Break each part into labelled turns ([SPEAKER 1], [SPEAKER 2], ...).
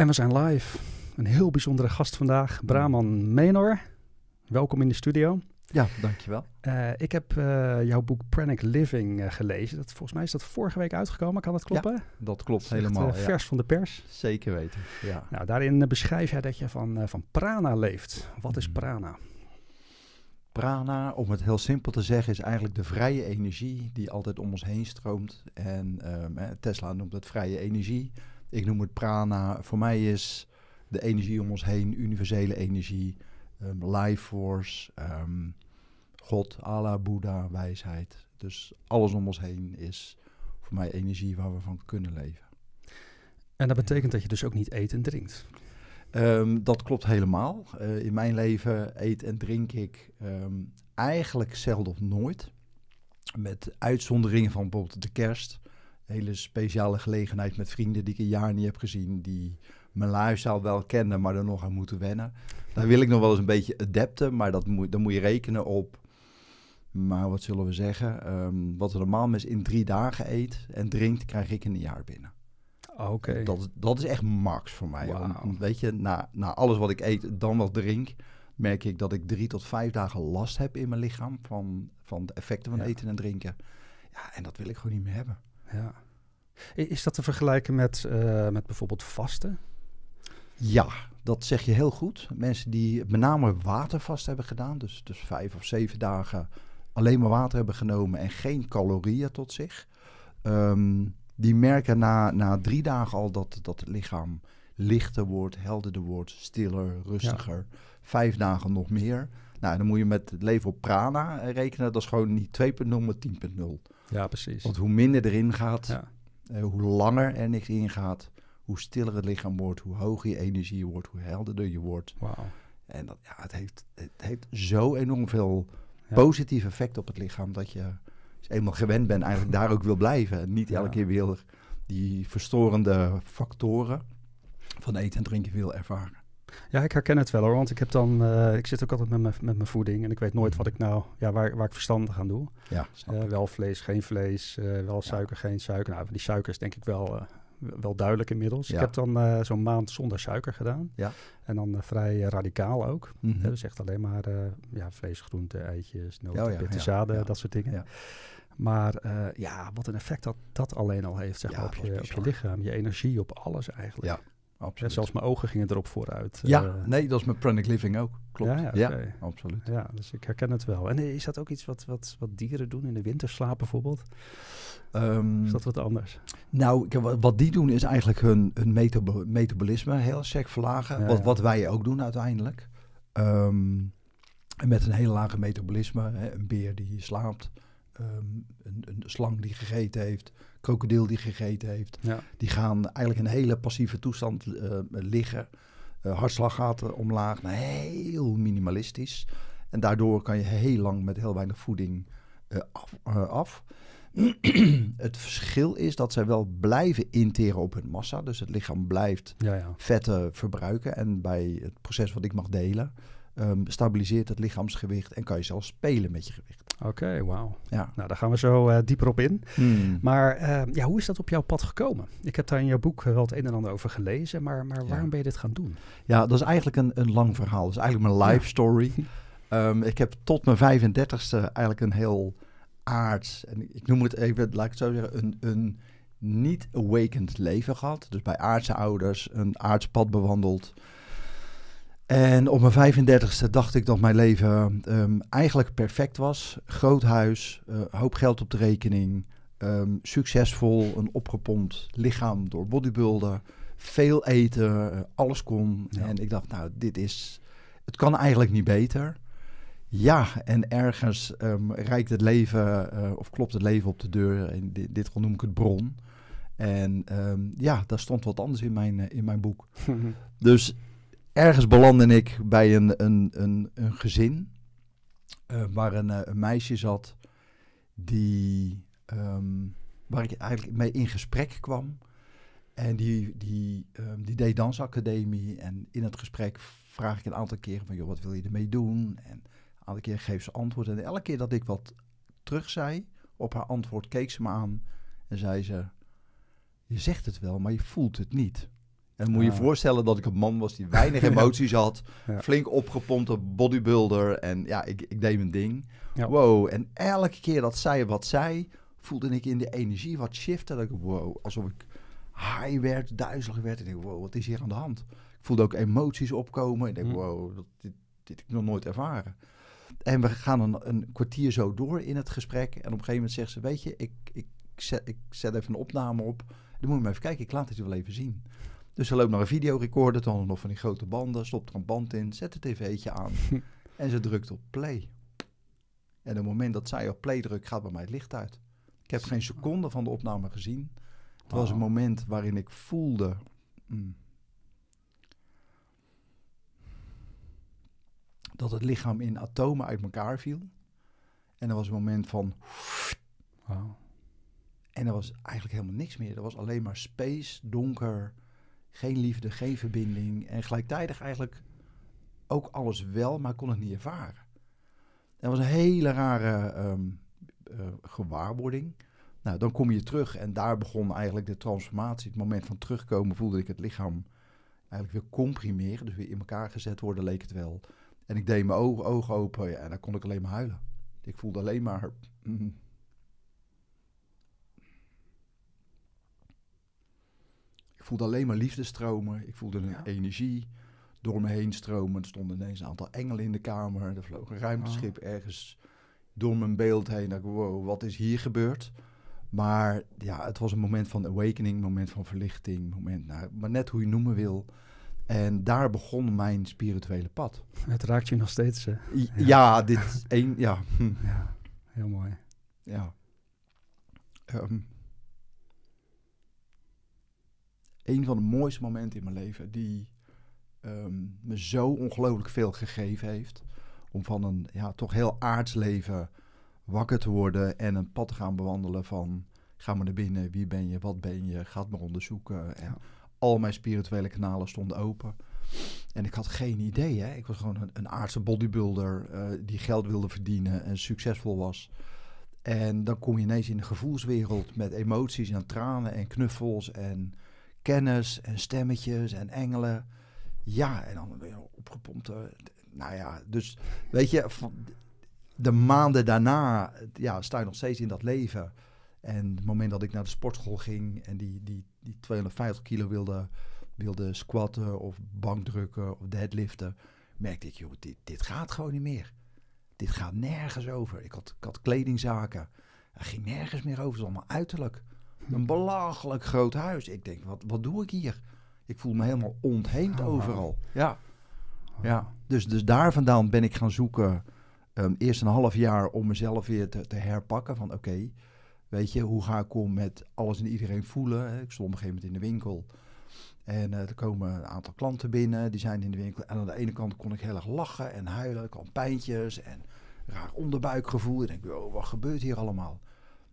[SPEAKER 1] En we zijn live. Een heel bijzondere gast vandaag, Braman Menor. Welkom in de studio. Ja, dankjewel. Uh, ik heb eh, jouw boek Pranic Living eh, gelezen. Dat, volgens mij is dat vorige week uitgekomen. Kan dat kloppen?
[SPEAKER 2] dat klopt helemaal. vers
[SPEAKER 1] van de pers. Zeker weten. Ja. Nou, daarin beschrijf jij dat je van, van prana leeft. Wat is hmm. prana?
[SPEAKER 2] Prana, om het heel simpel te zeggen, is eigenlijk de vrije energie die altijd om ons heen stroomt. En ehm, Tesla noemt het vrije energie. Ik noem het prana. Voor mij is de energie om ons heen, universele energie, um, life force, ehm, God, Allah, Boeddha, wijsheid. Dus alles om ons heen is voor mij energie waar we van kunnen leven. En dat betekent dat je dus ook niet eet en drinkt? Ehm, dat klopt helemaal. Eh, in mijn leven eet en drink ik eigenlijk zelden of nooit. Met uitzonderingen van bijvoorbeeld de kerst hele speciale gelegenheid met vrienden die ik een jaar niet heb gezien. Die mijn lifestyle wel kennen, maar er nog aan moeten wennen. Daar wil ik nog wel eens een beetje adapten, maar dat moet, dan moet je rekenen op. Maar wat zullen we zeggen? Ehm, wat er normaal is in drie dagen eet en drinkt, krijg ik in een jaar binnen. Oké. Dat, dat is echt max voor mij. Want, weet je, na, na alles wat ik eet, dan wat drink, merk ik dat ik drie tot vijf dagen last heb in mijn lichaam van, van de effecten van eten en drinken. Ja, en dat wil ik gewoon niet meer hebben. Ja.
[SPEAKER 1] Is dat te vergelijken
[SPEAKER 2] met, eh, met bijvoorbeeld vasten? Ja, dat zeg je heel goed. Mensen die met name watervast hebben gedaan, dus, dus vijf of zeven dagen alleen maar water hebben genomen en geen calorieën tot zich, ehm, die merken na, na drie dagen al dat, dat het lichaam lichter wordt, helderder wordt, stiller, rustiger. Vijf dagen nog meer. Nou, dan moet je met het leven op prana rekenen. Dat is gewoon niet 2.0, maar 10.0. Ja, precies. Want hoe minder erin gaat, eh, hoe langer er niks in gaat, hoe stiller het lichaam wordt, hoe hoger je energie wordt, hoe helderder je wordt. En dat, ja, het, heeft, het heeft zo enorm veel ja. positief effect op het lichaam dat je als dus eenmaal gewend bent, eigenlijk daar ook wil blijven. En niet elke keer weer die verstorende factoren van eten en drinken wil ervaren. Ja, ik herken het wel hoor. Want ik
[SPEAKER 1] heb dan, eh, ik zit ook altijd met mijn, met mijn voeding en ik weet nooit mm. wat ik nou, ja, waar, waar ik verstandig aan doe. Ja, eh, wel vlees, geen vlees, eh, wel suiker, geen suiker. Nou, die suiker is denk ik wel, wel duidelijk inmiddels. Ik heb dan zo'n maand zonder suiker gedaan. Ja. En dan vrij radicaal ook. Mm -hmm. dus echt alleen maar ja, vlees, groente, eitjes, oh noten, oh, zaden, dat soort dingen. Maar ja, wat een effect dat, dat alleen al heeft zeg maar, op, je, op je lichaam, je energie, op alles eigenlijk. Ja, Absoluut. Zelfs mijn ogen gingen erop vooruit. Ja, eh.
[SPEAKER 2] nee, dat is met Pranic
[SPEAKER 1] Living ook. Klopt. Ja, ja, absoluut. Ja, dus ik herken het wel. En eh, is dat ook iets wat, wat, wat dieren doen
[SPEAKER 2] in de winter slapen bijvoorbeeld? Ehm, is dat wat anders? Nou, wat die doen is eigenlijk hun, hun metabolisme heel sterk verlagen. wat, wat wij ook doen uiteindelijk. Ehm, en met een hele lage metabolisme. Hè, een beer die slaapt, Ehm, een, een, slang die gegeten heeft, krokodil die gegeten heeft. Die gaan eigenlijk in een hele passieve toestand eh, liggen. Uh, eh, hartslag gaat omlaag, nou, heel minimalistisch. En daardoor kan je heel lang met heel weinig voeding eh, af. het verschil is dat zij wel blijven interen op hun massa. Dus het lichaam blijft vetten verbruiken. En bij het proces wat ik mag delen, Ehm, stabiliseert het lichaamsgewicht en kan je zelfs spelen met je gewicht. Oké, okay, wauw.
[SPEAKER 1] Ja. Nou, daar gaan we zo eh, dieper op in. Hmm. Maar ehm, ja, hoe is dat op jouw pad gekomen? Ik heb daar in jouw boek eh, wel het een en ander over gelezen, maar, maar waarom ben je dit gaan doen?
[SPEAKER 2] Ja, dat is eigenlijk een, een lang verhaal. Dat is eigenlijk mijn life story. Ehm, ik heb tot mijn 35ste eigenlijk een heel aards, en ik noem het even, laat ik het zo zeggen, een, een niet awakened leven gehad. Dus bij aardse ouders, een aardspad pad bewandeld. En op mijn 35ste dacht ik dat mijn leven ehm, eigenlijk perfect was. Groot huis, eh, hoop geld op de rekening, ehm, succesvol, een opgepompt lichaam door bodybuilder, veel eten, eh, alles kon. En ik dacht, nou, dit is, het kan eigenlijk niet beter. Ja, en ergens um, het leven eh, of klopt het leven op de deur. In dit, dit noem ik het bron. En ja, daar stond wat anders in mijn, in mijn boek. dus ergens belandde ik bij een, een, een, een gezin eh, waar eh, een, meisje zat die, ehm, waar ik eigenlijk mee in gesprek kwam. En die, die, ehm, die deed dansacademie. En in het gesprek vraag ik een aantal keren van, joh, wat wil je ermee doen? En een aantal keer geeft ze antwoord. En elke keer dat ik wat terug zei op haar antwoord, keek ze me aan en zei ze, je zegt het wel, maar je voelt het niet. En moet je je voorstellen dat ik een man was die weinig emoties had. Flink opgepompte bodybuilder. En ja, ik, ik deed mijn ding. Wow. En elke keer dat zij wat zei, voelde ik in de energie wat shiften. Dat ik, wow, alsof ik high werd, duizelig werd. En ik, wow, wat is hier aan de hand? Ik voelde ook emoties opkomen. En ik denk, mhm. wow, dat, dit, dit heb ik nog nooit ervaren. En we gaan een, een kwartier zo door in het gesprek. En op een gegeven moment zegt ze, weet je, ik, ik, zet, ik zet even een opname op. Dan moet je maar even kijken, ik laat het je wel even zien. Dus ze loopt naar een videorecorder, dan nog van die grote banden, stopt er een band in, zet het tv'tje aan en ze drukt op play. En op het moment dat zij op play drukt, gaat bij mij het licht uit. Ik heb geen seconde van de opname gezien. Het was een moment waarin ik voelde. Hmm, dat het lichaam in atomen uit elkaar viel. En er was een moment van. Wow. En er was eigenlijk helemaal niks meer. Er was alleen maar space, donker, geen liefde, geen verbinding. En gelijktijdig eigenlijk ook alles wel, maar kon het niet ervaren. Dat was een hele rare ehm, eh, gewaarwording. Nou, dan kom je terug en daar begon eigenlijk de transformatie. Het moment van terugkomen voelde ik het lichaam eigenlijk weer comprimeren. Dus weer in elkaar gezet worden leek het wel. En ik deed mijn ogen, open ja, en dan kon ik alleen maar huilen. Ik voelde alleen maar... Mm-hmm. Ik voelde alleen maar liefde stromen. Ik voelde een energie door me heen stromen. Er stonden ineens een aantal engelen in de kamer. Er vloog een ruimteschip oh. ergens door mijn beeld heen. Dacht wat is hier gebeurd? Maar ja, het was een moment van awakening, moment van verlichting, moment, nou, maar net hoe je noemen wil. En daar begon mijn spirituele pad. Het
[SPEAKER 1] raakt je nog steeds, hè?
[SPEAKER 2] Ja, dit één, ja. ja. Heel mooi. Ja. Ehm, een van de mooiste momenten in mijn leven. Die ehm, me zo ongelooflijk veel gegeven heeft. Om van een ja, toch heel aards leven wakker te worden en een pad te gaan bewandelen van... Ga maar naar binnen, wie ben je, wat ben je, gaat het onderzoeken. En ja. al mijn spirituele kanalen stonden open. En ik had geen idee. Hè? Ik was gewoon een, aardse bodybuilder eh, die geld wilde verdienen en succesvol was. En dan kom je ineens in de gevoelswereld met emoties en tranen en knuffels en kennis en stemmetjes en engelen. Ja, en dan weer opgepompt. Nou ja, dus weet je, van de maanden daarna ja, sta je nog steeds in dat leven. En het moment dat ik naar de sportschool ging en die, die, die 250 kilo wilde, wilde squatten of bankdrukken of deadliften, merkte ik, joh, dit, dit gaat gewoon niet meer. Dit gaat nergens over. Ik had, had kledingzaken. Het ging nergens meer over. Het was allemaal uiterlijk. Een hmm. belachelijk groot huis. Ik denk, wat, wat doe ik hier? Ik voel me helemaal ontheemd oh, overal. Ja. Oh. ja. Dus, dus daar vandaan ben ik gaan zoeken. Ehm, eerst een half jaar om mezelf weer te, te herpakken. Van oké, weet je, hoe ga ik om met alles en iedereen voelen? Ik stond op een gegeven moment in de winkel. En eh, er komen een aantal klanten binnen, die zijn in de winkel. En aan de ene kant kon ik heel erg lachen en huilen. Ik had pijntjes en raar onderbuikgevoel. En ik denk, oh, wat gebeurt hier allemaal?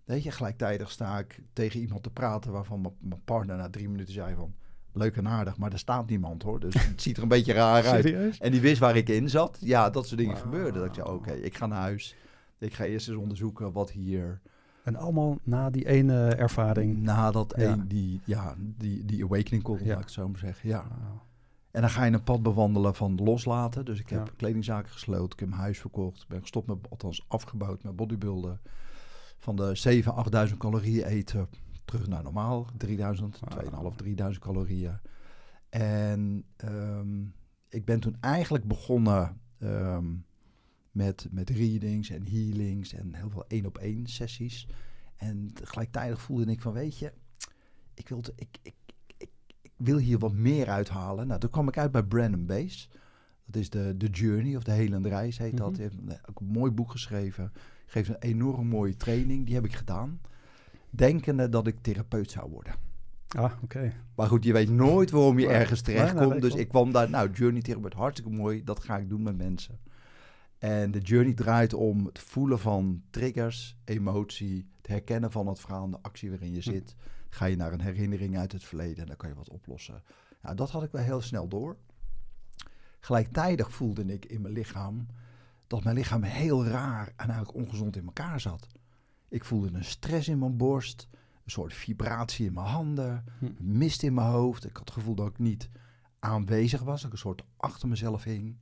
[SPEAKER 2] Weet je, gelijktijdig sta ik tegen iemand te praten waarvan mijn partner na drie minuten zei van... Leuk en aardig, maar er staat niemand hoor. Dus het ziet er een beetje raar uit. Serieus? En die wist waar ik in zat. Ja, dat soort dingen wow. gebeurden. Dat ik zei, oké, ik ga naar huis. Ik ga eerst eens onderzoeken wat hier... En allemaal na die ene ervaring. Na dat een, die, ja, die, die awakening call, ja. laat ik het zo maar zeggen. Ja. En dan ga je een pad bewandelen van loslaten. Dus ik heb kledingzaken gesloten, ik heb mijn huis verkocht. Ben gestopt met, althans afgebouwd met bodybuilden van de 7.000, 8.000 calorieën eten terug naar normaal. 3000, ah, 3000 calorieën. En ehm, ik ben toen eigenlijk begonnen ehm, met, met readings en healings en heel veel één-op-één sessies. En gelijktijdig voelde ik van, weet je, ik, wilde, ik, ik, ik, wil hier wat meer uithalen. Nou, toen kwam ik uit bij Brandon Base. Dat is de, The Journey of de Helende Reis heet dat. Mhm. Hij heeft eh, ook een mooi boek geschreven geeft een enorm mooie training. Die heb ik gedaan. Denkende dat ik therapeut zou worden. Ah, oké. Maar goed, je weet nooit waarom je ergens terechtkomt. dus ik kwam daar, nou, Journey Therapeut, hartstikke mooi. Dat ga ik doen met mensen. En de journey draait om het voelen van triggers, emotie, het herkennen van het verhaal de actie waarin je hm. zit. Ga je naar een herinnering uit het verleden en dan kan je wat oplossen. Nou, dat had ik wel heel snel door. Gelijktijdig voelde ik in mijn lichaam dat mijn lichaam heel raar en eigenlijk ongezond in elkaar zat. Ik voelde een stress in mijn borst, een soort vibratie in mijn handen, hm. mist in mijn hoofd. Ik had het gevoel dat ik niet aanwezig was, ik een soort achter mezelf hing.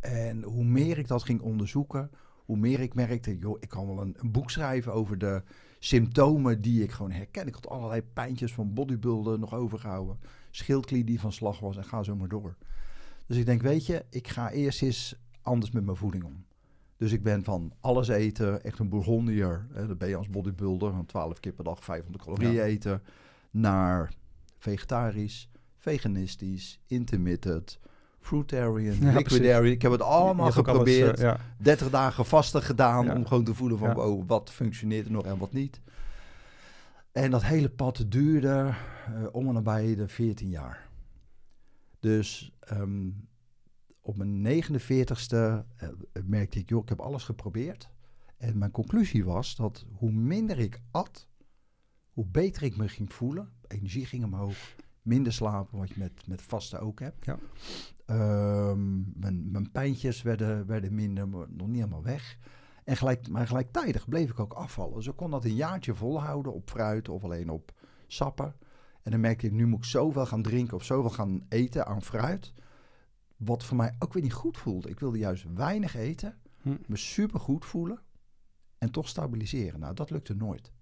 [SPEAKER 2] En hoe meer ik dat ging onderzoeken, hoe meer ik merkte, joh, ik kan wel een, boek schrijven over de symptomen die ik gewoon herken. Ik had allerlei pijntjes van bodybuilden nog overgehouden, schildklier die van slag was en ga zo maar door. Dus ik denk, weet je, ik ga eerst eens anders met mijn voeding om. Dus ik ben van alles eten, echt een Bourgondier. Hè, dan ben je als bodybuilder, van 12 keer per dag 500 calorieën eten. Naar vegetarisch, veganistisch, intermittent, fruitarian, ja, liquidarian. ik heb het allemaal geprobeerd. 30 eh, dagen vasten gedaan om gewoon te voelen van... Oh, wat functioneert er nog en wat niet. En dat hele pad duurde eh, om en nabij de 14 jaar. Dus ehm, op mijn 49ste eh, merkte ik, joh, ik heb alles geprobeerd. En mijn conclusie was dat hoe minder ik at, hoe beter ik me ging voelen. Energie ging omhoog, minder slapen, wat je met, met vaste ook hebt. Ja. Ehm, mijn, mijn pijntjes werden, werden minder, maar nog niet helemaal weg. En gelijk, maar gelijktijdig bleef ik ook afvallen. Dus ik kon dat een jaartje volhouden op fruit of alleen op sappen. En dan merkte ik, nu moet ik zoveel gaan drinken of zoveel gaan eten aan fruit wat voor mij ook weer niet goed voelde. Ik wilde juist weinig eten, hm. me super goed voelen en toch stabiliseren. Nou, dat lukte nooit.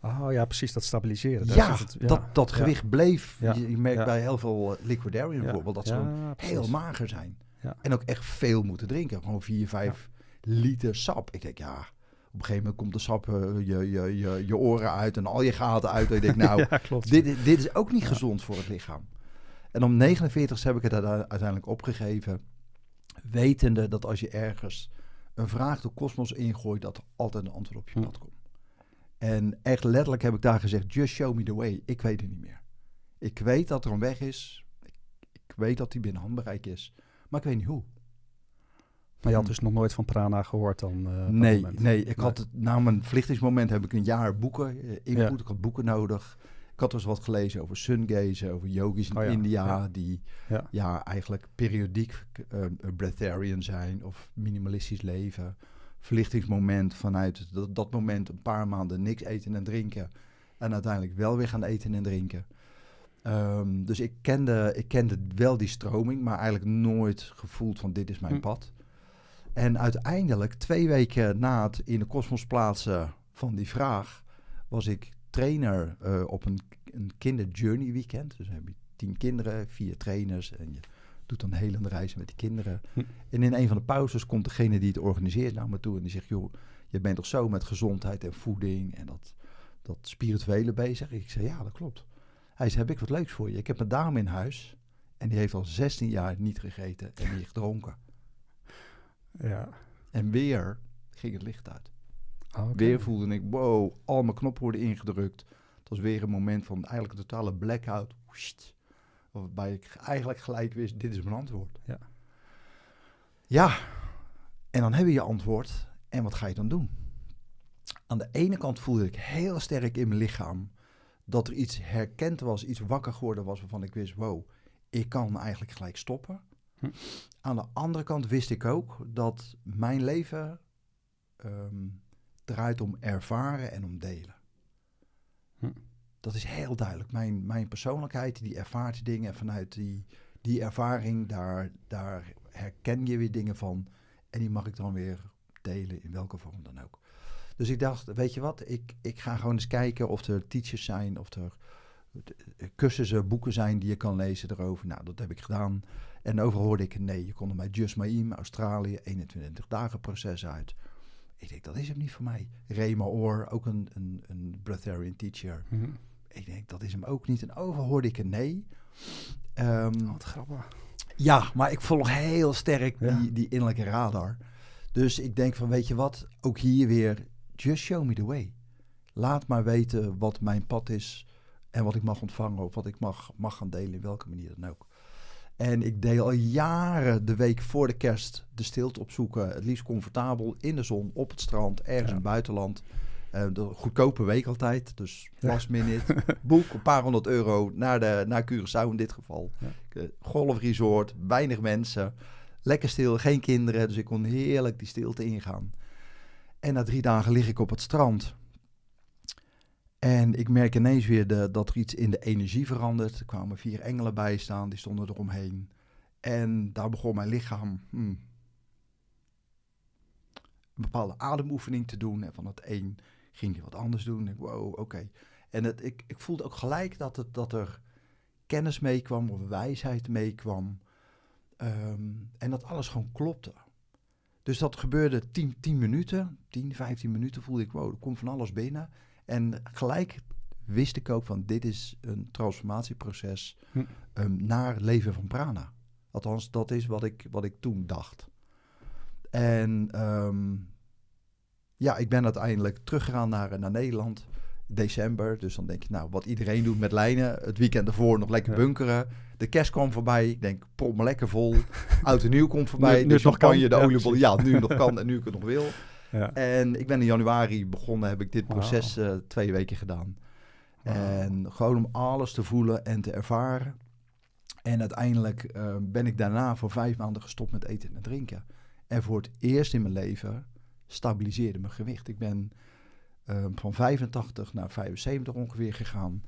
[SPEAKER 1] Oh ja, precies, dat stabiliseren. Ja, het, ja, dat, dat gewicht bleef. Je, merkt bij
[SPEAKER 2] heel veel eh, liquidarium bijvoorbeeld dat ze heel mager zijn. En ook echt veel moeten drinken. Gewoon 4, 5 liter sap. Ik denk, ja, op een gegeven moment komt de sap eh, je, je, je, je oren uit en al je gaten uit. En ik denk, nou, dit, dit is ook niet gezond voor het lichaam. En om 49 heb ik het uiteindelijk opgegeven. Wetende dat als je ergens een vraag de kosmos ingooit, dat er altijd een antwoord op je hm. pad komt. En echt letterlijk heb ik daar gezegd: Just show me the way. Ik weet het niet meer. Ik weet dat er een weg is. Ik, weet dat die binnen handbereik is. Maar ik weet niet hoe.
[SPEAKER 1] Maar je had hm. dus nog nooit van Prana gehoord dan? Eh, nee, nee, ik had
[SPEAKER 2] het, na mijn vlichtingsmoment heb ik een jaar boeken, eh, input, ik had boeken nodig had dus wat gelezen over sungaze, over yogis in oh India, die ja. eigenlijk periodiek uh, breatharian zijn of minimalistisch leven. Verlichtingsmoment vanuit dat, dat moment een paar maanden niks eten en drinken. En uiteindelijk wel weer gaan eten en drinken. Ehm, dus ik kende, ik kende wel die stroming, maar eigenlijk nooit gevoeld van dit is mijn hm. pad. En uiteindelijk, twee weken na het in de kosmos plaatsen van die vraag, was ik trainer eh, op een, een kinderjourney weekend. Dus dan heb je tien kinderen, vier trainers en je doet dan hele reizen met die kinderen. Hm. En in een van de pauzes komt degene die het organiseert naar me toe en die zegt, joh, je bent toch zo met gezondheid en voeding en dat, dat spirituele bezig? Ik zeg, ja, dat klopt. Hij zei, heb ik wat leuks voor je? Ik heb een dame in huis en die heeft al 16 jaar niet gegeten en niet gedronken. Ja. En weer ging het licht uit. Ah, weer voelde ik, wow, al mijn knoppen worden ingedrukt. Het was weer een moment van eigenlijk een totale blackout. Waarbij ik eigenlijk gelijk wist, dit is mijn antwoord. Ja. ja, en dan heb je je antwoord. En wat ga je dan doen? Aan de ene kant voelde ik heel sterk in mijn lichaam dat er iets herkend was, iets wakker geworden was waarvan ik wist, wow, ik kan eigenlijk gelijk stoppen. Hm. Aan de andere kant wist ik ook dat mijn leven ehm, draait om ervaren en om delen. Hm. Dat is heel duidelijk. Mijn, mijn persoonlijkheid die ervaart dingen en vanuit die, die ervaring daar, daar herken je weer dingen van. En die mag ik dan weer delen in welke vorm dan ook. Dus ik dacht, weet je wat, ik, ik ga gewoon eens kijken of er teachers zijn, of er eh, cursussen, boeken zijn die je kan lezen erover. Nou, dat heb ik gedaan. En overhoorde ik, nee, je kon er bij Just Maim, Australië, 21 dagen proces uit. Ik denk, dat is hem niet voor mij. Rema Oor, ook een, een, een teacher. Mhm. Ik denk, dat is hem ook niet. En over hoorde ik een nee. Ehm, oh, wat grappig. Ja, maar ik volg heel sterk die, die innerlijke radar. Dus ik denk van, weet je wat, ook hier weer, just show me the way. Laat maar weten wat mijn pad is en wat ik mag ontvangen of wat ik mag, mag gaan delen, in welke manier dan ook. En ik deed al jaren de week voor de kerst de stilte opzoeken. Het liefst comfortabel in de zon, op het strand, ergens in het buitenland. Uh, de goedkope week altijd, dus last minute. Boek een paar honderd euro naar, de, naar Curaçao in dit geval. Eh, golfresort, weinig mensen. Lekker stil, geen kinderen. Dus ik kon heerlijk die stilte ingaan. En na drie dagen lig ik op het strand. En ik merkte ineens weer dat er iets in de energie veranderd. Er kwamen vier engelen bij staan, die stonden eromheen. En daar begon mijn lichaam hmm, een bepaalde ademoefening te doen. En van het een ging hij wat anders doen. Ik, wow, oké. En het, ik, ik voelde ook gelijk dat, het, dat er kennis meekwam, of wijsheid meekwam. Ehm, en dat alles gewoon klopte. Dus dat gebeurde tien 10 minuten, 10, 15 minuten voelde ik, wow, er komt van alles binnen. En gelijk wist ik ook van dit is een transformatieproces hm. Ehm, naar leven van prana. Althans, dat is wat ik, wat ik toen dacht. En ehm, ja, ik ben uiteindelijk teruggegaan naar, naar Nederland. December, dus dan denk je, nou, wat iedereen doet met lijnen. Het weekend ervoor nog lekker bunkeren. De kerst kwam voorbij. Ik denk, prom me lekker vol. Oud en nieuw komt voorbij. Nu, dus nog kan je de olie oliebol. Ja, nu nog kan en nu ik het nog wil. En ik ben in januari begonnen, heb ik dit proces eh, twee weken gedaan. En gewoon om alles te voelen en te ervaren. En uiteindelijk eh, ben ik daarna voor vijf maanden gestopt met eten en drinken. En voor het eerst in mijn leven stabiliseerde mijn gewicht. Ik ben eh, van 85 naar 75 ongeveer gegaan.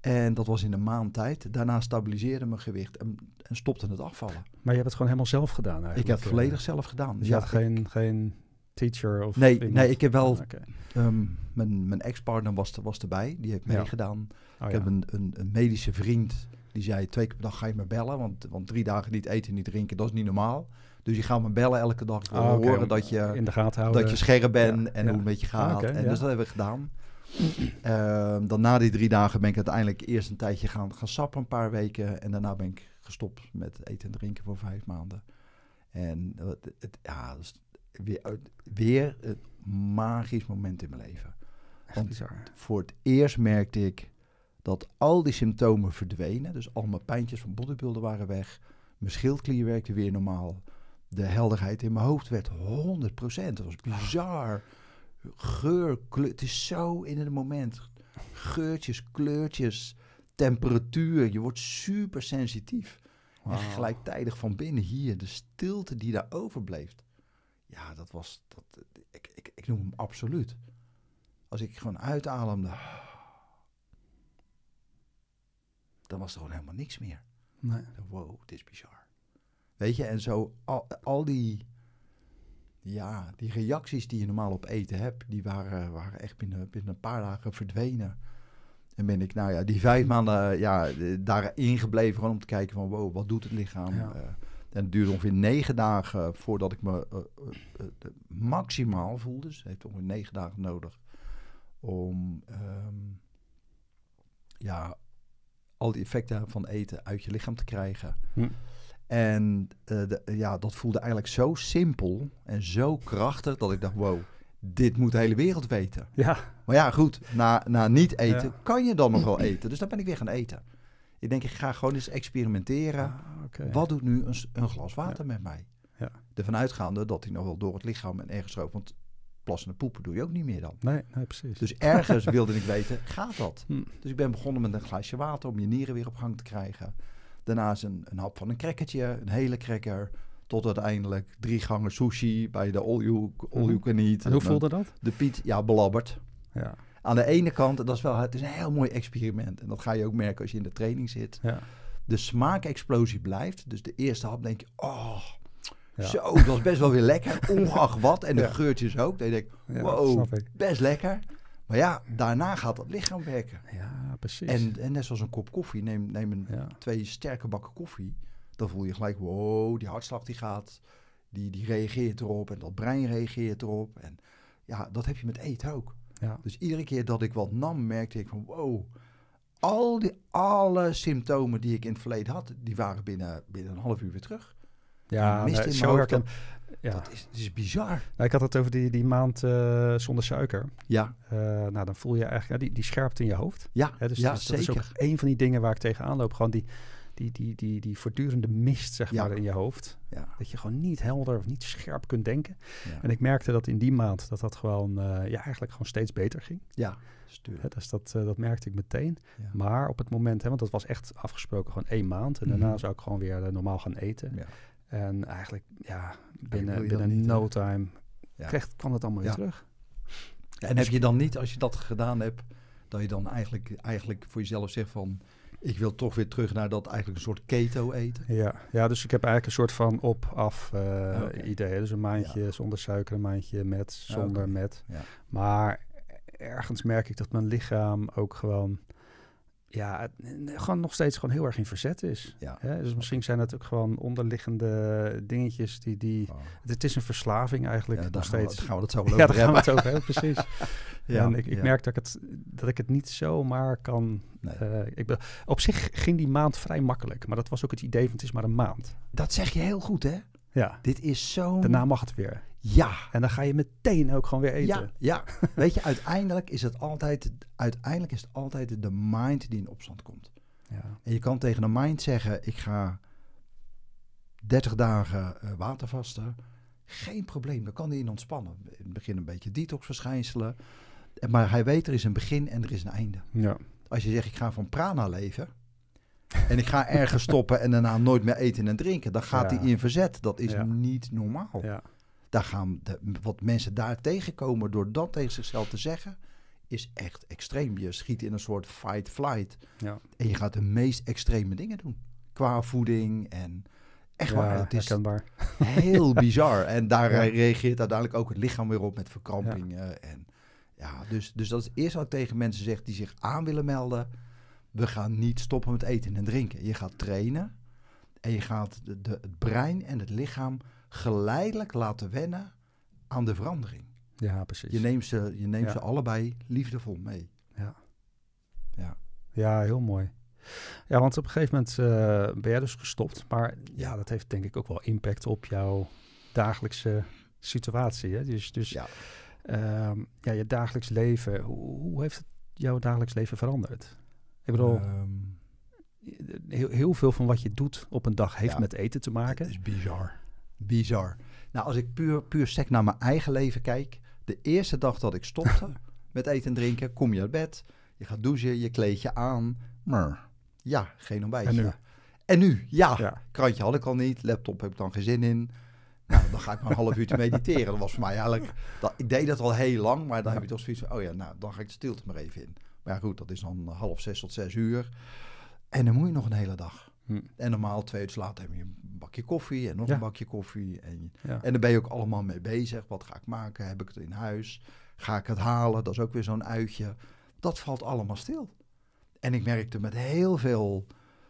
[SPEAKER 2] En dat was in een maand tijd. Daarna stabiliseerde mijn gewicht en, en stopte het afvallen.
[SPEAKER 1] Maar je hebt het gewoon helemaal zelf gedaan eigenlijk? Ik heb het volledig zelf gedaan. Dus je ja, had geen, geen teacher? Of nee, nee, ik heb wel... Oh,
[SPEAKER 2] ehm, mijn mijn ex-partner was, was erbij, die heeft meegedaan. Oh, ik heb een, een, medische vriend die zei twee keer per dag ga je me bellen, want, want drie dagen niet eten, niet drinken, dat is niet normaal. Dus je gaat me bellen elke dag. Ik ah, horen dat je, in de gaten houden. dat je scherp bent en hoe het met gaat. Ah, en Dus dat hebben we gedaan. Ehm, dan na die drie dagen ben ik uiteindelijk eerst een tijdje gaan, gaan sappen, een paar weken. En daarna ben ik gestopt met eten en drinken voor vijf maanden. En het, ja, dat is weer, weer een magisch moment in mijn leven. Want voor het eerst merkte ik dat al die symptomen verdwenen. Dus al mijn pijntjes van bodybuilden waren weg. Mijn schildklier werkte weer normaal. De helderheid in mijn hoofd werd 100%. Dat was bizar. Geur, kleur. Het is zo in het moment. Geurtjes, kleurtjes, temperatuur. Je wordt super sensitief. Wow. En gelijktijdig van binnen hier. De stilte die daar overbleef. Ja, dat was. Dat, ik, ik, ik noem hem absoluut. Als ik gewoon uitademde. dan was er gewoon helemaal niks meer. Nee. Wow, dit is bizar. Weet je, en zo al, al die. Ja, die reacties die je normaal op eten hebt, die waren, waren echt binnen, binnen een paar dagen verdwenen. En ben ik, nou ja, die vijf maanden ja, daarin gebleven, gewoon om te kijken van, wow, wat doet het lichaam? Ja. Eh, en het duurde ongeveer negen dagen voordat ik me eh, eh, eh, maximaal voelde. Ze het heeft ongeveer negen dagen nodig om ehm, ja, al die effecten van eten uit je lichaam te krijgen. Hm. En ja, dat voelde eigenlijk zo simpel en zo krachtig dat ik dacht, wow, dit moet de hele wereld weten. Ja. Maar ja, goed, na, na niet eten kan je dan nog wel eten. Dus dan ben ik weer gaan eten. Ik denk, ik ga gewoon eens experimenteren. Ah, Wat doet nu een, een glas water met mij? Ja. Ervan uitgaande dat hij nog wel door het lichaam en ergens ook... Want plassen en poepen doe je ook niet meer dan. Nee, nee precies. Dus ergens wilde ik weten, gaat dat? Hm. Dus ik ben begonnen met een glaasje water om je nieren weer op gang te krijgen. Daarnaast een, een hap van een crackertje, een hele cracker. Tot uiteindelijk drie gangen sushi bij de all you, all you mhm. En hoe voelde dat? De Piet, ja, belabberd. Ja aan de ene kant, dat is wel, het is een heel mooi experiment. En dat ga je ook merken als je in de training zit. Ja. De smaakexplosie blijft. Dus de eerste hap denk je, oh, Zo, dat was best wel weer lekker, ongeacht wat. En de geurtjes ook. Dan denk ik, wow, best lekker. Maar ja, daarna gaat dat lichaam werken. Ja, precies. En, en net zoals een kop koffie, neem, neem een, twee sterke bakken koffie. Dan voel je gelijk, wow, die hartslag die gaat, die, die reageert erop. En dat brein reageert erop. En ja, dat heb je met eten ook. Ja. Dus iedere keer dat ik wat nam, merkte ik van wow, al die, alle symptomen die ik in het verleden had, die waren binnen, binnen een half uur weer terug. Ja, mist in mijn ja.
[SPEAKER 1] dat is, bizar. Nou, ik had het over die, die maand eh, zonder suiker. Ja. Eh, nou, dan voel je eigenlijk die, die scherpte in je hoofd. Ja, dus ja, dat, zeker. dat is ook een van die dingen waar ik tegenaan loop. Gewoon die, die, die, die, die voortdurende mist zeg maar, in je hoofd. Ja. Dat je gewoon niet helder of niet scherp kunt denken. En ik merkte dat in die maand dat dat gewoon eh, ja, eigenlijk gewoon steeds beter ging. Ja, dus He, dus dat, eh, dat merkte ik meteen. Maar op het moment, hè, want dat was echt afgesproken gewoon één maand. En daarna mhm. zou ik gewoon weer eh, normaal gaan eten. En eigenlijk ja,
[SPEAKER 2] binnen, binnen no time kreeg, kwam dat allemaal weer terug. en heb je dan niet, als je dat gedaan hebt, dat je dan eigenlijk, eigenlijk voor jezelf zegt van ik wil toch weer terug naar dat eigenlijk een soort keto eten. Ja,
[SPEAKER 1] ja dus ik heb eigenlijk
[SPEAKER 2] een soort van op-af uh, eh, ah,
[SPEAKER 1] idee. Dus een maandje zonder suiker, een maandje met, ah, zonder met. Ja. Maar ergens merk ik dat mijn lichaam ook gewoon... Ja, gewoon nog steeds gewoon heel erg in verzet is. Ja. Dus misschien zijn het ook gewoon onderliggende dingetjes die... die oh. het, is een verslaving eigenlijk nog steeds. Gaan we, dat zo over ja, gaan we het over hebben, precies. Ja, en ik, ik merk dat ik, het, dat ik het niet zomaar kan. Eh, ik ben, op zich ging die maand vrij makkelijk, maar dat was ook het idee van het is maar een maand. Dat zeg je heel goed, hè? Ja. Dit
[SPEAKER 2] is zo. Daarna mag het weer. Ja. En dan ga je meteen ook gewoon weer eten. Ja. ja. Weet je, uiteindelijk is het altijd, uiteindelijk is het altijd de mind die in opstand komt. Ja. En je kan tegen de mind zeggen: ik ga 30 dagen water eh, watervasten. Geen probleem, dan kan die in ontspannen. In het begin een beetje detox verschijnselen. Maar hij weet, er is een begin en er is een einde. Ja. Als je zegt, ik ga van prana leven... en ik ga ergens stoppen en daarna nooit meer eten en drinken... dan gaat hij in verzet. Dat is niet normaal. Ja. Daar gaan de, wat mensen daar tegenkomen door dat tegen zichzelf te zeggen is echt extreem. Je schiet in een soort fight-flight. Ja. En je gaat de meest extreme dingen doen. Qua voeding en... Echt ja, waar, het is heel bizar. En daar reageert uiteindelijk ook het lichaam weer op met verkrampingen. En ja, dus, dus dat is eerst wat ik tegen mensen zeg die zich aan willen melden. We gaan niet stoppen met eten en drinken. Je gaat trainen en je gaat de, het brein en het lichaam geleidelijk laten wennen aan de verandering. Ja, precies. Je neemt ze, je neemt ze allebei liefdevol mee. Ja. ja.
[SPEAKER 1] Ja, heel mooi. Ja, want op een gegeven moment uh, ben jij dus gestopt. Maar ja, dat heeft denk ik ook wel impact op jouw dagelijkse situatie. Hè? Dus, dus ja. Ehm, ja, je dagelijks leven, hoe, hoe, heeft het jouw dagelijks leven veranderd? Ik bedoel, ehm,
[SPEAKER 2] heel, heel, veel van wat je doet op een dag heeft met eten te maken. Het is bizar. Bizar. Nou, als ik puur, puur sec naar mijn eigen leven kijk, de eerste dag dat ik stopte met eten en drinken, kom je uit bed, je gaat douchen, je kleed je aan. Maar ja, geen ontbijtje. En nu? En nu, ja. Krantje had ik al niet, laptop heb ik dan geen zin in. Nou, dan ga ik maar een half uurtje mediteren. Dat was voor mij eigenlijk... Dat, ik deed dat al heel lang, maar dan heb je toch zoiets van... Oh ja, nou, dan ga ik de stilte maar even in. Maar goed, dat is dan eh, half zes tot zes uur. En dan moet je nog een hele dag. Hm. En normaal twee uur later heb je een bakje koffie en nog een bakje koffie. En, en dan ben je ook allemaal mee bezig. Wat ga ik maken? Heb ik het in huis? Ga ik het halen? Dat is ook weer zo'n uitje. Dat valt allemaal stil. En ik merkte met heel veel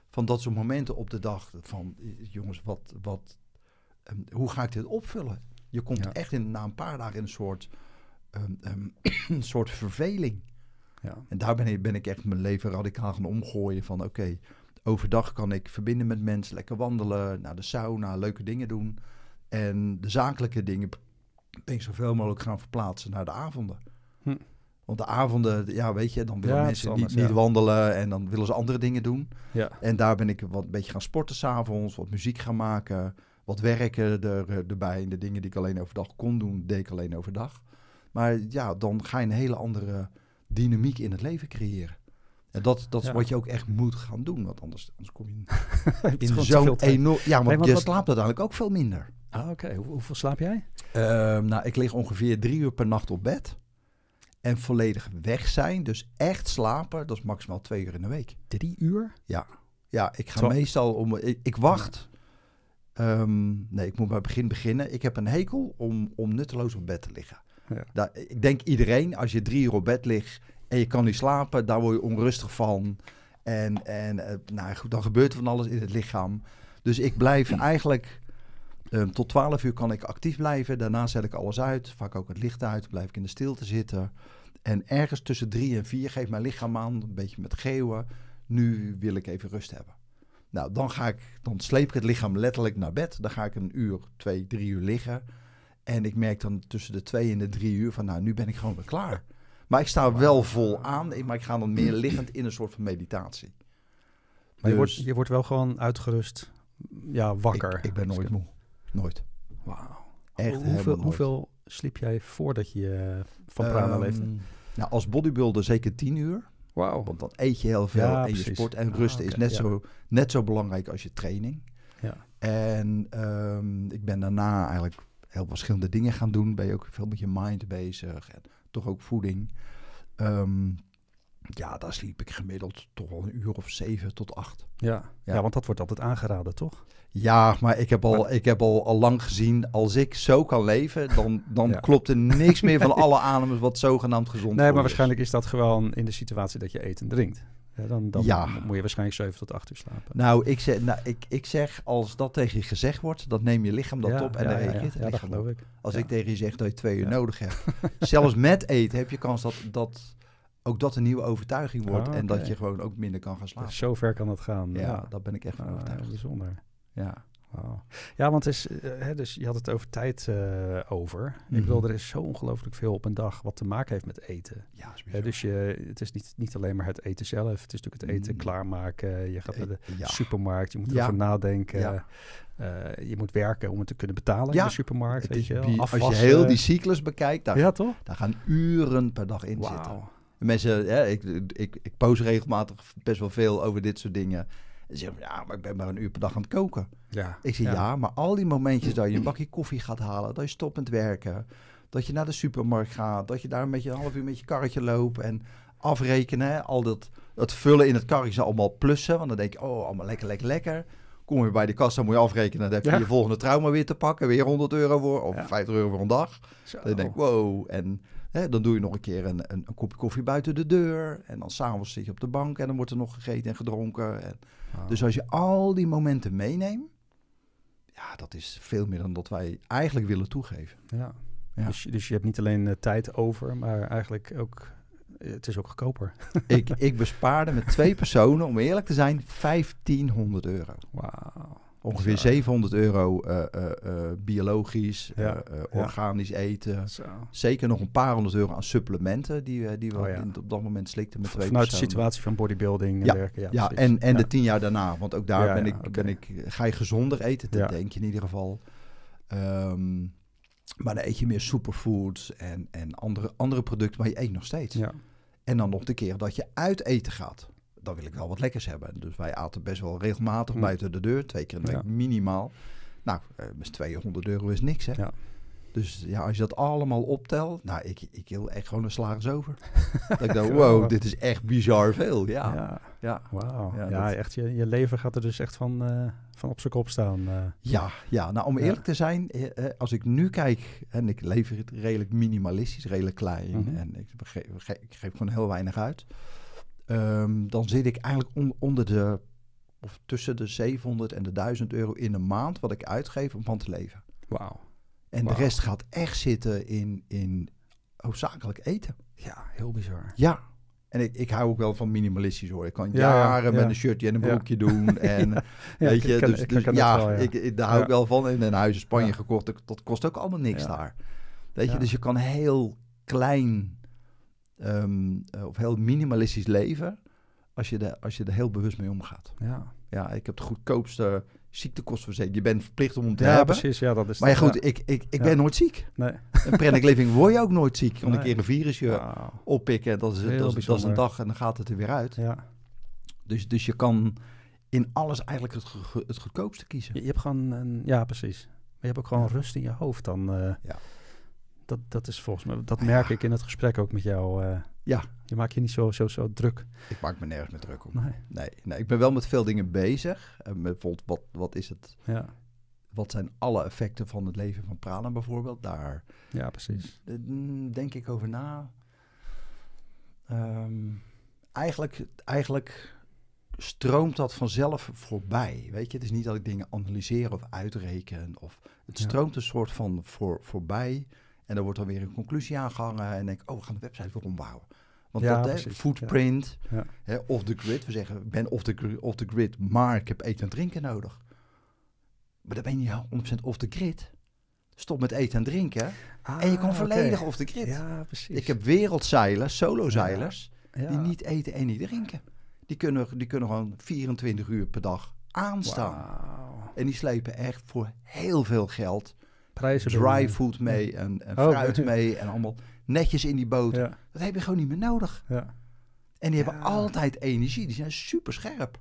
[SPEAKER 2] van dat soort momenten op de dag van... Eh, jongens, wat, wat Ehm, hoe ga ik dit opvullen? Je komt echt in, na een paar dagen in een soort, ehm, ehm, een soort verveling. Ja. En daar ben ik, ben ik echt mijn leven radicaal gaan omgooien van oké, overdag kan ik verbinden met mensen, lekker wandelen, naar de sauna, leuke dingen doen. En de zakelijke dingen ben ik zoveel mogelijk gaan verplaatsen naar de avonden. Hm. Want de avonden, ja, weet je, dan willen mensen niet, wandelen en dan willen ze andere dingen doen. Ja. En daar ben ik wat een beetje gaan sporten s'avonds, wat muziek gaan maken wat werken er, eh, erbij. En de dingen die ik alleen overdag kon doen, deed ik alleen overdag. Maar ja, dan ga je een hele andere dynamiek in het leven creëren. En dat, dat is wat je ook echt moet gaan doen. Want anders, anders kom je in zo'n enorm... Ja, want, je wat... slaapt uiteindelijk ook veel minder. Ah, oké. hoeveel slaap jij? Ehm, nou, ik lig ongeveer drie uur per nacht op bed. En volledig weg zijn, dus echt slapen, dat is maximaal twee uur in de week. Drie uur? Ja. Ja, ik ga meestal om... ik wacht Ehm, nee, ik moet bij het begin beginnen. Ik heb een hekel om, om nutteloos op bed te liggen. Ja. Daar, ik denk iedereen, als je drie uur op bed ligt en je kan niet slapen, daar word je onrustig van. En, en eh, nou goed, dan gebeurt er van alles in het lichaam. Dus ik blijf eigenlijk ehm, tot 12 uur kan ik actief blijven. Daarna zet ik alles uit, vaak ook het licht uit, blijf ik in de stilte zitten. En ergens tussen drie en vier geeft mijn lichaam aan, een beetje met geeuwen. Nu wil ik even rust hebben. Nou, dan, ga ik, dan sleep ik het lichaam letterlijk naar bed. Dan ga ik een uur, twee, drie uur liggen. En ik merk dan tussen de twee en de drie uur van, nou, nu ben ik gewoon weer klaar. Maar ik sta wel vol aan, maar ik ga dan meer liggend in een soort van meditatie. Maar je,
[SPEAKER 1] wordt, dus- je wordt wel gewoon uitgerust, ja, wakker. Ik, ben nooit moe. Nooit. Wauw.
[SPEAKER 2] Echt hoeveel, hoeveel
[SPEAKER 1] sliep jij voordat je eh, van prana leeft? Ehm,
[SPEAKER 2] nou, als bodybuilder zeker tien uur. Wauw, Want dan eet je heel veel en je sport. En ah, rusten is net, zo, net zo belangrijk als je training. Ja. En ehm, ik ben daarna eigenlijk heel verschillende dingen gaan doen. Ben je ook veel met je mind bezig en toch ook voeding. Ehm, ja, daar sliep ik gemiddeld toch wel een uur of zeven tot acht. Ja, ja. ja want dat wordt altijd aangeraden, toch? Ja, maar ik heb al, ik heb al, al lang gezien, als ik zo kan leven, dan, dan klopt er niks meer van alle ademers wat zogenaamd gezond is. Nee, maar
[SPEAKER 1] waarschijnlijk is dat gewoon in de situatie dat je eet en drinkt. Ja, dan, dan moet je waarschijnlijk 7 tot 8 uur
[SPEAKER 2] slapen. Nou, ik zeg, nou, ik, ik zeg, als dat tegen je gezegd wordt, dan neem je lichaam dat op en dan eet het. geloof ik. Als ik tegen je zeg dat je twee uur nodig hebt, zelfs met eten heb je kans dat, dat ook dat een nieuwe overtuiging wordt. Ah, en dat je gewoon ook minder kan gaan slapen. zo ver kan dat gaan. Ja, dat ben ik echt van ah, overtuigd. Ja.
[SPEAKER 1] Ja, want is, eh, hè, dus je had het over tijd eh, over. Ik mhm. bedoel, er is zo ongelooflijk veel op een dag wat te maken heeft met eten. Ja, dus je, het is niet, niet alleen maar het eten zelf. Het is natuurlijk het eten mhm. klaarmaken. Je gaat naar de eh, supermarkt. Je moet erover nadenken. je moet werken om het te kunnen betalen in de supermarkt. Weet je wel. Als je heel die
[SPEAKER 2] cyclus bekijkt, daar, gaan uren per dag in zitten. Mensen, ik, ik, ik post regelmatig best wel veel over dit soort dingen. En ze ja, maar ik ben maar een uur per dag aan het koken. Ja, ik zeg, ja. maar al die momentjes dat je een bakje koffie gaat halen, dat je stopt werken, dat je naar de supermarkt gaat, dat je daar een beetje een half uur met je karretje loopt en afrekenen, al dat, dat vullen in het karretje zijn allemaal plussen, want dan denk je, oh, allemaal lekker, lekker, lekker. Kom je bij de kassa, moet je afrekenen, dan heb je je volgende trauma weer te pakken, weer 100 euro voor, of 50 euro voor een dag. Zo. Dan denk ik, wow, en... Hè, dan doe je nog een keer een, een, een, kopje koffie buiten de deur. En dan s'avonds zit je op de bank en dan wordt er nog gegeten en gedronken. En... Ah. Dus als je al die momenten meeneemt, ja, dat is veel meer dan dat wij eigenlijk willen toegeven. Ja. Dus, dus, je hebt niet alleen eh, tijd over, maar eigenlijk ook,
[SPEAKER 1] eh, het is ook goedkoper.
[SPEAKER 2] ik, ik bespaarde met twee personen, om eerlijk te zijn, 1500 euro ongeveer 700 euro eh, eh, eh, biologisch, organisch eten. Zeker nog een paar honderd euro aan supplementen die, die we oh op dat moment slikten met twee Vanuit de situatie van bodybuilding en ja. Ja, en, en de tien jaar daarna. Want ook daar ben, ik, ben ik, ga je gezonder eten, dat denk je in ieder geval. Ehm, maar dan eet je meer superfoods en, en andere, andere producten, maar je eet nog steeds. Ja. En dan nog de keer dat je uit eten gaat dan wil ik wel wat lekkers hebben. Dus wij aten best wel regelmatig hm. buiten de deur, twee keer in de week minimaal. Nou, eh, dus 200 euro is niks, hè? Ja. Dus ja, als je dat allemaal optelt, nou, ik, ik wil echt gewoon een salaris over. dat ik dacht, wow, dit is echt bizar veel. Ja, ja. wauw. Ja, echt, je, je
[SPEAKER 1] leven gaat er dus echt van, eh, van op zijn kop staan. Eh. Ja, ja, nou om eerlijk
[SPEAKER 2] te zijn, eh, als ik nu kijk, en ik lever het redelijk minimalistisch, redelijk klein, mhm. en ik, ik geef gewoon heel weinig uit. Um, dan zit ik eigenlijk on onder de, of tussen de 700 en de 1000 euro in een maand wat ik uitgeef om van te leven. Wauw. En de rest gaat echt zitten in, in hoofdzakelijk eten. Ja, heel bizar. Ja. En ik, ik hou ook wel van minimalistisch hoor. Ik kan jaren met een shirtje en een broekje doen. En weet je, dus, dus, ja, ik, ik, daar hou ik wel van. En een huis in Spanje gekocht, dat, kost ook allemaal niks daar. Weet je, dus je kan heel klein Ehm, eh, of heel minimalistisch leven als je, de, als je er heel bewust mee omgaat. Ja. ja, ik heb de goedkoopste ziektekostenverzekering. Je bent verplicht om hem te ja, hebben. Precies, ja, dat is maar ja, goed, ik, ik, ik ben nooit ziek. Nee. Een panic living word je ook nooit ziek. Om een keer een virusje wow. oppikken, dat is, dat is, dat, is, een dag en dan gaat het er weer uit. Ja. Dus, dus je kan in alles eigenlijk het, het goedkoopste kiezen. Je, hebt gewoon, een, ja precies.
[SPEAKER 1] Maar je hebt ook gewoon rust in je hoofd dan. Eh. ja dat, dat is volgens mij, dat ah, merk ik in het gesprek ook met jou. Eh. ja. Je maakt je niet zo, zo, zo druk.
[SPEAKER 2] Ik maak me nergens meer druk om. Nee. nee. Nee, ik ben wel met veel dingen bezig. Eh, bijvoorbeeld, wat, wat is het? Ja. Wat zijn alle effecten van het leven van Prana bijvoorbeeld? Daar ja, precies. denk ik over na. Ehm, eigenlijk, eigenlijk stroomt dat vanzelf voorbij. Weet je, het is niet dat ik dingen analyseer of uitreken. Of, het stroomt een soort van voor, voorbij. En dan wordt dan weer een conclusie aangehangen En denk ik, oh, we gaan de website weer ombouwen. Want ja, dat, footprint, of Hè, off the grid. We zeggen, ben off the, off the grid, maar ik heb eten en drinken nodig. Maar dan ben je 100% off the grid. Stop met eten en drinken. en je ah, kan volledig off the grid. Ja, precies. Ik heb wereldzeilers, solozeilers, die niet eten en niet drinken. Die kunnen, die kunnen gewoon 24 uur per dag aanstaan. En die slepen echt voor heel veel geld prijzen dry food mee en, en oh, fruit mee en allemaal netjes in die boot. Dat heb je gewoon niet meer nodig. Ja. En die hebben altijd energie. Die zijn super scherp.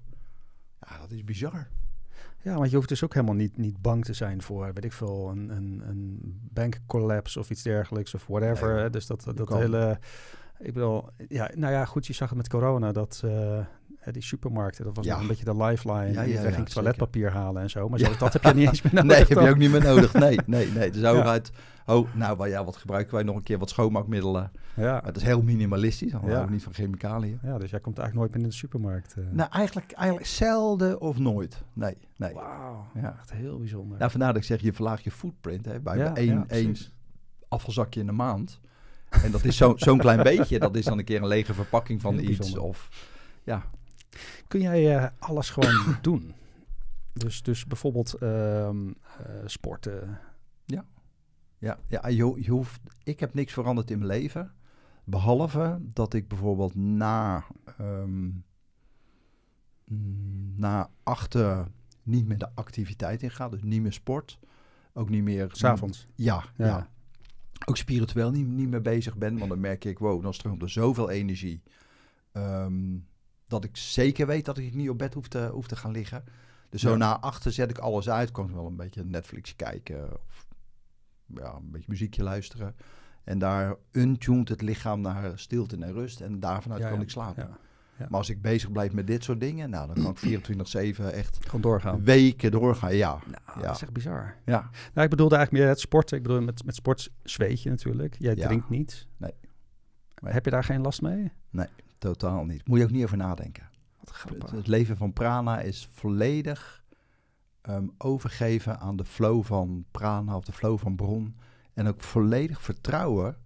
[SPEAKER 2] Ja, dat is bizar.
[SPEAKER 1] Ja, want je hoeft dus ook helemaal niet, niet bang te zijn voor, weet ik veel, een, een, een bankcollapse of iets dergelijks of whatever. dus dat, dat, hele... Ik bedoel, ja, nou ja, goed, je zag het met corona dat, eh, die supermarkten, dat was ja. een beetje de lifeline. Ja, ging toiletpapier halen en zo. Maar zo, dat heb je niet eens meer nodig. Nee, heb je ook niet meer nodig. Nee, nee, nee.
[SPEAKER 2] Dus uit, oh, nou ja, wat gebruiken wij nog een keer? Wat schoonmaakmiddelen. Ja. het is heel minimalistisch. Dan ja. niet van chemicaliën. Ja, dus jij komt eigenlijk nooit meer in de supermarkt. Eh. Nou, eigenlijk, eigenlijk zelden of nooit. Nee, nee. Wauw, ja. echt heel bijzonder. Nou, vandaar dat ik zeg, je verlaagt je footprint. Hè, bij één, afvalzakje in de maand. En dat is zo'n klein beetje. Dat is dan een keer een lege verpakking van iets. Of ja, kun jij eh, alles gewoon doen. Dus, dus bijvoorbeeld ehm, eh, sporten. Ja. Ja, ja je, je, hoeft, ik heb niks veranderd in mijn leven. Behalve dat ik bijvoorbeeld na, ehm, mm, na achter niet meer de activiteit in ga. Dus niet meer sport. Ook niet meer... S'avonds? Mm, ja, ja, ja. Ook spiritueel niet, niet meer bezig ben. Want dan merk ik, wow, dan stroomt er zoveel energie. Ehm, dat ik zeker weet dat ik niet op bed hoef te, hoef te gaan liggen. Dus zo ja. na achter zet ik alles uit. Kan wel een beetje Netflix kijken of ja, een beetje muziekje luisteren. En daar untuned het lichaam naar stilte en rust. En daarvanuit ja, kan ik slapen. Ja. Maar als ik bezig blijf met dit soort dingen, nou, dan kan ik 24-7 echt gewoon doorgaan. Weken doorgaan, ja. Nou, Dat is echt bizar. Ja.
[SPEAKER 1] Nou, ik bedoelde eigenlijk meer het sporten. Ik bedoel, met, met sport zweet je natuurlijk. Jij drinkt niet. nee. Heb je daar geen last
[SPEAKER 2] mee? Nee, Totaal niet. Moet je ook niet over nadenken. Het, leven van prana is volledig ehm, overgeven aan de flow van prana of de flow van bron. En ook volledig vertrouwen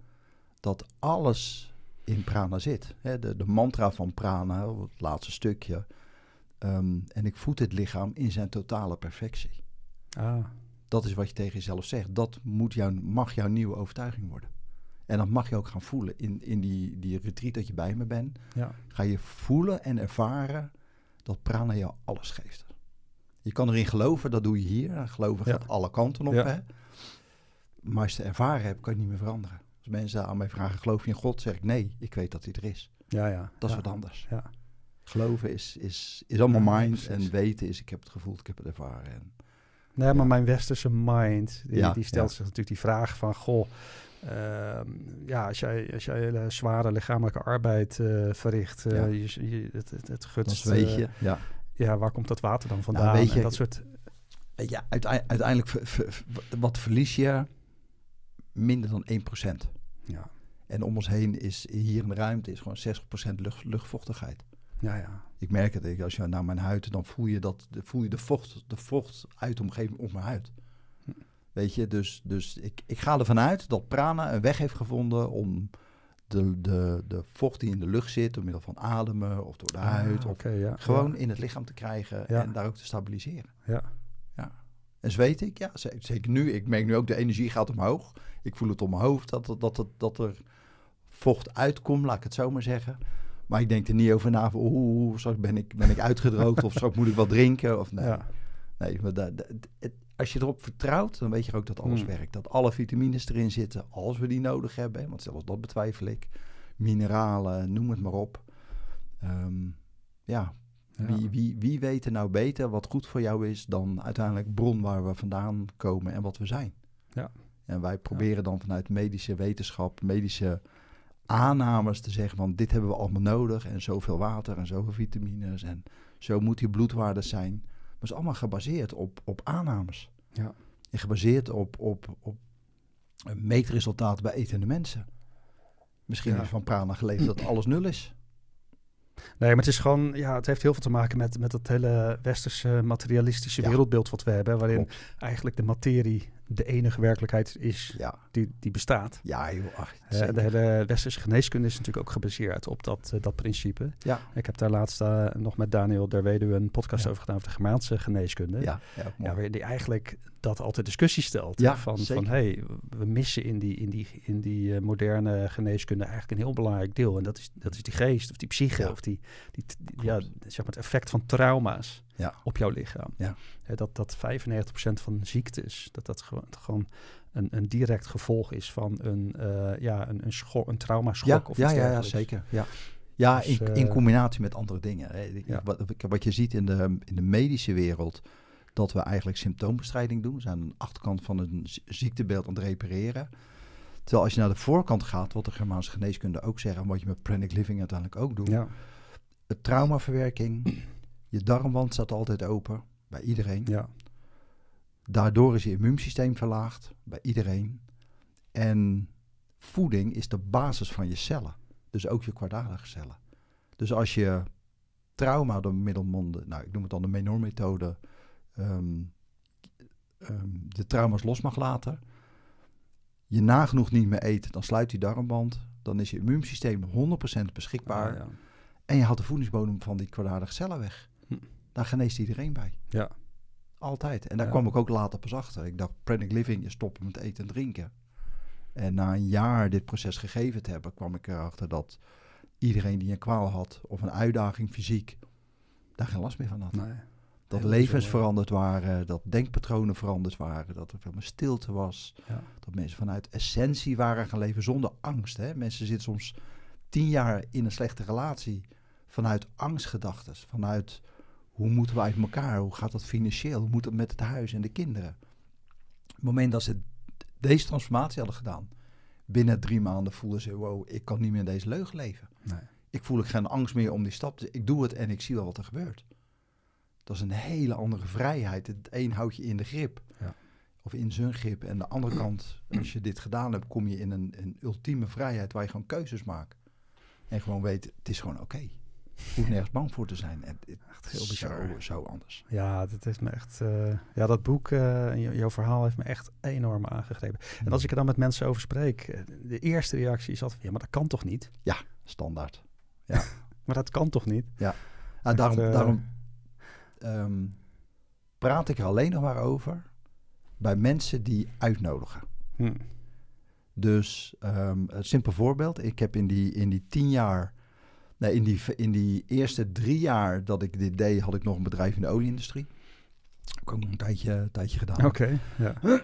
[SPEAKER 2] dat alles in prana zit. de, de, mantra van prana, het laatste stukje. Ehm, en ik voed het lichaam in zijn totale perfectie. Ah. Dat is wat je tegen jezelf zegt. Dat moet jou, mag jouw nieuwe overtuiging worden. En dat mag je ook gaan voelen. In, in die, die retreat dat je bij me bent, ja. ga je voelen en ervaren dat prana jou alles geeft. Je kan erin geloven, dat doe je hier. Geloven gaat alle kanten op. Hè? Maar als je ervaren hebt, kan je het niet meer veranderen. Als mensen aan mij vragen, geloof je in God? Zeg ik, nee, ik weet dat hij er is. Ja, ja. Dat is wat anders. Ja. Geloven is, is, is allemaal mind en weten is, ik heb het gevoeld, ik heb het ervaren.
[SPEAKER 1] nee, maar mijn westerse mind, die, die stelt zich natuurlijk die vraag van, goh, Ehm, ja, als jij, als jij hele zware lichamelijke arbeid eh, verricht, eh, je, het, het, weet eh, je, ja. ja, waar komt dat water
[SPEAKER 2] dan nou, vandaan? dat soort... ja uiteindelijk, wat verlies je? Minder dan 1%. Ja. En om ons heen is hier in de ruimte is gewoon 60% lucht, luchtvochtigheid. Ja, ja. Ik merk het, als je naar mijn huid, dan voel je, dat, voel je de, vocht, de vocht uit de omgeving op mijn huid. Weet je, dus, dus ik, ik ga ervan uit dat prana een weg heeft gevonden om de, de, de vocht die in de lucht zit, door middel van ademen of door de ah, huid, oké ja, gewoon in het lichaam te krijgen en daar ook te stabiliseren. Ja. ja. En zweet ik, ja, zeker nu. Ik merk nu ook, de energie gaat omhoog. Ik voel het op mijn hoofd dat, dat, dat, dat er vocht uitkomt, laat ik het zo maar zeggen. Maar ik denk er niet over na, oeh, ben ik, ben ik uitgedroogd of zo moet ik wat drinken? Of nee. Nee, maar dat, het, als je erop vertrouwt, dan weet je ook dat alles hmm. werkt. Dat alle vitamines erin zitten, als we die nodig hebben. Want zelfs dat betwijfel ik. Mineralen, noem het maar op. Ehm, ja, Wie, wie, wie weet er nou beter wat goed voor jou is dan uiteindelijk bron waar we vandaan komen en wat we zijn. Ja. En wij proberen dan vanuit medische wetenschap, medische aannames te zeggen van dit hebben we allemaal nodig en zoveel water en zoveel vitamines en zo moet die bloedwaarde zijn. Maar het is allemaal gebaseerd op, op aannames. Ja. En gebaseerd op, op, op meetresultaten bij etende mensen. Misschien is van Prana geleefd dat
[SPEAKER 1] alles nul is. Nee, maar het is gewoon, ja, het heeft heel veel te maken met, met dat hele westerse materialistische wereldbeeld wat we hebben, waarin eigenlijk de materie de enige werkelijkheid is die, die bestaat. Ja, joh. Ach, eh, de hele westerse geneeskunde is natuurlijk ook gebaseerd op dat, eh, dat principe. Ja. Ik heb daar laatst eh, nog met Daniel Weduwe een podcast over gedaan over de Germaanse geneeskunde. Ja, ja, ja die eigenlijk dat altijd discussie stelt. van, van hey, we missen in die, in die, in die moderne geneeskunde eigenlijk een heel belangrijk deel. En dat is, dat is die geest of die psyche of die, die, die ja, zeg maar het effect van trauma's ja. op jouw lichaam. Ja. dat, dat 95% van ziektes, dat dat gewoon, een, een direct gevolg is van een, uh, ja, een, een, schok, een traumaschok ja, of ja, ja, ja, zeker. Ja. Ja, dus, in, eh, combinatie met andere dingen.
[SPEAKER 2] wat, wat je ziet in de, in de medische wereld, dat we eigenlijk symptoombestrijding doen. We zijn aan de achterkant van een ziektebeeld aan het repareren. Terwijl als je naar de voorkant gaat, wat de Germaanse geneeskunde ook zeggen, en wat je met Pranic Living uiteindelijk ook doet, ja. traumaverwerking, je darmwand staat altijd open, bij iedereen. Ja. Daardoor is je immuunsysteem verlaagd, bij iedereen. En voeding is de basis van je cellen. Dus ook je kwaadaardige cellen. Dus als je trauma door middelmonden, nou ik noem het dan de Menor-methode, ehm, ehm, de trauma's los mag laten. Je nagenoeg niet meer eet, dan sluit die darmband. Dan is je immuunsysteem 100% beschikbaar. Ah, ja. En je haalt de voedingsbodem van die kwaadaardige cellen weg daar geneest iedereen bij. Ja. Altijd. En daar kwam ik ook later pas achter. Ik dacht, panic living is stoppen met eten en drinken. En na een jaar dit proces gegeven te hebben, kwam ik erachter dat iedereen die een kwaal had of een uitdaging fysiek, daar geen last meer van had. Nee, dat levens veranderd waren, dat denkpatronen veranderd waren, dat er veel meer stilte was. Ja. Dat mensen vanuit essentie waren gaan leven zonder angst. Hè? Mensen zitten soms tien jaar in een slechte relatie vanuit angstgedachten, vanuit hoe moeten we uit elkaar? Hoe gaat dat financieel? Hoe moet dat met het huis en de kinderen? Op het moment dat ze deze transformatie hadden gedaan, binnen drie maanden voelden ze: wow, ik kan niet meer in deze leugen leven. Nee. Ik voel ik geen angst meer om die stap. zetten. ik doe het en ik zie wel wat er gebeurt. Dat is een hele andere vrijheid. Het een houdt je in de grip. Ja. Of in zijn grip. En de andere kant, als je dit gedaan hebt, kom je in een, een ultieme vrijheid waar je gewoon keuzes maakt. En gewoon weet, het is gewoon oké hoeft nergens bang voor te zijn. Het, echt heel bizar. Zo, anders.
[SPEAKER 1] Ja, dat heeft me echt. Eh, ja, dat boek, eh, jouw verhaal heeft me echt enorm aangegrepen. En als hmm. ik er dan met mensen over spreek, eh, de eerste reactie is altijd: ja, maar dat kan toch niet? Ja, standaard.
[SPEAKER 2] Ja. maar dat kan toch niet? Ja. Nou, en daarom, daarom ehm, praat ik er alleen nog maar over bij mensen die uitnodigen. Hmm. Dus ehm, een simpel voorbeeld. Ik heb in die, in die tien jaar Nee, nou, in, die, in die eerste drie jaar dat ik dit deed, had ik nog een bedrijf in de olieindustrie. Heb ik ook nog een tijdje, tijdje gedaan. Oké, ja.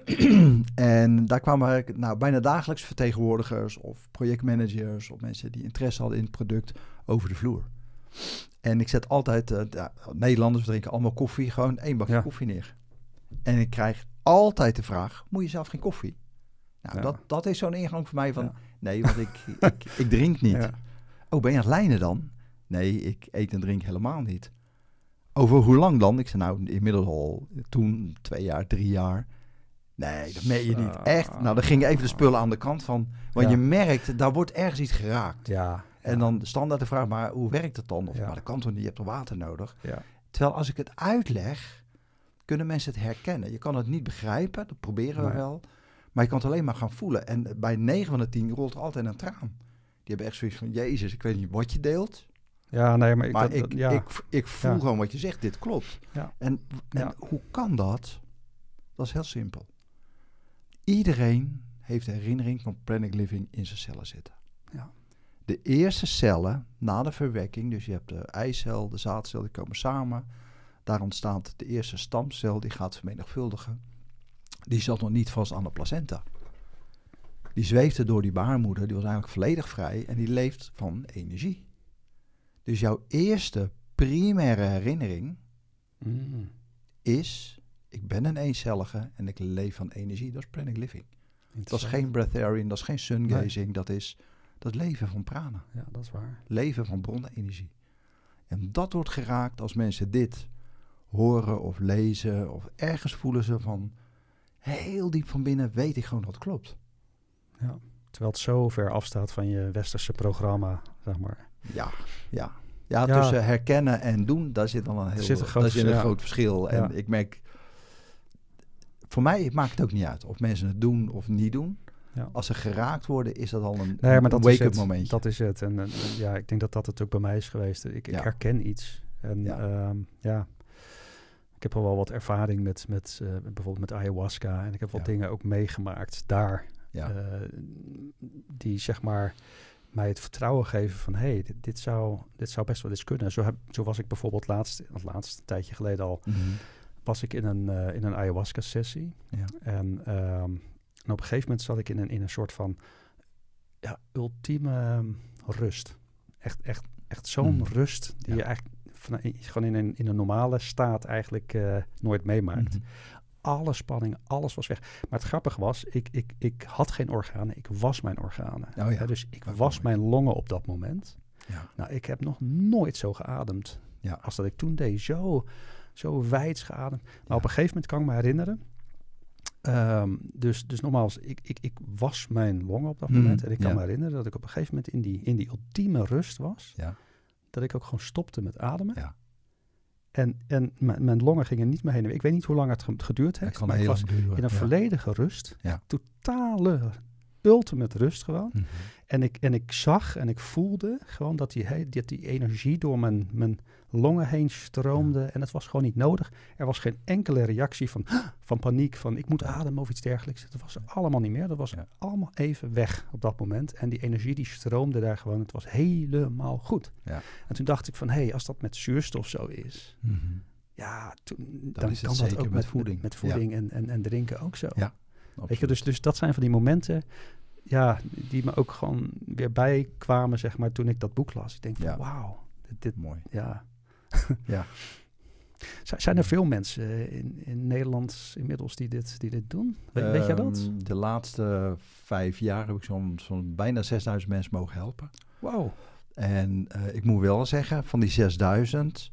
[SPEAKER 2] en daar kwamen nou, bijna dagelijks vertegenwoordigers of projectmanagers... of mensen die interesse hadden in het product over de vloer. En ik zet altijd, eh, ja, Nederlanders drinken allemaal koffie, gewoon één bakje koffie neer. En ik krijg altijd de vraag, moet je zelf geen koffie? Nou, dat, dat is zo'n ingang voor mij van, nee, want ik, ik, ik, drink niet. Oh, ben je aan het lijnen dan? Nee, ik eet en drink helemaal niet. Over hoe lang dan? Ik zei, nou, inmiddels al toen, twee jaar, drie jaar. Nee, dat meen je niet. Echt. Nou, dan gingen even de spullen aan de kant van. Want je merkt, daar wordt ergens iets geraakt. Ja, En dan de standaard de vraag, maar hoe werkt het dan? Of, Maar dat kan toch niet, je hebt er water nodig. Terwijl als ik het uitleg, kunnen mensen het herkennen. Je kan het niet begrijpen, dat proberen we wel. Maar je kan het alleen maar gaan voelen. En bij 9 van de 10 rolt er altijd een traan. Die hebben echt zoiets van, jezus, ik weet niet wat je deelt. Ja, nee, maar ik, ik, ik, voel gewoon wat je zegt, dit klopt. Ja. En, en hoe kan dat? Dat is heel simpel. Iedereen heeft de herinnering van Planet Living in zijn cellen zitten. De eerste cellen na de verwekking, dus je hebt de eicel, de zaadcel, die komen samen. Daar ontstaat de eerste stamcel, die gaat vermenigvuldigen. Die zat nog niet vast aan de placenta. Die zweefde door die baarmoeder, die was eigenlijk volledig vrij en die leeft van energie. Dus jouw eerste primaire herinnering mm. is: ik ben een eencellige en ik leef van energie. Dat is pranic living. Dat is geen breatharian, dat is geen sungazing, nee. dat is dat leven van prana. Ja, dat is waar. Leven van bronnen-energie. En dat wordt geraakt als mensen dit horen of lezen of ergens voelen ze van heel diep van binnen weet ik gewoon dat klopt ja. Terwijl het zo ver afstaat van je westerse programma, zeg maar. Ja, ja. Ja, tussen herkennen en doen, daar zit dan een heel groot, daar zit een groot verschil. En ik merk, voor mij maakt het ook niet uit of mensen het doen of niet doen. Als ze geraakt worden, is dat al een, wake-up moment. Dat is het. En, ja, ik
[SPEAKER 1] denk dat dat het ook bij mij is geweest. Ik, ik herken iets. En ja. Ehm, ja. ik heb al wel wat ervaring met, met eh, bijvoorbeeld met ayahuasca. En ik heb wat dingen ook meegemaakt daar. Ja. Eh, die zeg maar mij het vertrouwen geven van... hé, hey, dit, zou, dit zou best wel eens kunnen. Zo, heb, zo was ik bijvoorbeeld laatst, laatste een tijdje geleden al... Mhm. was ik in een, eh, in een ayahuasca-sessie. Ja. En, ehm, en, op een gegeven moment zat ik in een, in een soort van ja, ultieme ehm, rust. Echt, echt, echt zo'n mhm. rust die je eigenlijk van, gewoon in een, in een normale staat eigenlijk eh, nooit meemaakt. Mhm alle spanning, alles was weg. Maar het grappige was, ik, ik, ik had geen organen, ik was mijn organen. Oh ja, dus ik was mijn longen op dat moment. Ja. Nou, ik heb nog nooit zo geademd ja. als dat ik toen deed. Zo, zo wijd geademd. Maar op een gegeven moment kan ik me herinneren. Um, dus, dus nogmaals, ik, ik, ik was mijn longen op dat mhm, moment. En ik kan me herinneren dat ik op een gegeven moment in die, in die ultieme rust was. Dat ik ook gewoon stopte met ademen. En, en mijn, longen gingen niet meer heen. Ik weet niet hoe lang het geduurd heeft. maar ik was in een volledige rust. Ja. Totale, ultimate rust gewoon. Mhm. En ik, en ik zag en ik voelde gewoon dat die, dat die energie door mijn, mijn longen heen stroomde. En het was gewoon niet nodig. Er was geen enkele reactie van, van paniek, van ik moet ademen of iets dergelijks. Dat was allemaal niet meer. Dat was allemaal even weg op dat moment. En die energie die stroomde daar gewoon. Het was helemaal goed. Ja. En toen dacht ik van, hé, hey, als dat met zuurstof zo is... Mhm. Ja, toen, dan, is kan dat ook met, voeding, met, voeding en, en, en, drinken ook zo. Weet je, dus, dus dat zijn van die momenten ja, die me ook gewoon weer bijkwamen, zeg maar, toen ik dat boek las. Ik denk van,
[SPEAKER 2] wauw. Dit, dit, Mooi. Ja. ja.
[SPEAKER 1] Zijn er veel mensen in, in Nederland inmiddels die dit, die dit doen? weet je dat?
[SPEAKER 2] Ehm, de laatste vijf jaar heb ik zo'n zo'n bijna 6000 mensen mogen helpen. wow En eh, ik moet wel zeggen, van die 6000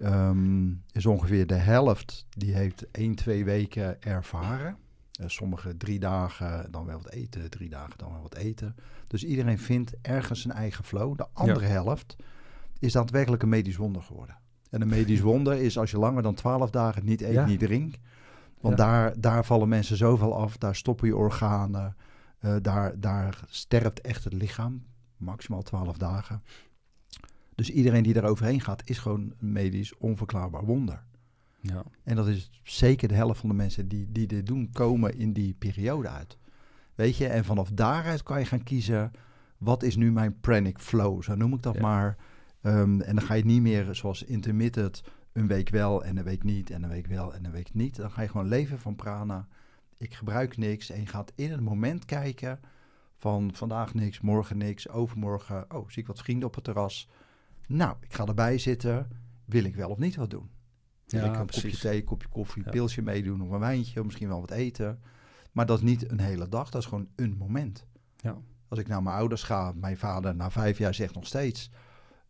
[SPEAKER 2] ehm, is ongeveer de helft die heeft één, twee weken ervaren. Eh, sommige drie dagen dan wel wat eten, drie dagen dan wel wat eten. Dus iedereen vindt ergens zijn eigen flow. De andere helft is daadwerkelijk een medisch wonder geworden. En een medisch wonder is als je langer dan twaalf dagen niet eet, niet drinkt. Want daar, daar vallen mensen zoveel af, daar stoppen je organen, eh, daar, daar sterft echt het lichaam. Maximaal twaalf dagen. Dus iedereen die daar overheen gaat, is gewoon een medisch onverklaarbaar wonder. Ja. En dat is zeker de helft van de mensen die, die dit doen, komen in die periode uit. Weet je, en vanaf daaruit kan je gaan kiezen, wat is nu mijn pranic flow, zo noem ik dat maar. Ehm, en dan ga je niet meer zoals intermittent een week wel en een week niet en een week wel en een week niet. Dan ga je gewoon leven van prana. Ik gebruik niks en je gaat in het moment kijken van vandaag niks, morgen niks, overmorgen. Oh, zie ik wat vrienden op het terras. Nou, ik ga erbij zitten. Wil ik wel of niet wat doen? Ja, kan een precies. kopje thee, kopje koffie, ja. pilsje meedoen of een wijntje, misschien wel wat eten. Maar dat is niet een hele dag, dat is gewoon een moment. Ja. Als ik naar mijn ouders ga, mijn vader na vijf jaar zegt nog steeds...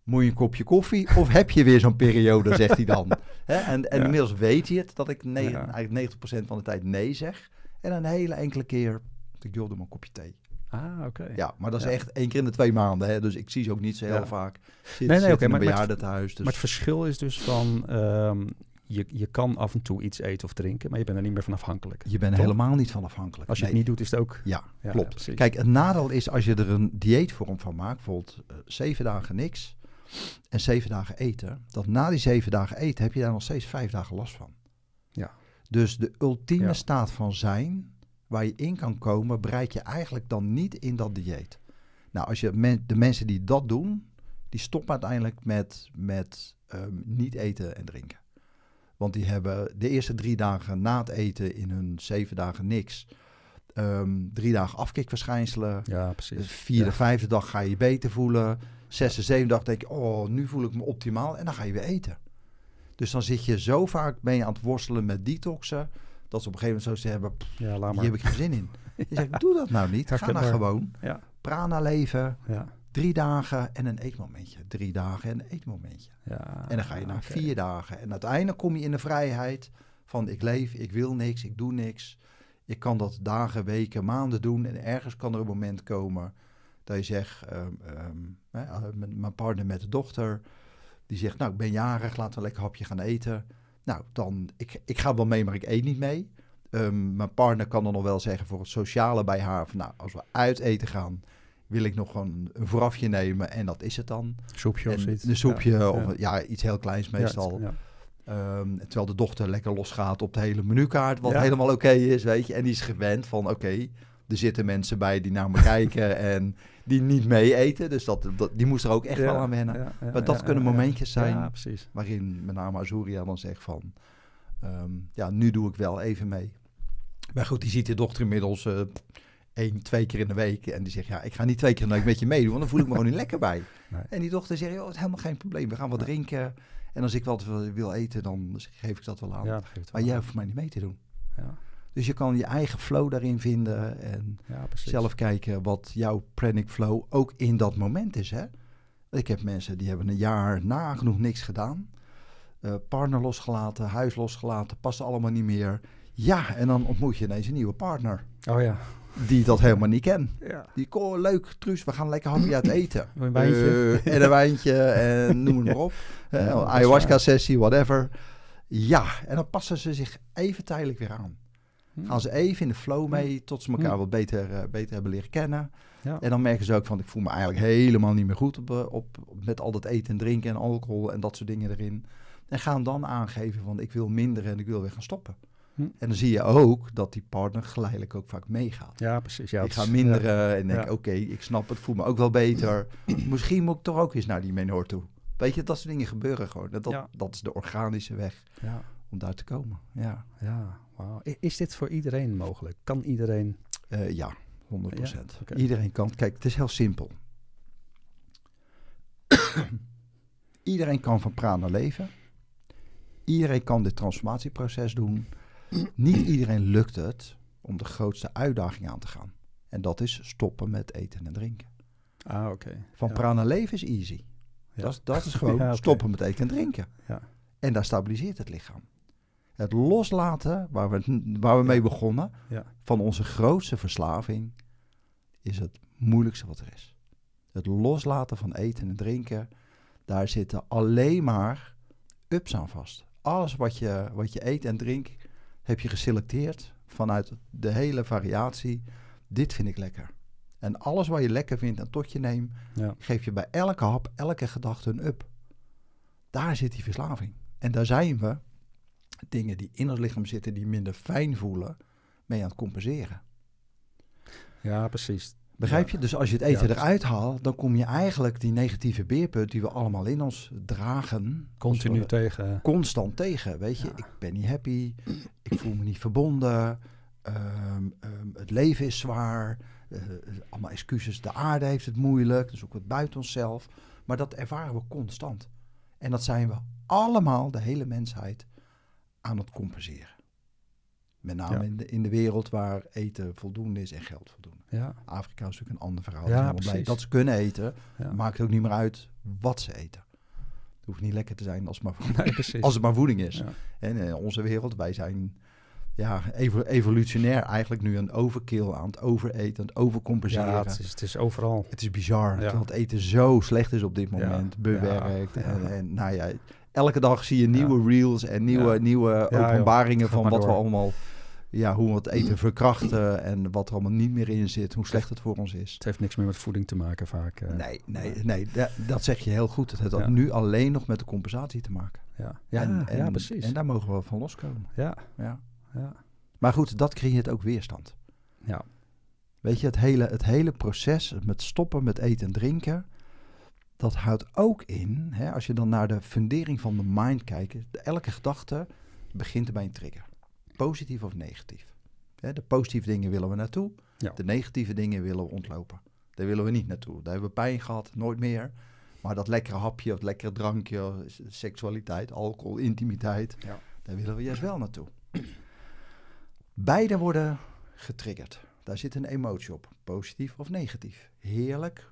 [SPEAKER 2] Moet je een kopje koffie of heb je weer zo'n periode, zegt hij dan. He? En, en inmiddels weet hij het, dat ik nee, eigenlijk 90% van de tijd nee zeg. En een hele enkele keer, ik joh, mijn een kopje thee. Ah, oké. Ja, maar dat is echt één keer in de twee maanden. Hè? Dus ik zie ze ook niet zo heel vaak. Zit, nee, nee, oké. Okay, maar, maar, het, dus- maar het
[SPEAKER 1] verschil is dus van... Ehm, je, je kan
[SPEAKER 2] af en toe iets eten of drinken, maar je bent er niet meer van afhankelijk. Je bent helemaal niet van afhankelijk. Als je het niet doet, is het ook. Ja, klopt. Kijk, het nadeel is als je er een dieetvorm van maakt, bijvoorbeeld eh, zeven dagen niks en zeven dagen eten, dat na die zeven dagen eten heb je daar nog steeds vijf dagen last van. Ja. Dus de ultieme staat van zijn waar je in kan komen, bereik je eigenlijk dan niet in dat dieet. Nou, als je de mensen die dat doen, die stoppen uiteindelijk met, met ehm, niet eten en drinken. Want die hebben de eerste drie dagen na het eten in hun zeven dagen niks. Ehm, drie dagen afkikverschijnselen. Ja, precies. Vierde, vijfde dag ga je, je beter voelen. Zesde, zevende dag denk je, oh, nu voel ik me optimaal. En dan ga je weer eten. Dus dan zit je zo vaak, ben je aan het worstelen met detoxen... dat ze op een gegeven moment zo ze hebben, ja, laat maar. hier heb ik geen zin in. Je zegt, doe dat nou niet. Ga nou gewoon. Prana leven. Ja. Drie dagen en een eetmomentje. Drie dagen en een eetmomentje. Ja, en dan ga je naar vier dagen. En uiteindelijk kom je in de vrijheid van ik leef, ik wil niks, ik doe niks. Ik kan dat dagen, weken, maanden doen. En ergens kan er een moment komen dat je zegt, ehm, ehm, eh, mijn partner met de dochter, die zegt, nou ik ben jarig, laten we lekker hapje gaan eten. Nou, dan, ik, ik ga wel mee, maar ik eet niet mee. Ehm, mijn partner kan dan nog wel zeggen voor het sociale bij haar, van, nou als we uit eten gaan, wil ik nog gewoon een voorafje nemen en dat is het dan. Soepje of zoiets. Een soepje ja, of ja. iets heel kleins meestal. Ehm, terwijl de dochter lekker losgaat op de hele menukaart, wat helemaal oké is, weet je. En die is gewend van, oké, er zitten mensen bij die naar me kijken en die niet mee eten. Dus dat, die moest er ook echt wel aan wennen. maar dat kunnen momentjes zijn waarin met name Azuria dan zegt van, ehm, ja, nu doe ik wel even mee. Maar goed, die ziet de dochter inmiddels... Eh, één, twee keer in de week. En die zegt, ja, ik ga niet twee keer in de met je meedoen, want dan voel ik me gewoon niet lekker bij. En die dochter zegt, oh het helemaal geen probleem, we gaan wat drinken. En als ik wat wil eten, dan dus geef ik dat wel aan. maar jij hoeft mij niet mee te doen. Ja. Dus je kan je eigen flow daarin vinden en zelf kijken wat jouw panic flow ook in dat moment is. Hè? Ik heb mensen die hebben een jaar nagenoeg niks gedaan. Uh, partner losgelaten, huis losgelaten, past allemaal niet meer. Ja, en dan ontmoet je ineens een nieuwe partner. Oh ja die dat helemaal niet ken. Ja. Die oh, leuk, Truus, we gaan lekker hapje uit eten. een wijntje. Eh, en een wijntje en noem het maar op. Uh, eh, Ayahuasca-sessie, whatever. Ja, en dan passen ze zich even tijdelijk weer aan. Hm. Gaan ze even in de flow hm. mee tot ze elkaar hm. wat beter, eh, beter hebben leren kennen. Ja. En dan merken ze ook van, ik voel me eigenlijk helemaal niet meer goed op, op, met al dat eten en drinken en alcohol en dat soort dingen erin. En gaan dan aangeven van, ik wil minder en ik wil weer gaan stoppen. Hm. En dan zie je ook dat die partner geleidelijk ook vaak meegaat. Ja, precies. Ja, ik ga minderen en denk, oké, ik snap het, voel me ook wel beter. Misschien moet ik toch ook eens naar die menor toe. Weet je, dat soort dingen gebeuren gewoon. Dat, dat, is de organische weg om daar te komen.
[SPEAKER 1] Ja, ja wauw. Is dit voor iedereen mogelijk? Kan iedereen? Eh, ja,
[SPEAKER 2] 100%. Iedereen kan. Kijk, het is heel simpel. iedereen kan van prana leven. Iedereen kan dit transformatieproces doen. Niet iedereen lukt het om de grootste uitdaging aan te gaan. En dat is stoppen met eten en drinken. Ah, oké. Van ja. prana leven is easy. Dat, dat, is gewoon stoppen met eten en drinken. En daar stabiliseert het lichaam. Het loslaten, waar we, waar we mee begonnen, van onze grootste verslaving, is het moeilijkste wat er is. Het loslaten van eten en drinken, daar zitten alleen maar ups aan vast. Alles wat je, wat je eet en drinkt, heb je geselecteerd vanuit de hele variatie. Dit vind ik lekker. En alles wat je lekker vindt en tot je neemt, ja. geef je bij elke hap, elke gedachte een up. Daar zit die verslaving. En daar zijn we dingen die in ons lichaam zitten, die minder fijn voelen, mee aan het compenseren. Ja, precies. Begrijp je? Dus als je het eten dus- eruit haalt, dan kom je eigenlijk die negatieve beerput die we allemaal in ons dragen. Continu tegen. Constant tegen. Weet je, ik ben niet happy, ik voel me niet verbonden, ehm, ehm, het leven is zwaar, eh, eh, allemaal excuses, de aarde heeft het moeilijk, dus ook het buiten onszelf. Maar dat ervaren we constant. En dat zijn we allemaal, de hele mensheid, aan het compenseren. Met name in, de, in de wereld waar eten voldoende is en geld voldoende. Ja. Afrika is natuurlijk een ander verhaal. dat ze kunnen eten. Ja. Maakt ook niet meer uit wat ze eten. Het hoeft niet lekker te zijn als het maar, als het maar voeding is. En in eh, onze wereld, wij zijn ja, evolutionair eigenlijk nu een overkill aan het overeten, aan het overcompenseren. Ja, het is, overal. Het is bizar ja. dat eten zo slecht is op dit moment, bewerkt. En, en, nou ja, elke dag zie je nieuwe reels en nieuwe, nieuwe openbaringen van wat we allemaal ja, hoe we het eten verkrachten en wat er allemaal niet meer in zit, hoe slecht het voor ons is. Het heeft niks meer met voeding te maken vaak. Eh. nee, nee, nee dat zeg je heel goed. Het heeft nu alleen nog met de compensatie te maken. Ja, ja, en, ja precies. En daar mogen we van loskomen. Ja. Ja. ja. Maar goed, dat creëert ook weerstand. Ja. Weet je, het hele, het hele proces met stoppen met eten en drinken, dat houdt ook in, hè, als je dan naar de fundering van de mind kijkt, elke gedachte begint bij een trigger positief of negatief. De positieve dingen willen we naartoe, de negatieve dingen willen we ontlopen. Daar willen we niet naartoe. Daar hebben we pijn gehad, nooit meer. Maar dat lekkere hapje, dat lekkere drankje, seksualiteit, alcohol, intimiteit, ja. daar willen we juist wel naartoe. Beide worden getriggerd. Daar zit een emotie op, positief of negatief. Heerlijk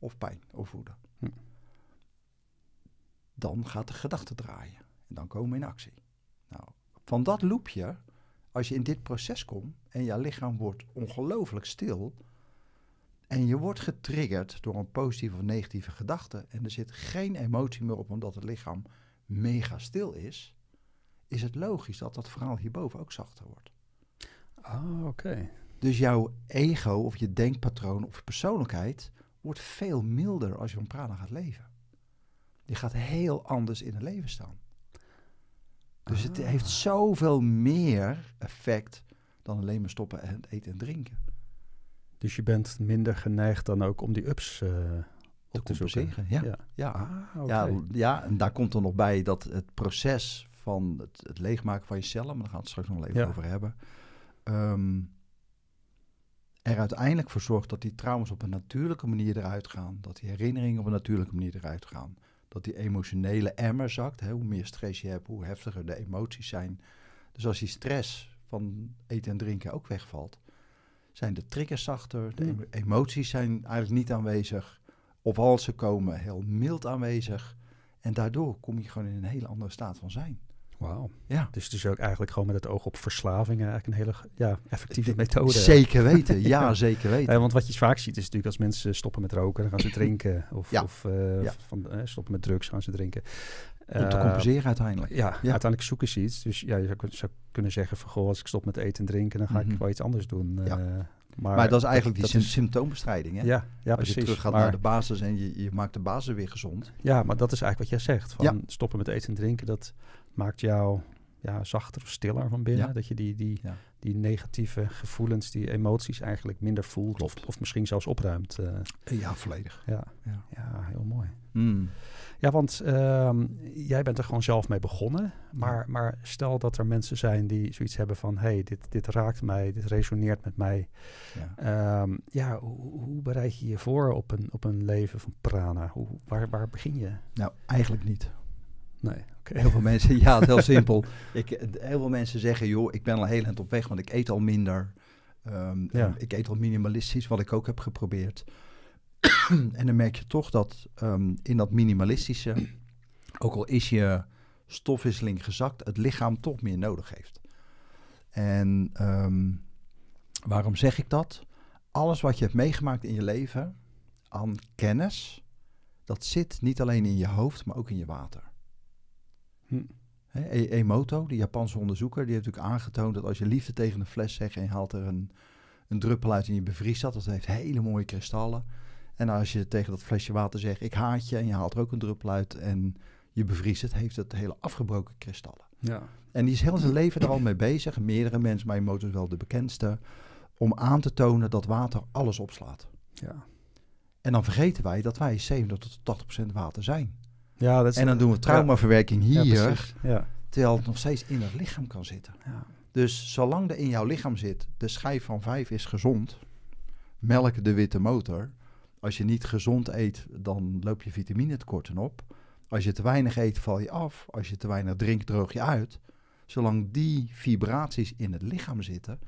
[SPEAKER 2] of pijn of woede. Hm. Dan gaat de gedachte draaien en dan komen we in actie. Van dat loopje, als je in dit proces komt en je lichaam wordt ongelooflijk stil. En je wordt getriggerd door een positieve of negatieve gedachte. En er zit geen emotie meer op omdat het lichaam mega stil is. Is het logisch dat dat verhaal hierboven ook zachter wordt. Ah, oké. Dus jouw ego of je denkpatroon of je persoonlijkheid wordt veel milder als je van prana gaat leven. Je gaat heel anders in het leven staan. Dus het ah. heeft zoveel meer effect dan alleen maar stoppen en eten en drinken.
[SPEAKER 1] Dus je bent minder geneigd dan ook om die ups eh, op te, te Ja, ja. Ja. Ah, ja.
[SPEAKER 2] ja, en daar komt er nog bij dat het proces van het, leegmaken van je cellen, maar daar gaan we het straks nog even over hebben, ehm, er uiteindelijk voor zorgt dat die traumas op een natuurlijke manier eruit gaan, dat die herinneringen op een natuurlijke manier eruit gaan dat die emotionele emmer zakt. Hè? Hoe meer stress je hebt, hoe heftiger de emoties zijn. Dus als die stress van eten en drinken ook wegvalt, zijn de triggers zachter, de hmm. emoties zijn eigenlijk niet aanwezig. Of als ze komen, heel mild aanwezig. En daardoor kom je gewoon in een hele andere staat van zijn. Wauw. Ja. Dus het is
[SPEAKER 1] ook eigenlijk gewoon met het oog op verslaving eh, eigenlijk een hele ja, effectieve methode. Zeker weten, ja, zeker weten. want wat je vaak ziet is natuurlijk als mensen stoppen met roken, dan gaan ze drinken. Of, of eh, van, eh, stoppen met drugs, gaan ze drinken. Om te compenseren uiteindelijk. Ja, uiteindelijk zoeken ze iets. Dus ja, je zou, kunnen zeggen van, goh, als ik stop met eten en drinken, dan ga ik mhm. wel iets anders doen. maar, maar, dat is eigenlijk dat, die symptoombestrijding. Hè? Ja, ja, Als je terug gaat maar, naar de
[SPEAKER 2] basis en je, je, maakt de basis weer gezond.
[SPEAKER 1] Ja, maar dat is eigenlijk wat jij zegt. Van Stoppen met eten en drinken, dat, maakt jou ja, zachter of stiller van binnen. Dat je die, die, die negatieve gevoelens, die emoties eigenlijk minder voelt. Of, misschien zelfs opruimt. Eh.
[SPEAKER 2] Ja, volledig. Ja,
[SPEAKER 1] ja. heel mooi. Hmm. Ja, want ehm, jij bent er gewoon zelf mee begonnen. Maar, maar stel dat er mensen zijn die zoiets hebben van... hey, dit, dit raakt mij, dit resoneert met mij. Ja, ehm, ja hoe, hoe, bereid je je voor op een, op een leven van prana? Hoe, waar, waar begin
[SPEAKER 2] je? Nou, eigenlijk niet.
[SPEAKER 1] Nee. Heel veel mensen, ja, het is heel simpel.
[SPEAKER 2] Ik, eh, heel veel mensen zeggen, joh, ik ben al heel eind op weg, want ik eet al minder. Ehm, ik eet al minimalistisch, wat ik ook heb geprobeerd. en dan merk je toch dat ehm, in dat minimalistische, ook al is je stofwisseling gezakt, het lichaam toch meer nodig heeft. En ehm, waarom zeg ik dat? Alles wat je hebt meegemaakt in je leven aan kennis, dat zit niet alleen in je hoofd, maar ook in je water. Hm. E, Emoto, die Japanse onderzoeker, die heeft natuurlijk aangetoond dat als je liefde tegen een fles zegt en je haalt er een, een druppel uit en je bevriest dat, dat heeft hele mooie kristallen. En als je tegen dat flesje water zegt, ik haat je en je haalt er ook een druppel uit en je bevriest het, heeft het hele afgebroken kristallen. Ja. En die is heel zijn leven er al mee bezig, meerdere mensen, maar Emoto is wel de bekendste, om aan te tonen dat water alles opslaat. Ja. En dan vergeten wij dat wij 70 tot 80 procent water zijn. Ja, dat is en dan doen we traumaverwerking hier, ja, terwijl het nog steeds in het lichaam kan zitten. Dus zolang er in jouw lichaam zit, de schijf van vijf is gezond, melk de witte motor. Als je niet gezond eet, dan loop je vitamine tekorten op. Als je te weinig eet, val je af. Als je te weinig drinkt, droog je uit. Zolang die vibraties in het lichaam zitten,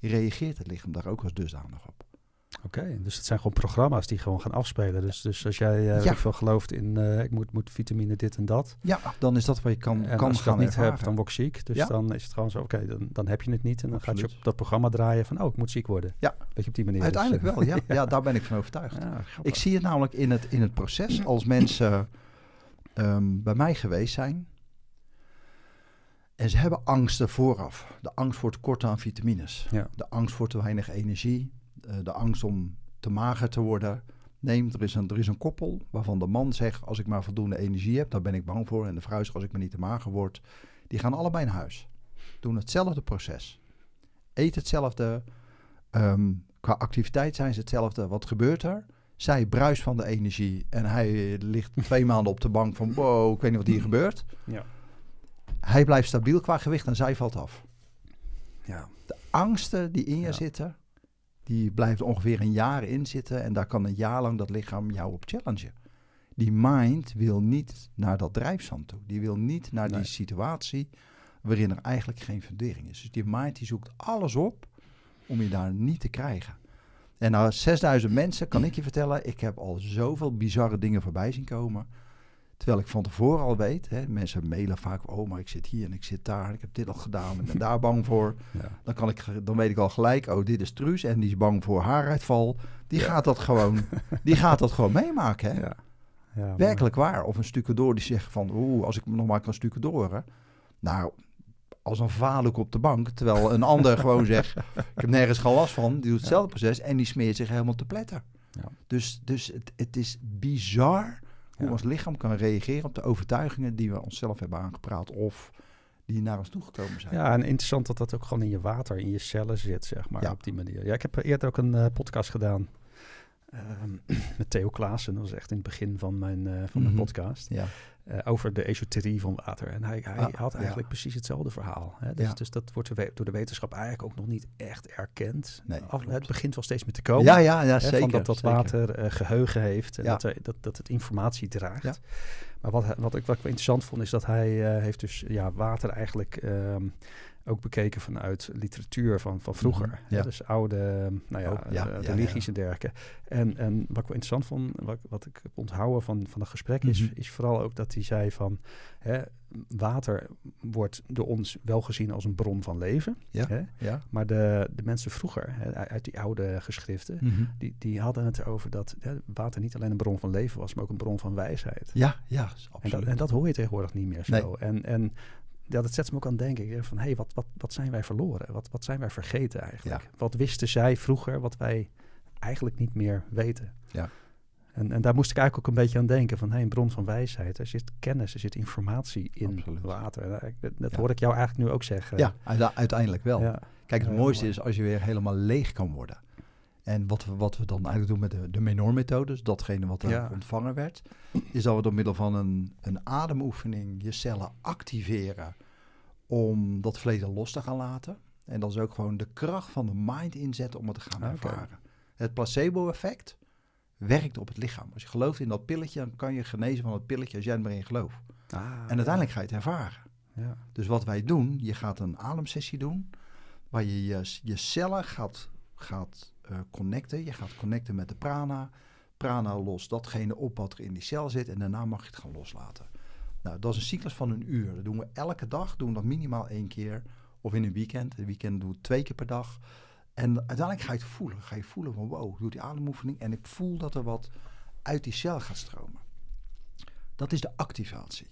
[SPEAKER 2] reageert het lichaam daar ook als dusdanig op.
[SPEAKER 1] Oké, dus het zijn gewoon programma's die gewoon gaan afspelen. Dus, dus als jij uh, veel gelooft in eh, ik moet, moet vitamine dit en dat. Ja, dan is dat wat je kan, kan als je dat niet hebt, dan word ik ziek. Dus dan is het gewoon zo, oké, dan, dan heb je het niet. En dan gaat je op dat programma draaien van, oh, ik moet ziek worden. Ja. Weet je, op die manier. Uiteindelijk dus, wel, ja. ja. daar
[SPEAKER 2] ben ik van overtuigd. ik zie het namelijk in het, in het proces. Als mensen ehm, bij mij geweest zijn... En ze hebben angsten vooraf. De angst voor tekort aan vitamines. De angst voor te weinig energie eh, de angst om te mager te worden neemt. Er is, een, er is een koppel waarvan de man zegt: Als ik maar voldoende energie heb, daar ben ik bang voor. En de vrouw zegt: Als ik maar niet te mager word. Die gaan allebei naar huis. Doen hetzelfde proces. Eet hetzelfde. Ehm, qua activiteit zijn ze hetzelfde. Wat gebeurt er? Zij bruist van de energie. En hij ligt twee maanden op de bank van: Wow, ik weet niet wat hier gebeurt. Ja. Hij blijft stabiel qua gewicht en zij valt af. Ja. De angsten die in je zitten, die blijft ongeveer een jaar in zitten en daar kan een jaar lang dat lichaam jou op challengen. Die mind wil niet naar dat drijfzand toe. Die wil niet naar die situatie waarin er eigenlijk geen fundering is. Dus die mind die zoekt alles op om je daar niet te krijgen. En na 6000 mensen kan ik je vertellen, ik heb al zoveel bizarre dingen voorbij zien komen. Terwijl ik van tevoren al weet, hè, mensen mailen vaak, oh maar ik zit hier en ik zit daar, en ik heb dit al gedaan en ben daar bang voor. Dan, kan ik, dan weet ik al gelijk, oh dit is Truus en die is bang voor haaruitval. Die, gaat, dat gewoon, die gaat dat gewoon meemaken. Hè? Ja. Werkelijk waar. Of een stukendoor die zegt van, oeh, als ik nog maar kan Hè? Nou, als een vaarlijk op de bank. Terwijl een ander gewoon zegt, ik heb nergens geen last van. Die doet hetzelfde proces en die smeert zich helemaal te pletter. Dus, dus het, het is bizar hoe ons lichaam kan reageren op de overtuigingen die we onszelf hebben aangepraat of die naar ons toegekomen zijn. Ja,
[SPEAKER 1] en interessant dat dat ook gewoon in je water, in je cellen zit, zeg maar, ja. op die manier. Ja, ik heb eerder ook een eh, podcast gedaan ehm, met Theo Klaassen. Dat was echt in het begin van mijn, eh, van mijn mhm. podcast. Ja. Eh, over de esoterie van water. En hij, hij ah, had eigenlijk precies hetzelfde verhaal. Hè? Dus, dus, dat wordt door de wetenschap eigenlijk ook nog niet echt erkend. Nee, het begint wel steeds meer te komen. Ja, ja, ja zeker. Van dat dat water eh, geheugen heeft en dat, dat, dat het informatie draagt. Maar wat, wat, ik, wat ik interessant vond is dat hij eh, heeft dus ja, water eigenlijk... Ehm, ook bekeken vanuit literatuur van, van vroeger. Mhm, dus oude nou ja, oh, eh, en En, wat ik wel interessant vond, wat, wat ik onthouden van, van het gesprek is, mhm. is vooral ook dat hij zei van... Hè, water wordt door ons wel gezien als een bron van leven. Ja, hè? Ja. Maar de, de mensen vroeger, hè, uit die oude geschriften, mhm. die, die hadden het erover dat hè, water niet alleen een bron van leven was, maar ook een bron van wijsheid. Ja, ja, absoluut. En dat, hoor je tegenwoordig niet meer zo. En, en ja, dat zet me ook aan denken. Van hey, wat, wat, wat zijn wij verloren? Wat, wat zijn wij vergeten eigenlijk? Wat wisten zij vroeger wat wij eigenlijk niet meer weten? Ja. En, en daar moest ik eigenlijk ook een beetje aan denken. Van hé, hey, een bron van wijsheid. Er zit kennis, er zit informatie in Absoluut. water. Eh, dat hoor ik jou eigenlijk nu ook zeggen. Ja, uiteindelijk wel.
[SPEAKER 2] Kijk, het mooiste is als je weer helemaal leeg kan worden. En wat we, wat we dan eigenlijk doen met de, de Menor-methode, dus datgene wat er ontvangen werd, is dat we door middel van een, een ademoefening je cellen activeren om dat vlees los te gaan laten. En dan is ook gewoon de kracht van de mind inzetten om het te gaan ah, ervaren. Het placebo-effect werkt op het lichaam. Als je gelooft in dat pilletje, dan kan je genezen van dat pilletje als jij er maar in gelooft. Ah, en uiteindelijk ga je het ervaren. Ja. Dus wat wij doen, je gaat een ademsessie doen, waar je je, je cellen gaat, gaat eh, connecten. Je gaat connecten met de prana. Prana los datgene op wat er in die cel zit en daarna mag je het gaan loslaten. Nou, dat is een cyclus van een uur. Dat doen we elke dag, doen we dat minimaal één keer. Of in een weekend. Een weekend doen we twee keer per dag. En uiteindelijk ga je het voelen. Ga je voelen van wow, ik doe die ademoefening en ik voel dat er wat uit die cel gaat stromen. Dat is de activatie.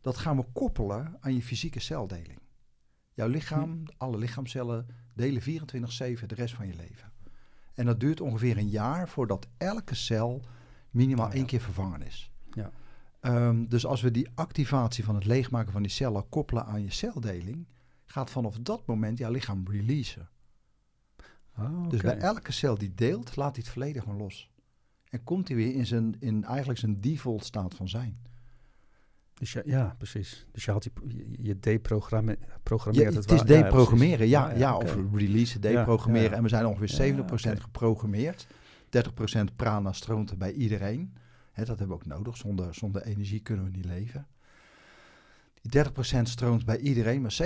[SPEAKER 2] Dat gaan we koppelen aan je fysieke celdeling. Jouw lichaam, alle lichaamcellen delen 24-7 de rest van je leven. En dat duurt ongeveer een jaar voordat elke cel minimaal oh, één keer vervangen is. Ja. Ehm, dus als we die activatie van het leegmaken van die cellen koppelen aan je celdeling, gaat vanaf dat moment jouw lichaam releasen. Ah, Dus bij elke cel die deelt, laat hij het volledig gewoon los. En komt hij weer in, zijn, in eigenlijk zijn default staat van zijn. Dus ja, precies. Dus je, had die, je deprogrammeert ja, het, het is deprogrammeren, ja, ja, of release, deprogrammeren. En we zijn ongeveer 70% geprogrammeerd. 30% prana stroomt bij iedereen. dat hebben we ook nodig. Zonder, zonder energie kunnen we niet leven. Die 30% stroomt bij iedereen, maar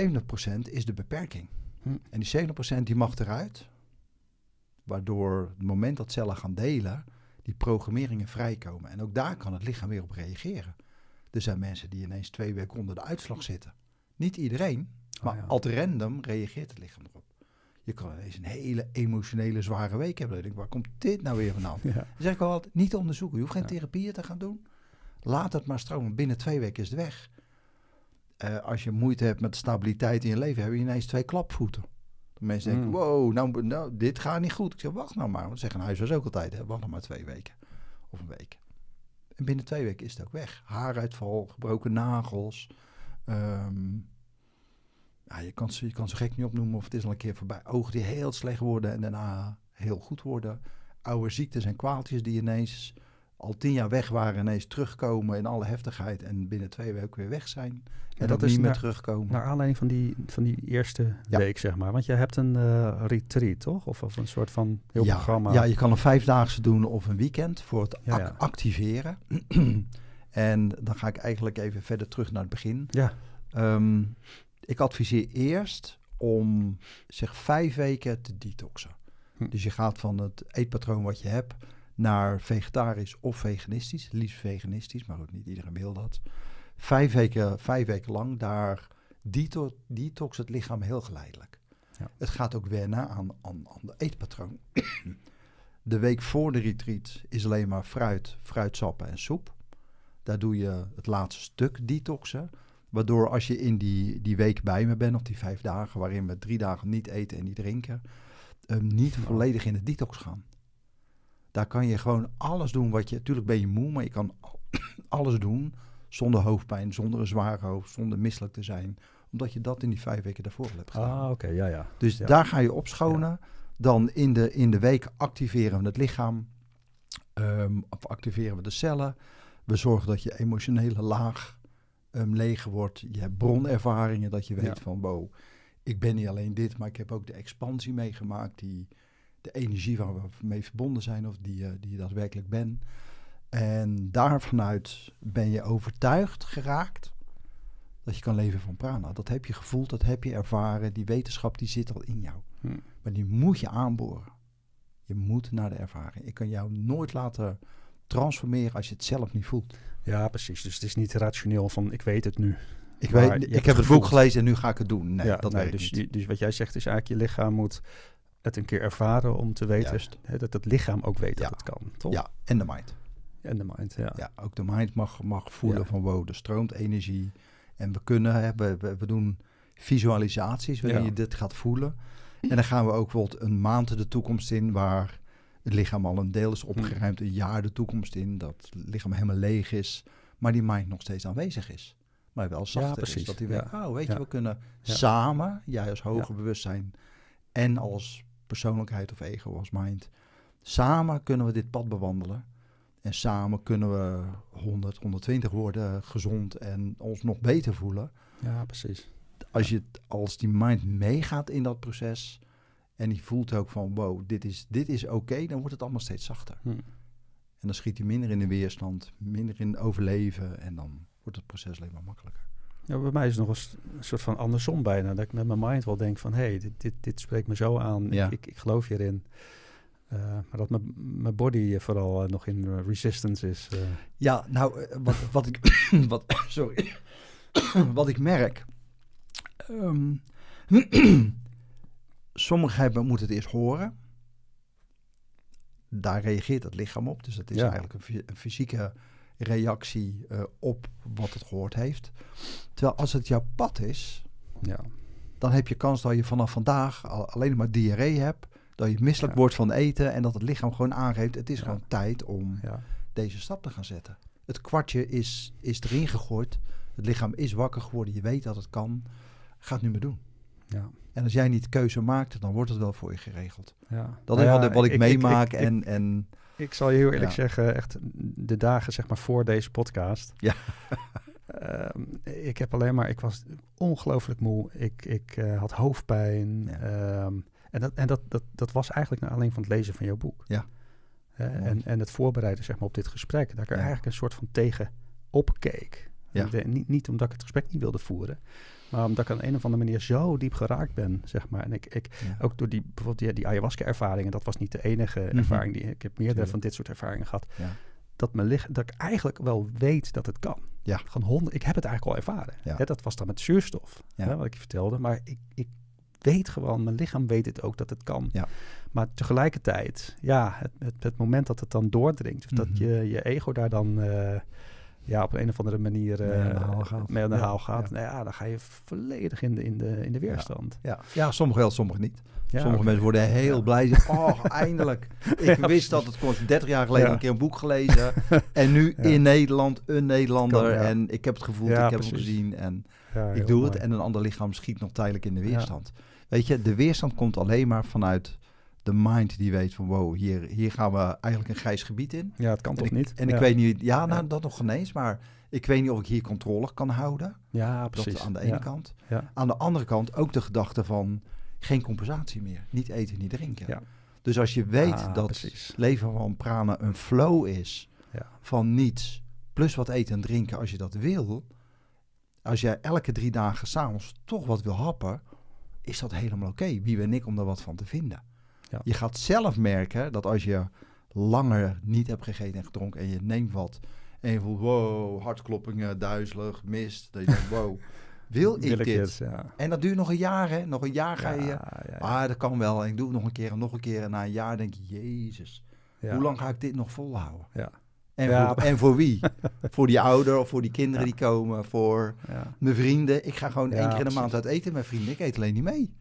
[SPEAKER 2] 70% is de beperking. Hm. En die 70% die mag eruit. Waardoor het moment dat cellen gaan delen, die programmeringen vrijkomen. En ook daar kan het lichaam weer op reageren. Er zijn mensen die ineens twee weken onder de uitslag zitten. Niet iedereen, oh maar oh random reageert het lichaam erop. Je kan ineens een hele emotionele, zware week hebben. Dan denk ik, waar komt dit nou weer vanaf? Ja. Dan zeg ik wel altijd, niet onderzoeken. Je hoeft geen therapieën te gaan doen. Laat het maar stromen. Binnen twee weken is het weg. Eh, als je moeite hebt met stabiliteit in je leven, heb je ineens twee klapvoeten. De mensen denken, mm. wow, nou, nou, dit gaat niet goed. Ik zeg, wacht nou maar. Want zeggen was nou, ook altijd, hè? wacht nog maar twee weken. Of een week. En binnen twee weken is het ook weg. Haaruitval, gebroken nagels. Ehm, ja, je, kan, je kan ze gek niet opnoemen of het is al een keer voorbij. Ogen die heel slecht worden en daarna heel goed worden. Oude ziektes en kwaaltjes die ineens al tien jaar weg waren, ineens terugkomen in alle heftigheid en binnen twee weken weer weg zijn. En, dat is niet meer terugkomen. Naar
[SPEAKER 1] aanleiding van die, van die eerste week, zeg maar. Want je hebt een eh, retreat, toch? Of, of een soort van heel programma. Ja, je kan een
[SPEAKER 2] vijfdaagse doen of een weekend voor het activeren. en dan ga ik eigenlijk even verder terug naar het begin. Ja. Ehm, ik adviseer eerst om zich vijf weken te detoxen. Hm. Dus je gaat van het eetpatroon wat je hebt naar vegetarisch of veganistisch. Liefst veganistisch, maar goed, niet iedereen wil dat. Vijf weken, vijf weken lang, daar detox, detox het lichaam heel geleidelijk. Ja. Het gaat ook weer aan, aan, aan de eetpatroon. de week voor de retreat is alleen maar fruit, fruitsappen en soep. Daar doe je het laatste stuk detoxen. Waardoor als je in die, die week bij me bent, of die vijf dagen, waarin we drie dagen niet eten en niet drinken, ehm, niet volledig in de detox gaan. Daar kan je gewoon alles doen wat je... Natuurlijk ben je moe, maar je kan alles doen zonder hoofdpijn, zonder een zware hoofd, zonder misselijk te zijn. Omdat je dat in die vijf weken daarvoor hebt gedaan. Ah, oké, ja, ja. Dus daar ga je opschonen. Dan in de, in de week activeren we het lichaam. Ehm, of activeren we de cellen. We zorgen dat je emotionele laag ehm, leeg wordt. Je hebt bronervaringen, dat je weet van... wow, ik ben niet alleen dit, maar ik heb ook de expansie meegemaakt... die de energie waar we mee verbonden zijn of die, eh, die je daadwerkelijk bent. En vanuit ben je overtuigd geraakt dat je kan leven van prana. Dat heb je gevoeld, dat heb je ervaren. Die wetenschap die zit al in jou. Hm. Maar die moet je aanboren. Je moet naar de ervaring. Ik kan jou nooit laten transformeren als je het zelf niet voelt. Ja, precies. Dus
[SPEAKER 1] het is niet rationeel van ik weet het nu. Ik, weet, ik heb het, het boek gelezen en nu ga ik het doen. Nee, dat nee, dus, dus wat jij zegt is eigenlijk je lichaam moet het een keer ervaren om te weten ja. dat het
[SPEAKER 2] lichaam ook weet dat het kan, toch? Ja, en de mind. En de mind, ja. Ja, ook de mind mag, mag voelen van wow, de stroomt energie. En we kunnen, hebben we, we, doen visualisaties wanneer je dit gaat voelen. Mm. En dan gaan we ook bijvoorbeeld een maand de toekomst in waar het lichaam al een deel is mm. opgeruimd, een jaar de toekomst in, dat het lichaam helemaal leeg is, maar die mind nog steeds aanwezig is. Maar wel zachter is. Dat die ja. weet, oh, weet je, we kunnen samen, jij als hoger bewustzijn en als persoonlijkheid of ego als mind. Samen kunnen we dit pad bewandelen. En samen kunnen we 100, 120 worden eh, gezond en ons nog beter voelen. Ja, precies. Als, je, als die mind meegaat in dat proces en die voelt ook van wow, dit is, dit is oké, dan wordt het allemaal steeds zachter. Hm. En dan schiet hij minder in de weerstand, minder in overleven en dan wordt het proces alleen maar makkelijker.
[SPEAKER 1] Ja, bij mij is het nog een soort van andersom bijna. Dat ik met mijn mind wel denk van... hé, hey, dit, dit, dit spreekt me zo aan. Ik, ik, geloof hierin. Eh, maar dat
[SPEAKER 2] mijn body
[SPEAKER 1] vooral eh, nog in resistance is. Eh.
[SPEAKER 2] Ja, nou, wat, wat ik... wat, sorry. wat ik merk... Um, sommigen hebben, moeten het eerst horen. Daar reageert het lichaam op. Dus dat is eigenlijk een fysieke reactie eh, op wat het gehoord heeft. Terwijl als het jouw pad is, ja. dan heb je kans dat je vanaf vandaag alleen maar diarree hebt, dat je misselijk wordt van eten en dat het lichaam gewoon aangeeft, het is gewoon tijd om deze stap te gaan zetten. Het kwartje is, is erin gegooid, het lichaam is wakker geworden, je weet dat het kan, ga het nu maar doen. Ja. En als jij niet keuze maakt, dan wordt het wel voor je geregeld. Ja. Dat nou is wat, ik, meemaak. Ik, en, en, ik zal je heel eerlijk zeggen, echt de dagen zeg maar, voor deze podcast. Ja.
[SPEAKER 1] Ehm, ik heb alleen maar, ik was ongelooflijk moe. Ik, ik eh, had hoofdpijn. Ehm, en dat, en dat, dat, dat was eigenlijk nou alleen van het lezen van jouw boek. Ja. en, en het voorbereiden zeg maar, op dit gesprek. Dat ik er eigenlijk een soort van tegen opkeek. Ja. niet, niet omdat ik het gesprek niet wilde voeren. Maar omdat ik aan een of andere manier zo diep geraakt ben, zeg maar. En ik, ik ook door die, bijvoorbeeld die, die ayahuasca-ervaringen, dat was niet de enige mhm. ervaring. Die, ik heb meerdere van dit soort ervaringen gehad. Dat, mijn lichaam, dat ik eigenlijk wel weet dat het kan. Ja. Gewoon honderd, ik heb het eigenlijk al ervaren. Ja. dat was dan met zuurstof, wat ik je vertelde. Maar ik, ik weet gewoon, mijn lichaam weet het ook dat het kan. Ja. Maar tegelijkertijd, ja, het, het, het moment dat het dan doordringt, of dat mhm. je, je ego daar dan eh, ja, op een of andere manier uh, aan de eh, haal gaat. ja, gaat. Nou ja, dan ga je volledig in de, in de, in de weerstand.
[SPEAKER 2] Ja, ja. sommige wel, sommige niet. sommige mensen worden heel blij. Oh, eindelijk. Ik wist dat het kon. 30 jaar geleden een keer een boek gelezen. en nu in Nederland een Nederlander. en ik heb het gevoel ik heb precies. hem gezien. En ik doe het. En een ander lichaam schiet nog tijdelijk in de weerstand. Weet je, de weerstand komt alleen maar vanuit de mind die weet van wow, hier, hier gaan we eigenlijk een grijs gebied in. Ja, het kan toch niet? En ik weet niet, ja, nou dat nog ineens, maar ik weet niet of ik hier controle kan houden. Ja, precies. aan de ene kant. Aan de andere kant ook de gedachte van geen compensatie meer. Niet eten, niet drinken. Dus als je weet ah, dat leven van prana een flow is van niets, plus wat eten en drinken als je dat wil. Als jij elke drie dagen s'avonds toch wat wil happen, is dat helemaal oké. Wie ben ik om daar wat van te vinden? Je gaat zelf merken dat als je langer niet hebt gegeten en gedronken en je neemt wat en je voelt wow, hartkloppingen, duizelig, mist, dat je denkt wow, wil ik dit? En dat duurt nog een jaar hè, nog een jaar ga je, ah dat kan wel en ik doe het nog een keer en nog een keer en na een jaar denk je jezus, hoe lang ga ik dit nog volhouden? Ja. En, ja. voor, en, voor, wie? voor die ouder of voor die kinderen die komen, voor mijn vrienden. Ik ga gewoon één keer in de maand uit eten met vrienden. Ik eet alleen niet mee.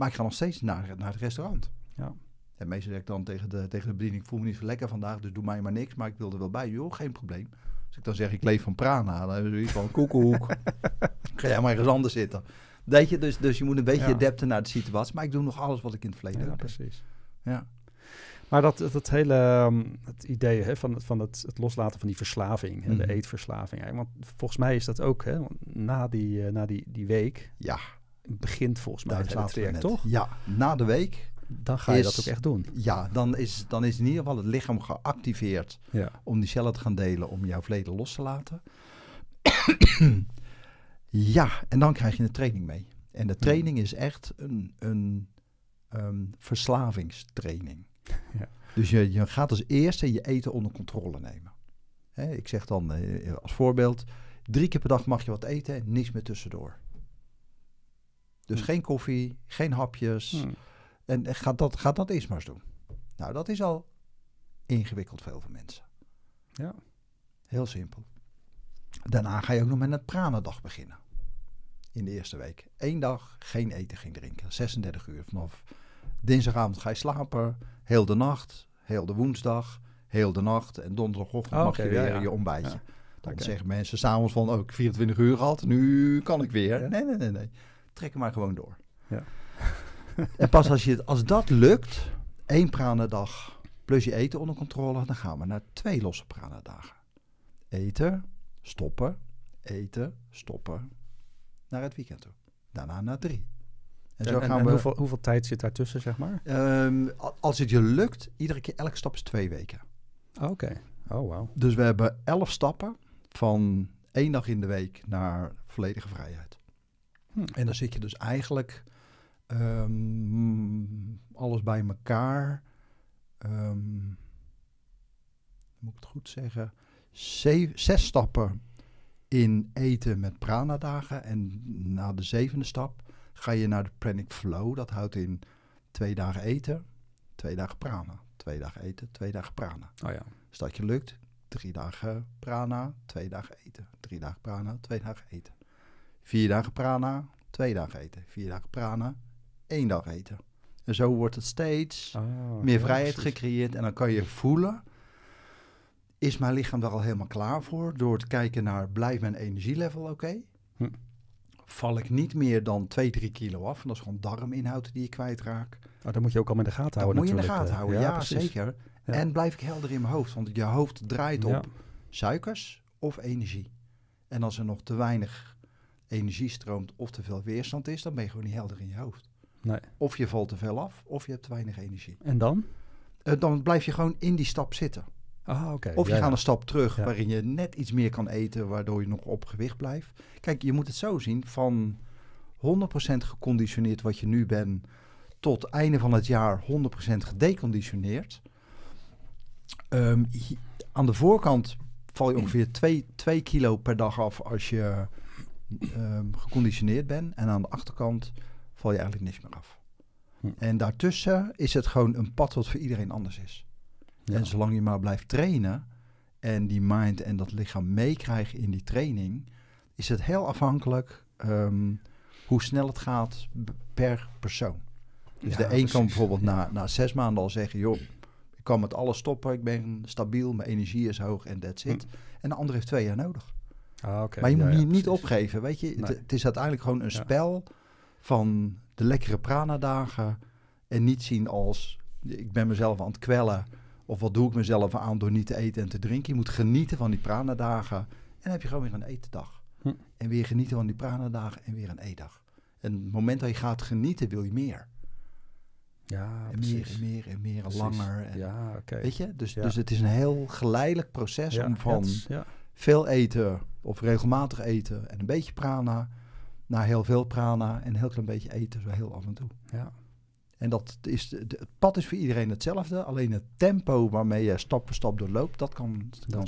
[SPEAKER 2] Maar ik ga nog steeds naar, naar het restaurant. Ja. En meestal zeg ik dan tegen de, tegen de bediening, ik voel me niet zo lekker vandaag, dus doe mij maar niks. Maar ik wil er wel bij, joh, geen probleem. Als ik dan zeg, ik leef van prana, dan hebben ze iets van koekoek. ga jij maar ergens anders zitten. Weet je, dus, dus je moet een beetje ja. adapten naar de situatie. Maar ik doe nog alles wat ik in het verleden ja, heb. precies.
[SPEAKER 1] Ja. Maar dat, dat hele ehm, het idee hè, van, van het, het loslaten van die verslaving, hè, de mhm. eetverslaving. Hè, want volgens mij is dat ook hè, na, die, eh, na die, die week. Ja begint
[SPEAKER 2] volgens mij het traject, toch? Ja, na de week.
[SPEAKER 1] Dan ga je dat ook
[SPEAKER 2] echt doen. Ja, dan is, dan is in ieder geval het lichaam geactiveerd om die cellen te gaan delen, om jouw verleden los te laten. ja, en dan krijg je een training mee. En de hmm. training is echt een, een ehm, verslavingstraining. Ja. Dus je, je gaat als eerste je eten onder controle nemen. Hè, ik zeg dan eh, als voorbeeld, drie keer per dag mag je wat eten niets niks meer tussendoor. Dus hm. geen koffie, geen hapjes. Hm. En gaat dat, gaat dat maar eens doen. Nou, dat is al ingewikkeld veel voor mensen. Ja. Heel simpel. Daarna ga je ook nog met een pranendag beginnen. In de eerste week. Eén dag, geen eten, geen drinken. 36 uur vanaf dinsdagavond ga je slapen. Heel de nacht, heel de woensdag, heel de nacht. En donderdagochtend oh, mag je weer je ontbijtje. Dan zeggen mensen s'avonds van, ook 24 uur gehad, nu kan ik weer. Nee, nee, nee, nee trek hem maar gewoon door. Ja. en pas als, je, als dat lukt, één prana-dag plus je eten onder controle, dan gaan we naar twee losse prana-dagen. Eten, stoppen, eten, stoppen, naar het weekend toe. Daarna naar drie. En, gaan we... Hoeveel,
[SPEAKER 1] hoeveel, tijd zit daartussen, zeg maar?
[SPEAKER 2] Ehm, als het je lukt, iedere keer, elke stap is twee weken. Oké. Oh, wow. Dus we hebben elf stappen van één dag in de week naar volledige vrijheid. Hmm. En dan zit je dus eigenlijk ehm, alles bij elkaar. Ehm, moet ik het goed zeggen? zes stappen in eten met pranadagen. En na de zevende stap ga je naar de pranic flow. Dat houdt in twee dagen eten, twee dagen prana. Twee dagen eten, twee dagen prana. Oh ja. Dus dat je lukt, drie dagen prana, twee dagen eten. Drie dagen prana, twee dagen eten. Vier dagen prana, twee dagen eten. Vier dagen prana, één dag eten. En zo wordt het steeds ah, meer vrijheid gecreëerd. En dan kan je voelen, is mijn lichaam daar al helemaal klaar voor? Door te kijken naar, blijft mijn energielevel oké? Hm. Val ik niet meer dan 2, 3 kilo af? En dat is gewoon darminhoud die je kwijtraak. Oh, dan moet je ook al in de gaten dat houden moet je in de gaten eh. houden, ja, zeker. En blijf ik helder in mijn hoofd, want je hoofd draait op suikers of energie. En als er nog te weinig energie stroomt of te veel weerstand is, dan ben je gewoon niet helder in je hoofd. Nee. Of je valt te veel af, of je hebt te weinig energie. En dan? Eh, dan blijf je gewoon in die stap zitten. Ah, Of je gaat een stap terug waarin je net iets meer kan eten, waardoor je nog op gewicht blijft. Kijk, je moet het zo zien: van 100% geconditioneerd wat je nu bent, tot einde van het jaar 100% gedeconditioneerd. Um, aan de voorkant val je ongeveer 2 kilo per dag af als je Ehm, geconditioneerd ben. En aan de achterkant val je eigenlijk niks meer af. Hm. En daartussen is het gewoon een pad wat voor iedereen anders is. En zolang je maar blijft trainen en die mind en dat lichaam meekrijgen in die training, is het heel afhankelijk ehm, hoe snel het gaat per persoon. Dus de een kan bijvoorbeeld na, na zes maanden al zeggen, joh, ik kan met alles stoppen, ik ben stabiel, mijn energie is hoog en that's it. Hm. En de ander heeft twee jaar nodig. Ah, maar je moet je niet, opgeven, weet je. Het, is uiteindelijk gewoon een spel van de lekkere prana-dagen. En niet zien als, ik ben mezelf aan het kwellen. Of wat doe ik mezelf aan door niet te eten en te drinken. Je moet genieten van die prana-dagen. En dan heb je gewoon weer een etendag. Hm. En weer genieten van die prana-dagen en weer een eetdag. En het moment dat je gaat genieten, wil je meer. Ja, en meer en meer en meer en langer. En, ja, oké. Weet je? Dus, dus het is een heel geleidelijk proces om van... Ja, veel eten of regelmatig eten en een beetje prana, naar heel veel prana en een heel klein beetje eten, zo heel af en toe. Ja. En dat is, het pad is voor iedereen hetzelfde, alleen het tempo waarmee je stap voor stap doorloopt, dat kan, dan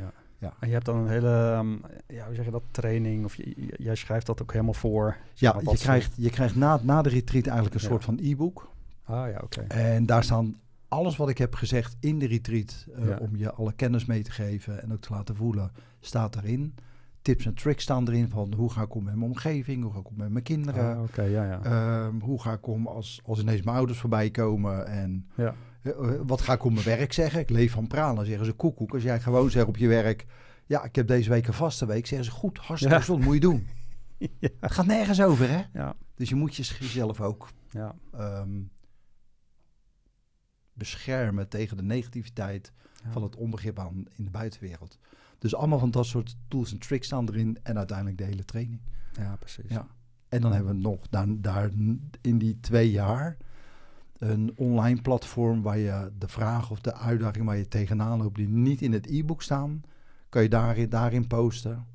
[SPEAKER 2] ja. Ja.
[SPEAKER 1] En je hebt dan een hele,
[SPEAKER 2] ehm, ja, hoe zeg je dat, training, of je, jij schrijft dat ook helemaal voor. Ja, je krijgt, je krijgt na, na de retreat eigenlijk een soort van e-book. Ah ja, oké. En daar staan alles wat ik heb gezegd in de retreat, eh, om je alle kennis mee te geven en ook te laten voelen, staat erin. Tips en tricks staan erin van hoe ga ik om met mijn omgeving, hoe ga ik om met mijn kinderen, ah, ja, ehm, hoe ga ik om als, als ineens mijn ouders voorbij komen en ja. Eh, eh, wat ga ik om mijn werk zeggen? Ik leef van pralen, zeggen ze koekoek. Als jij gewoon zegt op je werk, ja, ik heb deze week een vaste week, zeggen ze goed, hartstikke gezond, moet je doen. Het gaat nergens over, hè? Dus je moet jezelf ook ehm, beschermen tegen de negativiteit van het onbegrip aan in de buitenwereld. Dus allemaal van dat soort tools en tricks staan erin en uiteindelijk de hele training. Ja, precies. Ja. En dan hebben we nog daar, daar in die twee jaar een online platform waar je de vraag of de uitdaging waar je tegenaan loopt die niet in het e-book staan, kan je daarin, daarin posten.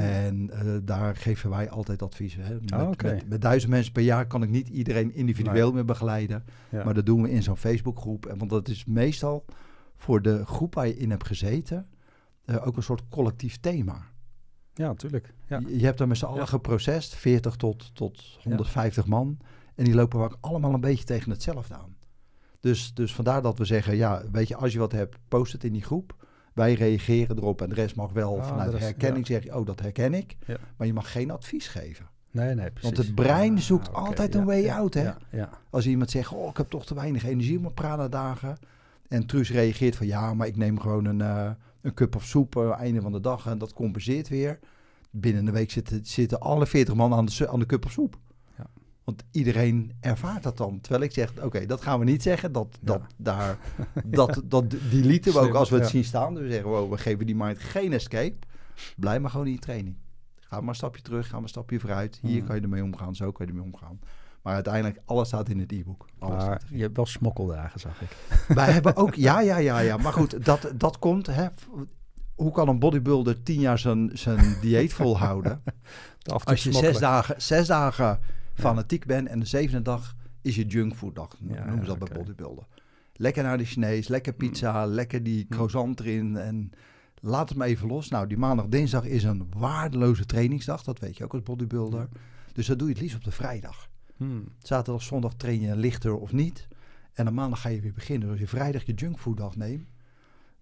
[SPEAKER 2] En eh, daar geven wij altijd advies. Hè. Ah, met, met, duizend mensen per jaar kan ik niet iedereen individueel nee. meer begeleiden. Maar dat doen we in zo'n Facebookgroep. En want dat is meestal voor de groep waar je in hebt gezeten eh, ook een soort collectief thema. Ja, natuurlijk. Ja. Je, hebt dan met z'n allen ja. 40 tot, tot 150 man. En die lopen ook allemaal een beetje tegen hetzelfde aan. Dus, dus vandaar dat we zeggen, ja, weet je, als je wat hebt, post het in die groep. Wij reageren erop en de rest mag wel ah, vanuit herkenning zeggen, oh dat herken ik. Maar je mag geen advies geven. Nee, nee, precies. Want het brein ah, zoekt altijd een way out. Hè? Als iemand zegt, oh ik heb toch te weinig energie op mijn prana-dagen. En Truus reageert van, ja, maar ik neem gewoon een, eh, een cup of soep aan eh, het einde van de dag en dat compenseert weer. Binnen een week zitten, zitten alle 40 man aan de, aan de cup of soep. Want iedereen ervaart dat dan. Terwijl ik zeg, oké, dat gaan we niet zeggen. Dat, dat, daar, dat, dat deleten we ook als we het zien staan. Dus we zeggen, we geven die mind geen escape. Blijf maar gewoon in je training. Ga maar een stapje terug, ga maar een stapje vooruit. Hier hmm. kan je ermee omgaan, zo kan je ermee omgaan. Maar uiteindelijk, alles staat in het e-book. je hebt wel smokkeldagen, zag ik. Wij hebben ook, ja, ja, ja, ja. Maar goed, dat, dat komt. Hè. Hoe kan een bodybuilder tien jaar zijn, zijn dieet volhouden? Als je zes dagen, zes dagen fanatiek ben En de zevende dag is je junkfooddag. Noemen ze dat bij bodybuilder. Lekker naar de Chinees, lekker mm. pizza, lekker die mm. croissant erin. En laat het maar even los. Nou, die maandag, dinsdag is een waardeloze trainingsdag. Dat weet je ook als bodybuilder. Dus dat doe je het liefst op de vrijdag. Hmm. Zaterdag, zondag train je lichter of niet. En dan maandag ga je weer beginnen. Dus je vrijdag je junkfooddag neemt.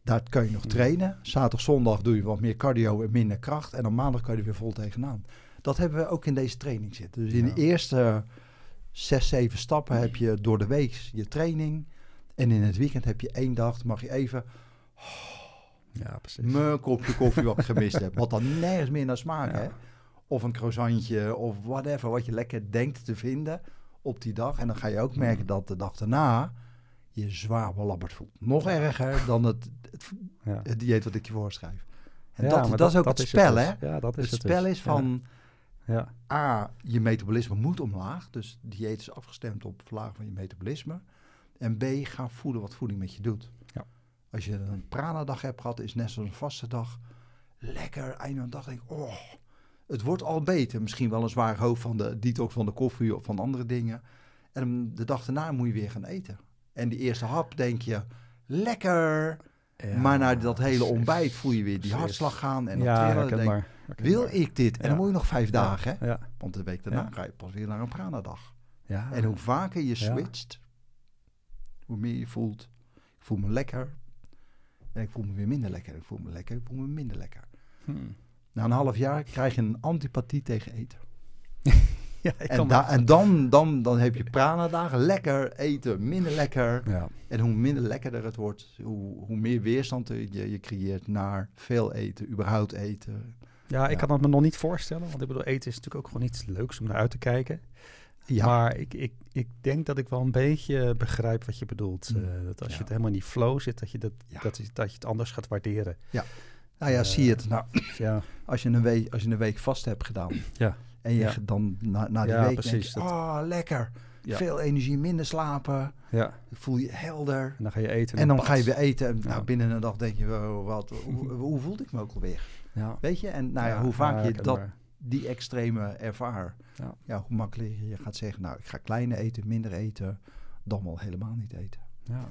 [SPEAKER 2] Daar kan je nog hmm. trainen. Zaterdag, zondag doe je wat meer cardio en minder kracht. En dan maandag kan je er weer vol tegenaan. Dat hebben we ook in deze training zitten. Dus in de eerste zes, zeven stappen heb je door de week je training. En in het weekend heb je één dag, mag je even... Oh, ja, precies. Mijn kopje koffie wat ik gemist heb. Wat dan nergens meer naar smaakt. Hè? Of een croissantje of whatever. Wat je lekker denkt te vinden op die dag. En dan ga je ook merken dat de dag daarna je zwaar belabberd voelt. Nog erger dan het, het, dieet wat ik je voorschrijf. En dat, is ook het spel, dus. hè? het, spel dus. is van... Ja. A, je metabolisme moet omlaag. Dus dieet is afgestemd op verlagen van je metabolisme. En B, ga voelen wat voeding met je doet. Ja. Als je een pranadag hebt gehad, is net zoals een vaste dag. Lekker, einde van dag denk ik, oh, het wordt al beter. Misschien wel een zwaar hoofd van de detox, van de koffie of van andere dingen. En de dag daarna moet je weer gaan eten. En die eerste hap denk je, lekker. Ja, maar na dat hele ontbijt voel je weer die hartslag gaan en dat ja, Denk, wil ik dit? En dan moet je nog vijf dagen, hè? Want de week daarna ga je pas weer naar een prana-dag. Ja. En hoe vaker je switcht, hoe meer je voelt. Ik voel me lekker. En ik voel me weer minder lekker. Ik voel me lekker. Ik voel me minder lekker. Hmm. Na een half jaar krijg je een antipathie tegen eten.
[SPEAKER 1] ja,
[SPEAKER 2] en, da en dan, dan, dan heb je prana-dagen. Lekker eten, minder lekker. Ja. En hoe minder lekkerder het wordt, hoe, hoe meer weerstand je, je creëert naar veel eten, überhaupt eten.
[SPEAKER 1] Ja, ik kan het me nog niet voorstellen. Want ik bedoel, eten is natuurlijk ook gewoon iets leuks om naar uit te kijken. Ja. Maar ik, ik, ik denk dat ik wel een beetje begrijp wat je bedoelt. Mm. Eh, dat als je het helemaal in die flow zit, dat je, dat, dat, dat je het anders gaat waarderen.
[SPEAKER 2] Ja. Nou ja, eh, zie je het. Nou, ja. als, je een week, als je een week vast hebt gedaan ja. en je dan na, na die week denk je, oh, lekker. Veel energie, minder slapen. Ja. Voel je helder. En dan ga je eten. En, en dan ga je weer eten. En nou, binnen een dag denk je, wat, hoe, hoe voelde ik me ook alweer? Ja. Weet je, en nou ja, hoe vaak je dat, die extreme ervaar, ja. hoe makkelijker je gaat zeggen, nou ik ga kleiner eten, minder eten, dan wel helemaal niet eten. Ja.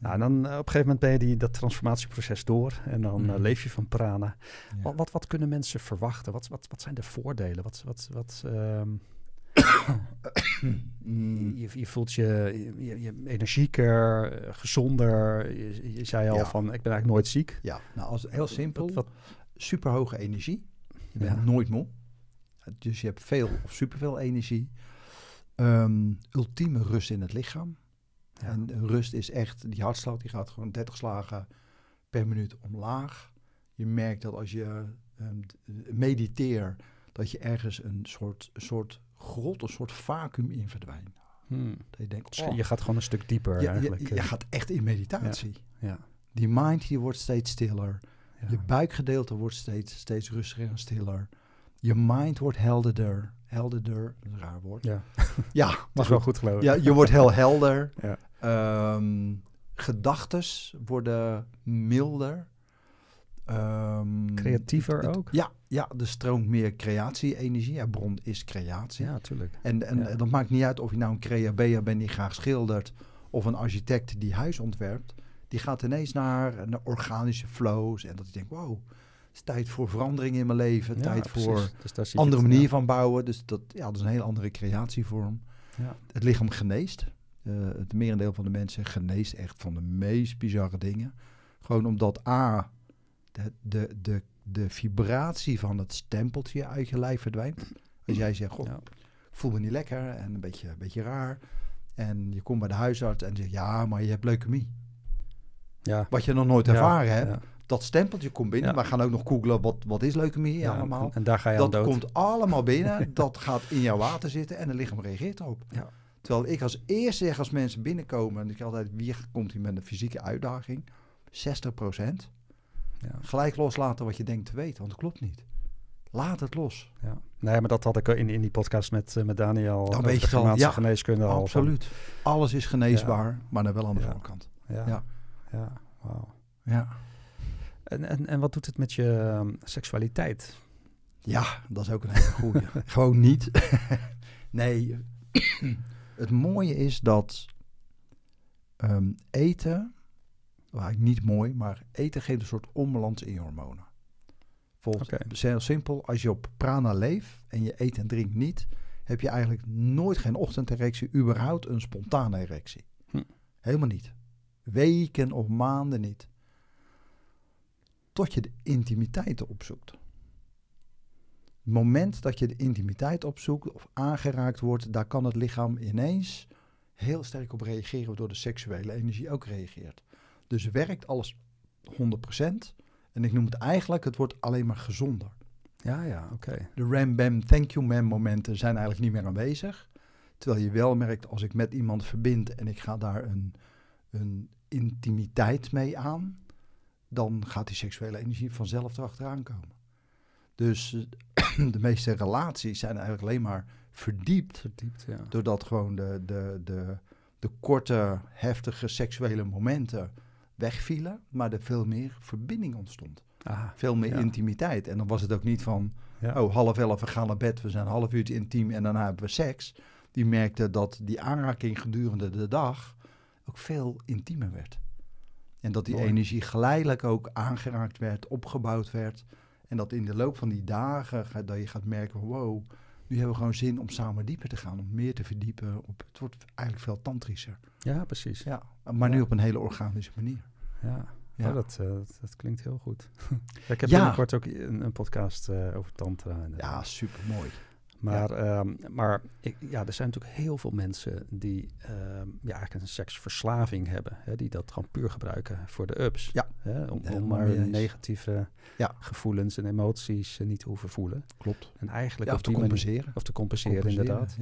[SPEAKER 2] Nou,
[SPEAKER 1] en dan eh, op een gegeven moment ben je die, dat transformatieproces door en dan mhm. eh, leef je van prana. Wat, wat, wat, kunnen mensen verwachten? Wat, wat, wat zijn de voordelen? Wat, wat, wat, ehm, mm. je, je, voelt je, je, energieker, eh, gezonder.
[SPEAKER 2] Je, zei al van, ik ben eigenlijk nooit ziek. Ja, nou, als, heel simpel superhoge energie. Je bent nooit moe. Dus je hebt veel of superveel energie. Ehm, ultieme rust in het lichaam. En rust is echt, die hartslag die gaat gewoon 30 slagen per minuut omlaag. Je merkt dat als je ehm, eh, mediteert, dat je ergens een soort, soort grot, een soort vacuüm in verdwijnt. Hmm. je, denkt, oh. je gaat gewoon een stuk dieper je, eigenlijk. Je, eh. gaat echt in meditatie. Ja. Die mind die wordt steeds stiller. Je buikgedeelte wordt steeds, steeds rustiger en stiller. Je mind wordt helderder. Helderder, een raar woord. Ja, ja dat is wel goed geloof Ja, je wordt heel helder. Ja. Ehm, gedachtes worden milder. Ehm, Creatiever ook? Ja, ja, er stroomt meer creatie-energie. Ja, bron is creatie. Ja, natuurlijk. En, en, dat maakt niet uit of je nou een creabeer bent die graag schildert... of een architect die huis ontwerpt die gaat ineens naar, naar organische flows. En dat ik denk, wow, het is tijd voor verandering in mijn leven. tijd voor een dus andere manier van bouwen. Dus dat, ja, dat is een hele andere creatievorm. Ja. Het lichaam geneest. Eh, het merendeel van de mensen geneest echt van de meest bizarre dingen. Gewoon omdat A, de, de, de, de vibratie van het stempeltje uit je lijf verdwijnt. Als jij zegt, goh, ja. voel me niet lekker en een beetje, een beetje raar. En je komt bij de huisarts en zegt, ja, maar je hebt leukemie. Ja. Wat je nog nooit ervaren hebt. Dat stempeltje komt binnen. Wij gaan ook nog googlen wat, wat is meer allemaal. En, daar ga je Dat aan dood. komt allemaal binnen. dat gaat in jouw water zitten en het lichaam reageert erop. Terwijl ik als eerste zeg als mensen binnenkomen. En ik altijd, wie komt hier met een fysieke uitdaging? 60 procent. Gelijk loslaten wat je denkt te weten, want het klopt niet. Laat het los. Ja.
[SPEAKER 1] Nee, maar dat had ik in, in die podcast met, eh, met Daniel. Dan weet je het al. Ja, absoluut. Alles is geneesbaar,
[SPEAKER 2] maar dan wel aan de ja. voorkant. Ja. ja. Ja, Ja.
[SPEAKER 1] En, en, en wat doet het met je ehm, seksualiteit?
[SPEAKER 2] Ja, dat is ook een hele goede. Gewoon niet. nee, het mooie is dat um, eten, ik nou, niet mooi, maar eten geeft een soort onbalans in hormonen. Volgens heel simpel, als je op prana leeft en je eet en drinkt niet, heb je eigenlijk nooit geen ochtenderectie, überhaupt een spontane erectie. Hm. Helemaal niet weken of maanden niet. Tot je de intimiteit opzoekt. Het moment dat je de intimiteit opzoekt of aangeraakt wordt, daar kan het lichaam ineens heel sterk op reageren, waardoor de seksuele energie ook reageert. Dus werkt alles 100%. En ik noem het eigenlijk, het wordt alleen maar gezonder. Ja, ja, oké. De ram-bam, thank you man momenten zijn eigenlijk niet meer aanwezig. Terwijl je wel merkt, als ik met iemand verbind en ik ga daar een hun intimiteit mee aan, dan gaat die seksuele energie vanzelf erachteraan komen. Dus eh, de meeste relaties zijn eigenlijk alleen maar verdiept. verdiept ja. Doordat gewoon de, de, de, de korte, heftige seksuele momenten wegvielen, maar er veel meer verbinding ontstond. Aha, veel meer intimiteit. En dan was het ook niet van, oh, half elf, we gaan naar bed, we zijn half uurtje intiem en daarna hebben we seks. Die merkte dat die aanraking gedurende de dag ook veel intiemer werd. En dat die energie geleidelijk ook aangeraakt werd, opgebouwd werd. En dat in de loop van die dagen dat je gaat merken, wow, nu hebben we gewoon zin om samen dieper te gaan, om meer te verdiepen. Op, het wordt eigenlijk veel tantrischer. Ja, precies. Ja, maar nu op een hele organische manier. Ja, ja. Oh, eh, dat, dat, klinkt heel goed. ik heb binnenkort
[SPEAKER 1] ook een, een podcast eh, over tantra. En, eh, ja, super mooi. Maar, ja. Ehm, maar ik, ja, er zijn natuurlijk heel veel mensen die ehm, ja, eigenlijk een seksverslaving hebben. Hè, die dat gewoon puur gebruiken voor de ups. Ja. Hè, om, om maar negatieve ja. gevoelens en emoties eh, niet te hoeven voelen. Klopt. En eigenlijk ja, of te compenseren. of te compenseren, compenseren inderdaad.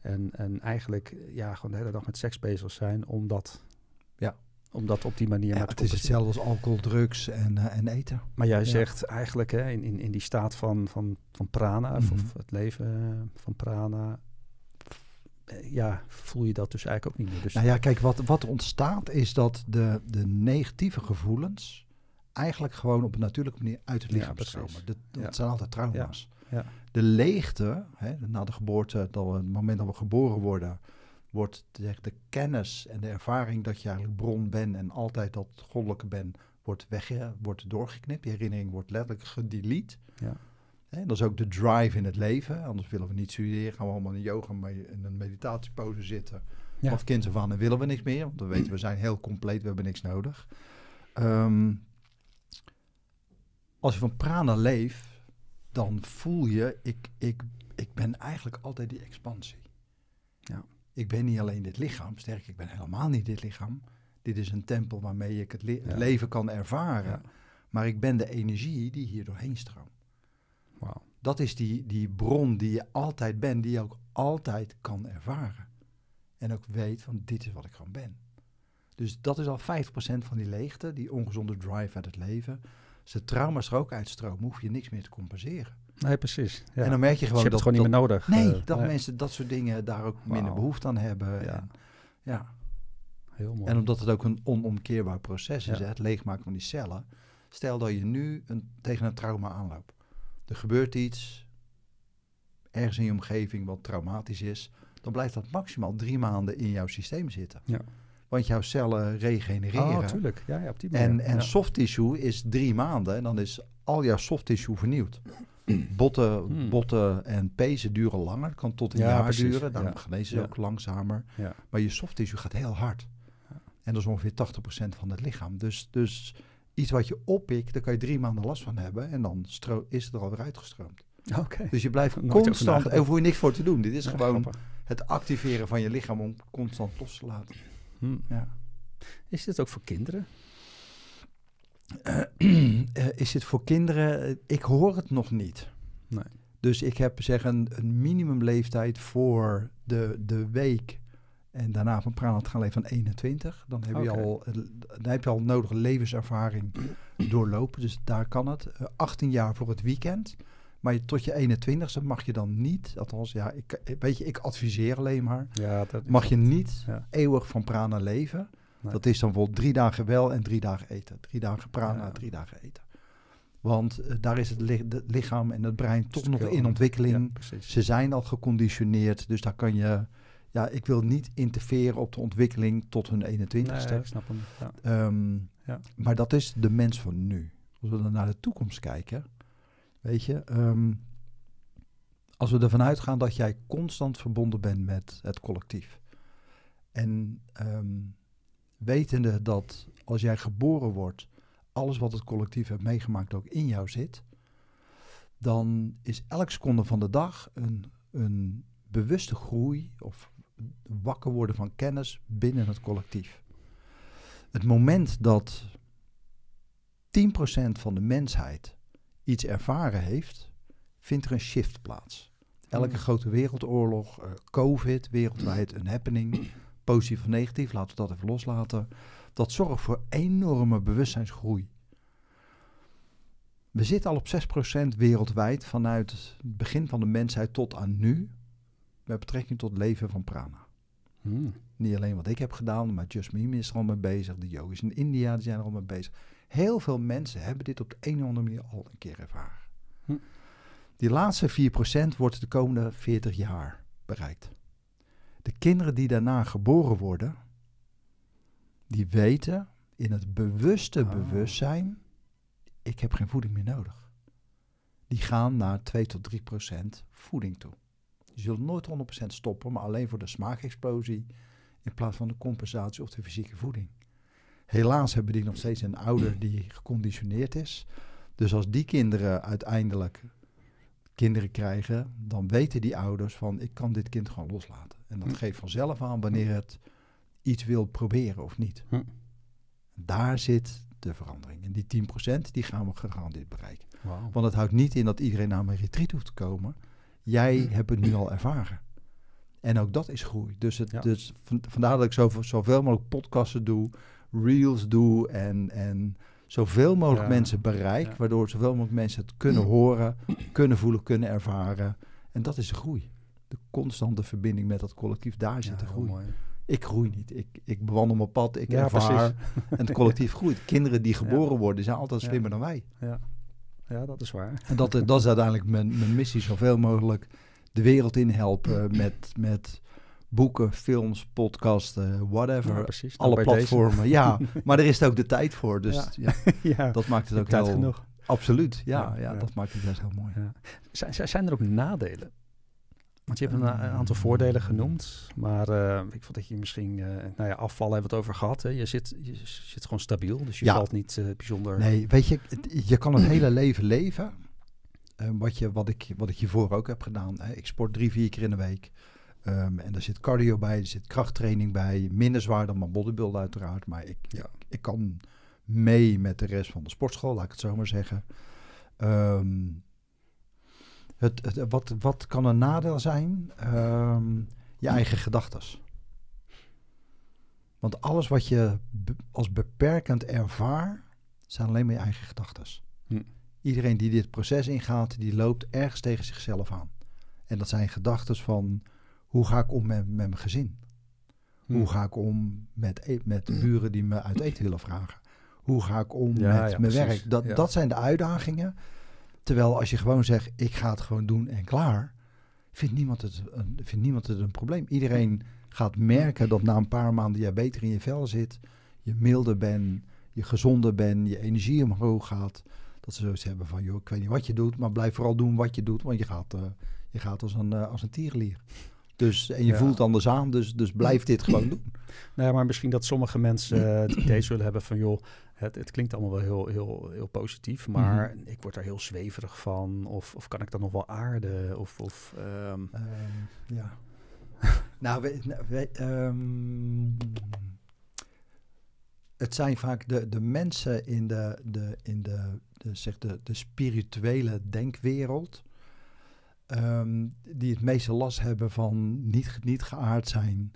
[SPEAKER 1] En, en eigenlijk ja, gewoon de hele dag met seks bezig zijn om dat
[SPEAKER 2] ja. Om dat op die manier ja, maar Het is hetzelfde als alcohol, drugs en, eh, en eten. Maar jij
[SPEAKER 1] zegt eigenlijk hè, in, in, in die staat van, van, van prana, of mhm. het leven eh, van prana,
[SPEAKER 2] eh, ja, voel je dat dus eigenlijk ook niet meer. Dus nou ja, kijk, wat, wat ontstaat is dat de, de negatieve gevoelens eigenlijk gewoon op een natuurlijke manier uit het lichaam ja, stromen. Dat, zijn altijd trauma's. Ja. De leegte, hè, na de geboorte, dat het moment dat we geboren worden, wordt de, de, kennis en de ervaring dat je eigenlijk bron bent en altijd dat goddelijke bent, wordt, eh, wordt doorgeknipt. Die herinnering wordt letterlijk gedelete. Ja. dat is ook de drive in het leven. Anders willen we niet studeren, gaan we allemaal in yoga in een meditatiepose zitten. Of kinderen van en willen we niks meer. Want dan weten we, we zijn heel compleet, we hebben niks nodig. Ehm, als je van prana leeft, dan voel je, ik, ik, ik ben eigenlijk altijd die expansie. Ja ik ben niet alleen dit lichaam, sterk, ik ben helemaal niet dit lichaam. Dit is een tempel waarmee ik het, leven kan ervaren. Maar ik ben de energie die hier doorheen stroomt. Wow. Dat is die, die bron die je altijd bent, die je ook altijd kan ervaren. En ook weet van dit is wat ik gewoon ben. Dus dat is al 50% van die leegte, die ongezonde drive uit het leven. Als de trauma's er ook uitstromen, hoef je niks meer te compenseren.
[SPEAKER 1] Nee, precies. Ja. En dan merk je gewoon. dat je hebt dat, het gewoon niet meer nodig.
[SPEAKER 2] Nee, eh, dat mensen dat soort dingen daar ook minder behoefte aan hebben. Ja. En, ja. Heel mooi. En omdat het ook een onomkeerbaar proces is, hè, het leegmaken van die cellen. Stel dat je nu een, tegen een trauma aanloopt. Er gebeurt iets ergens in je omgeving wat traumatisch is. Dan blijft dat maximaal drie maanden in jouw systeem zitten. Ja. Want jouw cellen regenereren. oh, natuurlijk. Ja, op die manier. En, en soft tissue is drie maanden en dan is al jouw soft tissue vernieuwd. Botten, hmm. botten en pezen duren langer. Kan tot een jaar duren. Daarom ja. genezen ze ook langzamer. Maar je soft tissue gaat heel hard. En dat is ongeveer 80% van het lichaam. Dus, dus iets wat je oppikt, daar kan je drie maanden last van hebben. En dan is het er alweer uitgestroomd. Oké. Dus je blijft constant, en hoef je niks voor te doen. Dit is gewoon het activeren van je lichaam om constant los te laten. Hmm. Ja. Is dit ook voor kinderen? Eh, eh, is het voor kinderen? Ik hoor het nog niet. Nee. Dus ik heb zeg een, minimumleeftijd voor de, de week. En daarna van praat gaan leven van 21. Dan heb, je al, dan heb je al nodige levenservaring doorlopen. Dus daar kan het. 18 eh, jaar voor het weekend. Maar tot je 21ste mag je dan niet, althans, ja, ik, weet je, ik adviseer alleen maar. Ja, dat mag je niet eeuwig van prana leven. Dat is dan voor drie dagen wel en drie dagen eten. Drie dagen prana, ja. drie dagen eten. Want eh, daar is het, lichaam en het brein toch nog in ontwikkeling. Ze zijn al geconditioneerd, dus daar kan je... Ja, ik wil niet interfereren op de ontwikkeling tot hun 21ste. Nee, ik snap hem. Ehm, ja. maar dat is de mens van nu. Als we dan naar de toekomst kijken, weet je... Ehm, als we ervan uitgaan dat jij constant verbonden bent met het collectief... En ehm, wetende dat als jij geboren wordt, alles wat het collectief heeft meegemaakt ook in jou zit, dan is elke seconde van de dag een, een bewuste groei of wakker worden van kennis binnen het collectief. Het moment dat 10% van de mensheid iets ervaren heeft, vindt er een shift plaats. Elke hmm. grote wereldoorlog, eh, COVID, wereldwijd een happening positief of negatief, laten we dat even loslaten. Dat zorgt voor enorme bewustzijnsgroei. We zitten al op 6% wereldwijd vanuit het begin van de mensheid tot aan nu. Met betrekking tot leven van prana. Hmm. Niet alleen wat ik heb gedaan, maar Just Meme is er al mee bezig. De yogis in India die zijn er al mee bezig. Heel veel mensen hebben dit op de een of andere manier al een keer ervaren. Hm. Die laatste 4% wordt de komende 40 jaar bereikt. De kinderen die daarna geboren worden, die weten in het bewuste ah. bewustzijn, ik heb geen voeding meer nodig. Die gaan naar 2 tot 3 procent voeding toe. Die zullen nooit 100% stoppen, maar alleen voor de smaakexplosie in plaats van de compensatie of de fysieke voeding. Helaas hebben die nog steeds een ouder die geconditioneerd is. Dus als die kinderen uiteindelijk kinderen krijgen, dan weten die ouders van ik kan dit kind gewoon loslaten. En dat hm. geeft vanzelf aan wanneer het iets wil proberen of niet. Hm. Daar zit de verandering. En die 10% die gaan we gegarandeerd bereiken. Want het houdt niet in dat iedereen naar mijn retreat hoeft te komen. Jij hm. hebt het nu al ervaren. En ook dat is groei. Dus, het, dus vandaar dat ik zoveel, zoveel mogelijk podcasten doe, reels doe en, en zoveel mogelijk mensen bereik. Waardoor zoveel mogelijk mensen het kunnen horen, kunnen voelen, kunnen ervaren. En dat is de groei de constante verbinding met dat collectief, daar zit de Mooi. Ik groei niet. Ik, ik bewandel mijn pad, ik ervaar. En het collectief groeit. Kinderen die geboren worden zijn altijd slimmer dan wij. Ja.
[SPEAKER 1] ja, dat is waar. En dat,
[SPEAKER 2] dat is uiteindelijk mijn, mijn missie. Zoveel mogelijk de wereld in helpen met, met boeken, films, podcasten, whatever. precies, Alle platformen. Ja, maar er is ook de tijd voor. Dus ja. ja, dat maakt het ook heel... Genoeg. Absoluut, ja, ja, dat maakt het best
[SPEAKER 1] heel mooi. Zijn, zijn er ook nadelen want je hebt een, eh, aantal ehm. voordelen genoemd, maar eh, ik vond dat je misschien, uh, nou ja, afvallen hebben het over gehad. Hè? Je, zit, je zit gewoon stabiel, dus je valt niet bijzonder. Nee, weet je, je kan het hele
[SPEAKER 2] leven leven. Ehm, wat, je, wat, ik, wat ik hiervoor ook heb gedaan. Hè? Ik sport drie, vier keer in de week. Ehm, en daar zit cardio bij, er zit krachttraining bij. Minder zwaar dan mijn bodybuild, uiteraard. Maar ik, ja. ik, kan mee met de rest van de sportschool, laat ik het zo maar zeggen het, wat, wat kan een nadeel zijn? Ehm, je eigen gedachten. Want alles wat je als beperkend ervaar, zijn alleen maar je eigen gedachten. Hm. Iedereen die dit proces ingaat, die loopt ergens tegen zichzelf aan. En dat zijn gedachten van hoe ga ik om met, mijn gezin? Hm. Hoe ga ik om met, e-, met de hm. buren die me uit eten willen vragen? Hoe ga ik om met mijn werk? Dat, dat zijn de uitdagingen Terwijl als je gewoon zegt, ik ga het gewoon doen en klaar, vindt niemand het, vindt niemand het een probleem. Iedereen gaat merken dat na een paar maanden jij beter in je vel zit, je milder bent, je gezonder bent, je energie omhoog gaat. Dat ze zoiets hebben van, joh, ik weet niet wat je doet, maar blijf vooral doen wat je doet, want je gaat, eh, je gaat als een, uh, als een tierenlier. Dus, en je voelt anders aan, dus, dus blijf dit gewoon doen.
[SPEAKER 1] Nou ja, maar misschien dat sommige mensen eh, het idee zullen hebben van... joh, het, het, klinkt allemaal wel heel, heel, heel positief, maar mhm. ik word daar heel zweverig van. Of, of kan ik dat nog wel aarden? Of, of ehm, ehm, ja.
[SPEAKER 2] nou, we, nou, ehm, het zijn vaak de, de mensen in de, de, in de, de, zeg de, de spirituele denkwereld. die het meeste last hebben van niet, niet geaard zijn,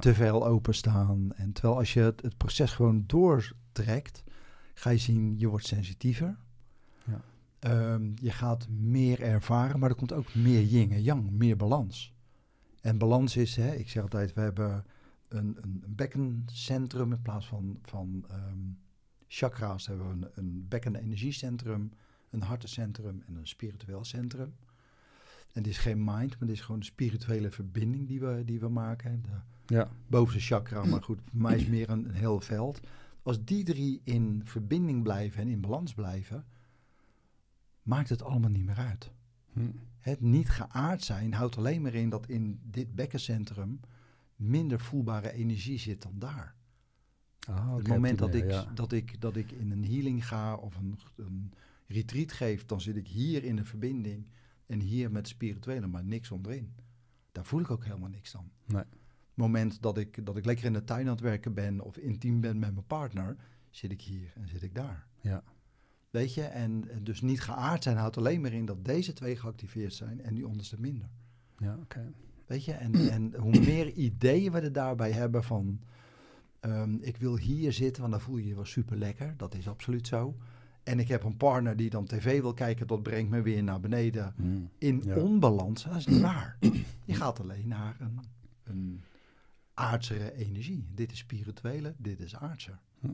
[SPEAKER 2] te veel openstaan. En terwijl als je het proces gewoon door trekt, ga je zien, je wordt sensitiever. Ja. Ehm, je gaat meer ervaren, maar er komt ook meer yin en yang, meer balans. En balans is, hè, ik zeg altijd, we hebben een, een bekkencentrum in plaats van, van ehm, chakra's hebben we een, een bekken- energiecentrum, een hartencentrum en een spiritueel centrum. En dit is geen mind, maar dit is gewoon een spirituele verbinding die we, die we maken. De ja. bovenste chakra, maar goed, voor mij is meer een heel veld. Als die drie in verbinding blijven en in balans blijven, maakt het allemaal niet meer uit. Hm. Het niet geaard zijn houdt alleen maar in dat in dit bekkencentrum minder voelbare energie zit dan daar. Ah, het moment dat ik, dat, ik, dat ik in een healing ga of een, een retreat geef, dan zit ik hier in de verbinding en hier met spirituele, maar niks onderin. Daar voel ik ook helemaal niks dan. Nee moment dat ik, dat ik lekker in de tuin aan het werken ben of intiem ben met mijn partner, zit ik hier en zit ik daar. Ja. Weet je, en dus niet geaard zijn houdt alleen maar in dat deze twee geactiveerd zijn en die onderste minder. Ja, oké. Weet je, en, en hoe meer ideeën we er daarbij hebben van, ehm, ik wil hier zitten, want dan voel je je wel super lekker, dat is absoluut zo. En ik heb een partner die dan tv wil kijken, dat brengt me weer naar beneden hmm. in onbalans. Dat is niet waar. Je gaat alleen naar een, een aardsere energie. Dit is spirituele, dit is aardser. Hm.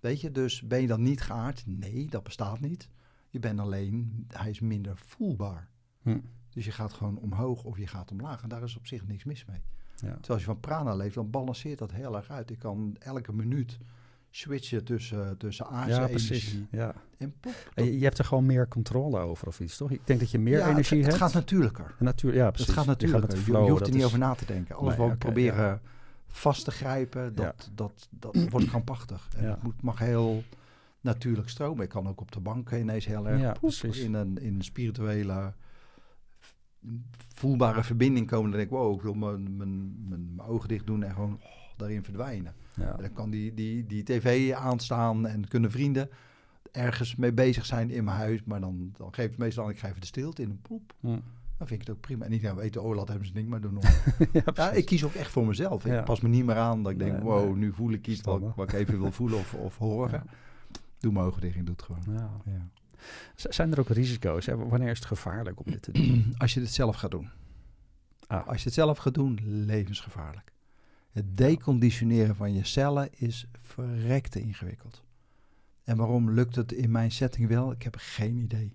[SPEAKER 2] Weet je, dus ben je dan niet geaard? Nee, dat bestaat niet. Je bent alleen, hij is minder voelbaar. Hm. Dus je gaat gewoon omhoog of je gaat omlaag. En daar is op zich niks mis mee. Ja. Terwijl als je van prana leeft, dan balanceert dat heel erg uit. Ik kan elke minuut switchen tussen, tussen aardse ja, energie ja.
[SPEAKER 1] en pop. je, hebt er gewoon meer controle over of iets, toch? Ik denk dat je meer energie hebt. Het gaat natuurlijker.
[SPEAKER 2] Natuur, ja, precies. Het gaat natuurlijker. Je, hoeft er niet over na te denken. Alles nee, proberen vast te grijpen, dat, dat, dat, wordt krampachtig. En het moet, mag heel natuurlijk stromen. Ik kan ook op de bank ineens heel erg in, een, in een spirituele voelbare verbinding komen. Dan denk ik, wow, ik wil mijn, mijn, mijn, ogen dicht doen en gewoon oh, daarin verdwijnen. En dan kan die, die, die tv aanstaan en kunnen vrienden ergens mee bezig zijn in mijn huis. Maar dan, dan geef het meestal, ik geef de stilte in een poep dan vind ik het ook prima. En niet nou, weten, oh, laat ze zijn ding maar doen. ja, ik kies ook echt voor mezelf. Ik pas me niet meer aan dat ik denk, wow, nu voel ik iets wat, wat, ik even wil voelen of, of horen. Doe mijn ogen dicht en doe het gewoon.
[SPEAKER 1] Zijn er ook risico's? Hè? Wanneer is het
[SPEAKER 2] gevaarlijk om dit te doen? Als je het zelf gaat doen. Ah. Als je het zelf gaat doen, levensgevaarlijk. Het deconditioneren van je cellen is verrekte ingewikkeld. En waarom lukt het in mijn setting wel? Ik heb geen idee.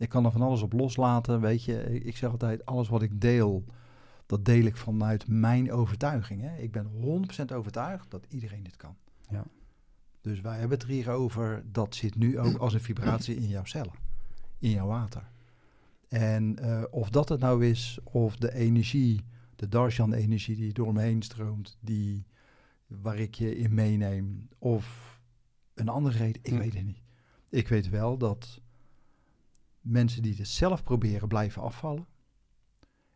[SPEAKER 2] Ik kan er van alles op loslaten. Weet je, ik zeg altijd: alles wat ik deel, dat deel ik vanuit mijn overtuiging. Hè? Ik ben 100% overtuigd dat iedereen dit kan. Ja. Dus wij hebben het hier over. Dat zit nu ook als een vibratie in jouw cellen, in jouw water. En eh, of dat het nou is, of de energie, de Darshan-energie die door me heen stroomt, die, waar ik je in meeneem, of een andere reden, ik hm. weet het niet. Ik weet wel dat mensen die het zelf proberen blijven afvallen.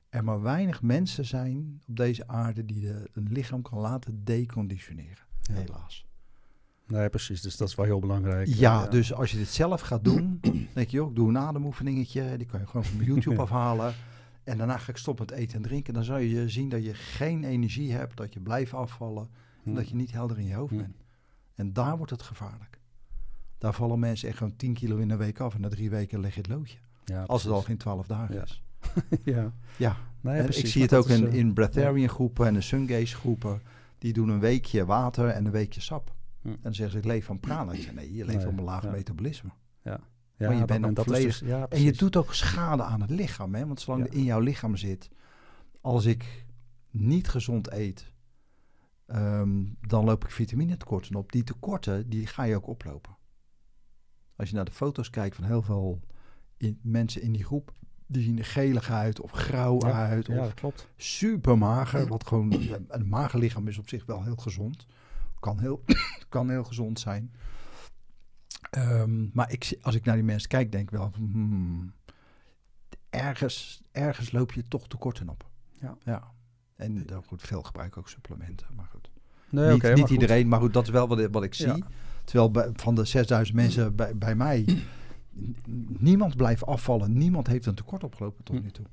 [SPEAKER 2] Er maar weinig mensen zijn op deze aarde die de, een lichaam kan laten deconditioneren, helaas.
[SPEAKER 1] Nee, precies. Dus dat is wel heel belangrijk. Ja, dus
[SPEAKER 2] als je dit zelf gaat doen, denk je ook, doe een ademoefeningetje. Die kan je gewoon van YouTube afhalen. En daarna ga ik stoppen met eten en drinken. Dan zal je zien dat je geen energie hebt, dat je blijft afvallen. En hm. dat je niet helder in je hoofd hm. bent. En daar wordt het gevaarlijk. Daar vallen mensen echt gewoon 10 kilo in een week af. En na drie weken leg je het loodje. Ja, als het al geen 12 dagen ja. is. ja. ja. en ik zie het ook in, eh, in breatharian groepen en de sungaze groepen. Die doen een weekje water en een weekje sap. Hm. En dan zeggen ze, ik leef van prana. nee, je leeft nee, op een laag metabolisme. Ja. Ja, maar je bent dus- en je doet ook schade aan het lichaam. Hè? Want zolang in jouw lichaam zit... als ik niet gezond eet... Ehm, dan loop ik vitamine tekorten op. Die tekorten die ga je ook oplopen. Als je naar de foto's kijkt van heel veel mensen in die groep, die zien er gelig uit of grauw uit. Of klopt. Super mager, wat gewoon een lichaam is op zich wel heel gezond. Kan heel, kan heel gezond zijn. Ehm, maar ik, als ik naar die mensen kijk, denk ik wel hmm, ergens, ergens loop je toch tekorten op. Ja. ja. En dan eh, goed, veel gebruiken ook supplementen, maar goed. Nee, niet, niet maar iedereen, goed. maar goed, dat is wel wat, wat ik zie. Terwijl van de 6000 mensen mm. bij, bij mij, mm. niemand blijft afvallen. Niemand heeft een tekort opgelopen tot mm. nu toe.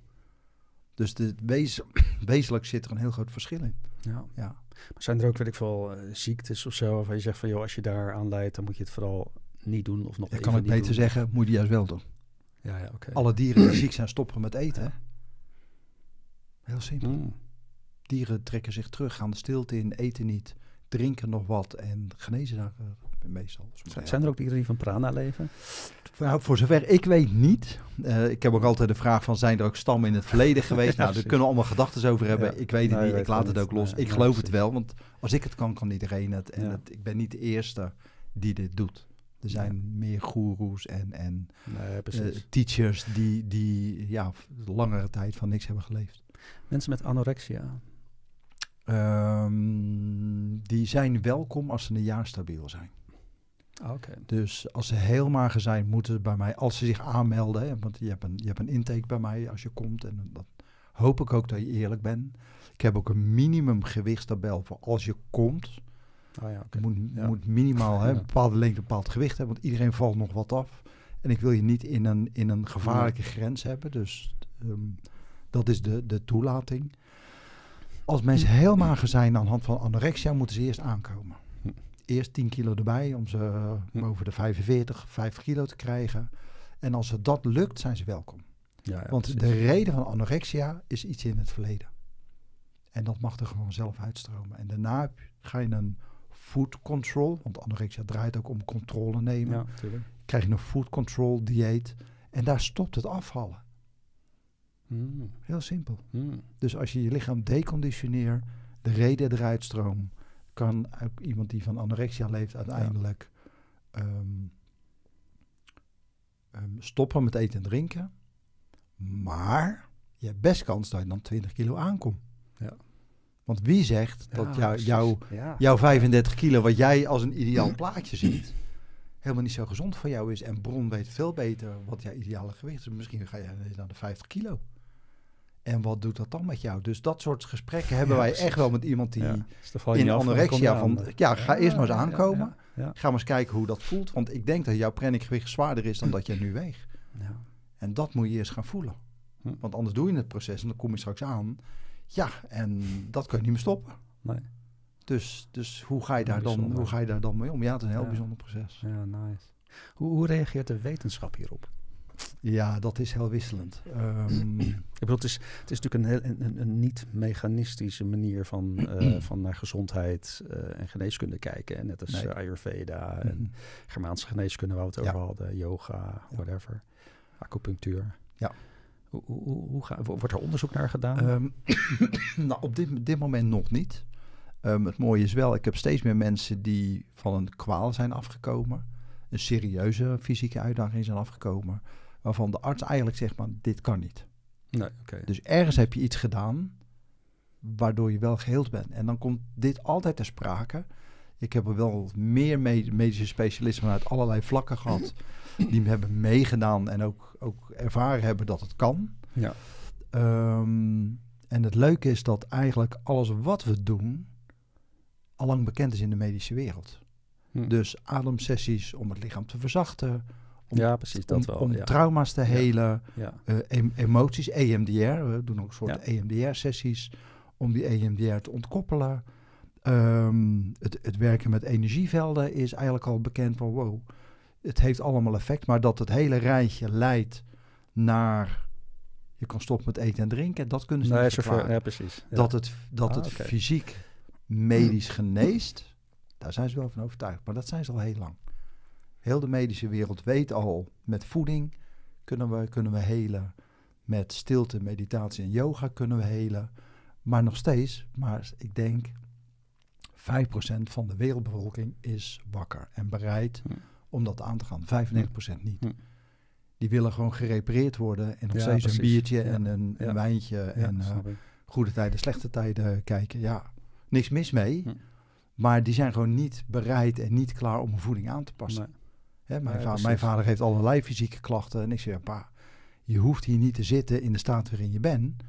[SPEAKER 2] Dus wezenlijk zit er een heel groot verschil in. Ja. ja. Maar zijn er ook, weet ik veel, eh, ziektes of zo, Of je zegt van,
[SPEAKER 1] joh, als je daar aan leidt, dan moet je het vooral niet doen of nog kan het beter zeggen,
[SPEAKER 2] moet je juist wel doen. Ja, ja, Alle dieren die ziek zijn, stoppen met eten. Heel simpel. Dieren trekken zich terug, gaan de stilte in, eten niet, drinken nog wat en genezen daar eh, meestal. Zijn, er ook die van Prana leven? Nou, voor zover ik weet niet. Eh, ik heb ook altijd de vraag van, zijn er ook stammen in het verleden geweest? nou, daar kunnen we allemaal gedachten over hebben. ik weet het niet, ik laat het, ook los. ik geloof het wel, want als ik het kan, kan iedereen het. En ik ben niet de eerste die dit doet. Er zijn meer gurus en, en eh, teachers die, die ja, langere tijd van niks hebben geleefd.
[SPEAKER 1] Mensen met anorexia?
[SPEAKER 2] Ehm, die zijn welkom als ze een jaar stabiel zijn. Ah, dus als ze heel mager zijn, moeten ze bij mij, als ze zich aanmelden, want je hebt, een, je hebt een intake bij mij als je komt en dat hoop ik ook dat je eerlijk bent. Ik heb ook een minimum gewichtstabel voor als je komt. Oh ja, moet, moet minimaal hè, een bepaalde lengte, een bepaald gewicht hebben, want iedereen valt nog wat af. En ik wil je niet in een, in een gevaarlijke grens hebben, dus ehm, dat is de, de toelating. Als mensen heel mager zijn aan de hand van anorexia, moeten ze eerst aankomen eerst 10 kilo erbij om ze eh, hm. boven de 45, 5 kilo te krijgen. En als het dat lukt, zijn ze welkom. Ja, ja, Want de reden van anorexia is iets in het verleden. En dat mag er gewoon zelf uitstromen. En daarna ga je een food control, want anorexia draait ook om controle nemen. Ja, tuurlijk. krijg je een food control dieet en daar stopt het afvallen. Hmm. Heel simpel. Hmm. Dus als je je lichaam deconditioneert, de reden eruit stroomt, kan ook iemand die van anorexia leeft uiteindelijk ehm, ehm, stoppen met eten en drinken. Maar je hebt best kans dat je dan 20 kilo aankomt. Ja. Want wie zegt dat jou, jouw 35 kilo, wat jij als een ideaal plaatje ziet, helemaal niet zo gezond voor jou is. En Bron weet veel beter wat jouw ideale gewicht is. Misschien ga je naar de 50 kilo. En wat doet dat dan met jou? Dus dat soort gesprekken hebben wij echt wel met iemand die in anorexia van, Ja, ga eerst maar eens aankomen. Ga maar eens kijken hoe dat voelt. Want ik denk dat jouw gewicht zwaarder is dan dat je nu weegt. En dat moet je eerst gaan voelen. Hm. Want anders doe je het proces en dan kom je straks aan. Ja, en dat kun je niet meer stoppen. Nee. Dus, dus hoe, ga je daar dan, hoe ga je daar dan mee om? Ja, het is een heel bijzonder proces.
[SPEAKER 1] Ja, nice. Hoe, hoe reageert de wetenschap hierop? Ja, dat is heel wisselend. Ehm, ik bedoel, het is, het is natuurlijk een, een, een niet-mechanistische manier van, eh, van naar gezondheid eh, en geneeskunde kijken. En net als eh, Ayurveda en mhm. Germaanse geneeskunde waar we het over hadden, yoga, whatever,
[SPEAKER 2] acupunctuur. Ja. Hoe, hoe, hoe wordt er onderzoek naar gedaan? Ehm, nou, op dit, dit moment nog niet. Ehm, het mooie is wel, ik heb steeds meer mensen die van een kwaal zijn afgekomen. Een serieuze fysieke uitdaging zijn afgekomen waarvan de arts eigenlijk zegt, maar dit kan niet. Nee, Dus ergens heb je iets gedaan waardoor je wel geheeld bent. En dan komt dit altijd ter sprake. Ik heb er wel meer medische specialisten vanuit allerlei vlakken gehad. Die hebben meegedaan en ook, ook ervaren hebben dat het kan. Ja. Ehm, en het leuke is dat eigenlijk alles wat we doen... allang bekend is in de medische wereld. Hm. Dus ademsessies om het lichaam te verzachten om, ja, precies dat wel. Om trauma's te helen, eh, emoties, EMDR. We doen ook een soort EMDR-sessies om die EMDR te ontkoppelen. Ehm, het, het, werken met energievelden is eigenlijk al bekend van wow, het heeft allemaal effect. Maar dat het hele rijtje leidt naar je kan stoppen met eten en drinken, dat kunnen ze niet verklaren. Ja, precies. Dat het, dat ah, het fysiek medisch geneest, daar zijn ze wel van overtuigd. Maar dat zijn ze al heel lang. Heel de medische wereld weet al, met voeding kunnen we, kunnen we helen. Met stilte, meditatie en yoga kunnen we helen. Maar nog steeds, maar ik denk 5% van de wereldbevolking is wakker en bereid om dat aan te gaan. 95% niet. Die willen gewoon gerepareerd worden en nog steeds een biertje en een, wijntje en eh, goede tijden, slechte tijden kijken. Ja, niks mis mee. Maar die zijn gewoon niet bereid en niet klaar om hun voeding aan te passen mijn, vader, mijn, vader heeft allerlei fysieke klachten. En ik zeg, pa, je hoeft hier niet te zitten in de staat waarin je bent.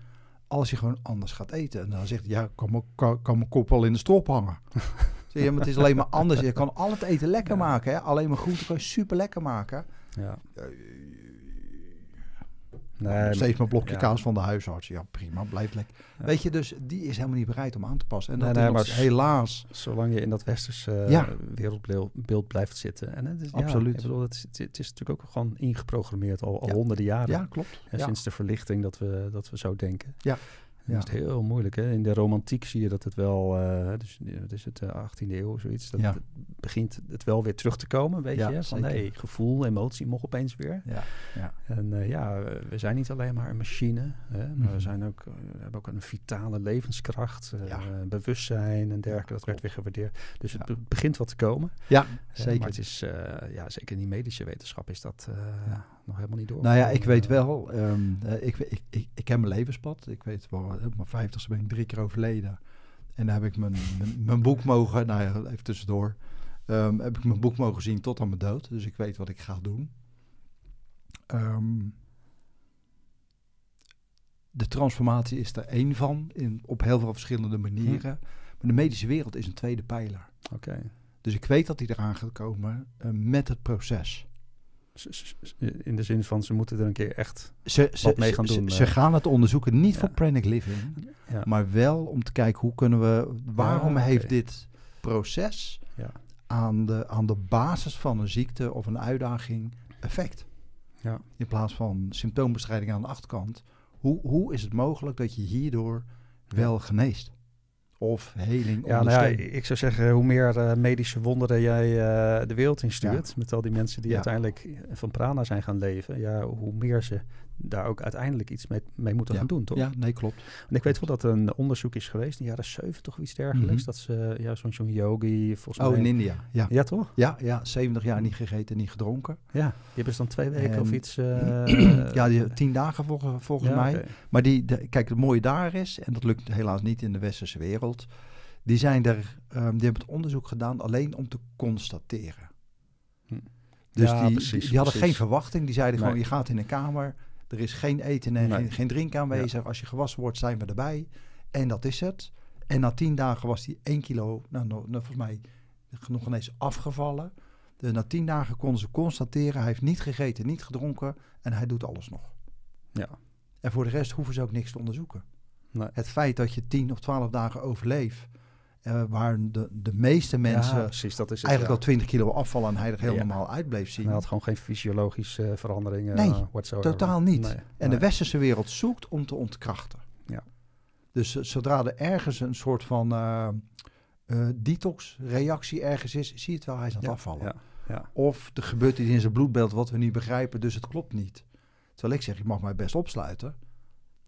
[SPEAKER 2] Als je gewoon anders gaat eten. En dan zegt hij, ja, kan mijn, kan, mijn kop al in de strop hangen. zeg, ja, maar het is alleen maar anders. Je kan al het eten lekker maken. Hè? Alleen maar groenten kan je super lekker maken. Ja. Nee, nog steeds mijn blokje kaas van de huisarts. Ja, prima, blijft lekker. Weet je, dus die is helemaal niet bereid om aan te passen. En dat nee, helaas. Zolang je in dat westerse eh,
[SPEAKER 1] wereldbeeld blijft zitten. En het is, Absoluut. het, is, natuurlijk ook gewoon ingeprogrammeerd al, honderden jaren. Ja, klopt. En sinds de verlichting dat we, dat we zo denken. Ja. Het is heel moeilijk. Hè? In de romantiek zie je dat het wel, uh, dus wat is het, eh, de 18e eeuw of zoiets, dat het begint het wel weer terug te komen, weet je. Van nee, gevoel, emotie mocht opeens weer. En eh, ja, we zijn niet alleen maar een machine, hè? maar we, mhm. zijn ook, hebben ook een vitale levenskracht, bewustzijn en dergelijke. Dat werd weer gewaardeerd. Dus het begint wat te komen. Ja, zeker. Maar het is, ja, zeker in die medische wetenschap is dat nog helemaal niet door. Nou ja, ik
[SPEAKER 2] weet eh, wel, ehm, eh, ik, ik, ik, mijn levenspad. Ik weet wel, eh, op mijn vijftigste ben ik drie keer overleden. En daar heb ik mijn, mijn, boek mogen, nou ja, even tussendoor, ehm, heb ik mijn boek mogen zien tot aan mijn dood. Dus ik weet wat ik ga doen. Ehm, de transformatie is er één van, in, op heel veel verschillende manieren. Hm. Maar de medische wereld is een tweede pijler. Oké. Dus ik weet dat die eraan gaat komen met het proces. In de zin van ze moeten er een keer echt wat mee gaan doen. Ze, eh. gaan het onderzoeken, niet voor Pranic Living, maar wel om te kijken hoe kunnen we, waarom heeft dit proces ja. aan, de, aan de basis van een ziekte of een uitdaging effect? In plaats van symptoombestrijding aan de achterkant. Hoe, hoe is het mogelijk dat je hierdoor wel geneest? of heling ja, nou ja,
[SPEAKER 1] ik zou zeggen, hoe meer eh, medische wonderen jij eh, de wereld instuurt... met al die mensen die uiteindelijk van prana zijn gaan leven... Ja, hoe meer ze daar ook uiteindelijk iets mee, mee moeten gaan doen, toch? Ja, nee, klopt. En ik weet wel dat er een onderzoek is geweest in de jaren 70 of iets dergelijks. Mhm. Dat ze, ja, zo'n yogi, volgens oh, mij... Oh, in India, ja. Ja, toch?
[SPEAKER 2] Ja, ja, 70 jaar niet gegeten, niet gedronken. Ja, die hebben dan twee weken of iets... Eh, ja, die, eh, tien dagen volgens mij. Maar die, de, kijk, het mooie daar is, en dat lukt helaas niet in de westerse wereld... Die, zijn er, ehm, die hebben het onderzoek gedaan alleen om te constateren. Hm. Dus ja, die, precies, die, die hadden geen verwachting. Die zeiden gewoon, je gaat in een kamer er is geen eten en geen, geen, drinken aanwezig. Als je gewassen wordt, zijn we erbij. En dat is het. En na tien dagen was die 1 kilo, nou, nou, volgens mij nog ineens afgevallen. Dus na tien dagen konden ze constateren, hij heeft niet gegeten, niet gedronken en hij doet alles nog. Ja. En voor de rest hoeven ze ook niks te onderzoeken. Nee. Het feit dat je tien of twaalf dagen overleeft eh, waar de, de meeste mensen eigenlijk al 20 kilo afval en hij er helemaal normaal uitbleef zien. hij had gewoon geen fysiologische eh, veranderingen. Eh, nee, totaal niet. en de westerse wereld zoekt om te ontkrachten. Ja. Dus zodra er ergens een soort van detox-reactie ergens is, zie je het wel, hij is aan het afvallen. Of er gebeurt iets in zijn bloedbeeld wat we niet begrijpen, dus het klopt niet. Terwijl ik zeg, je mag mij best opsluiten.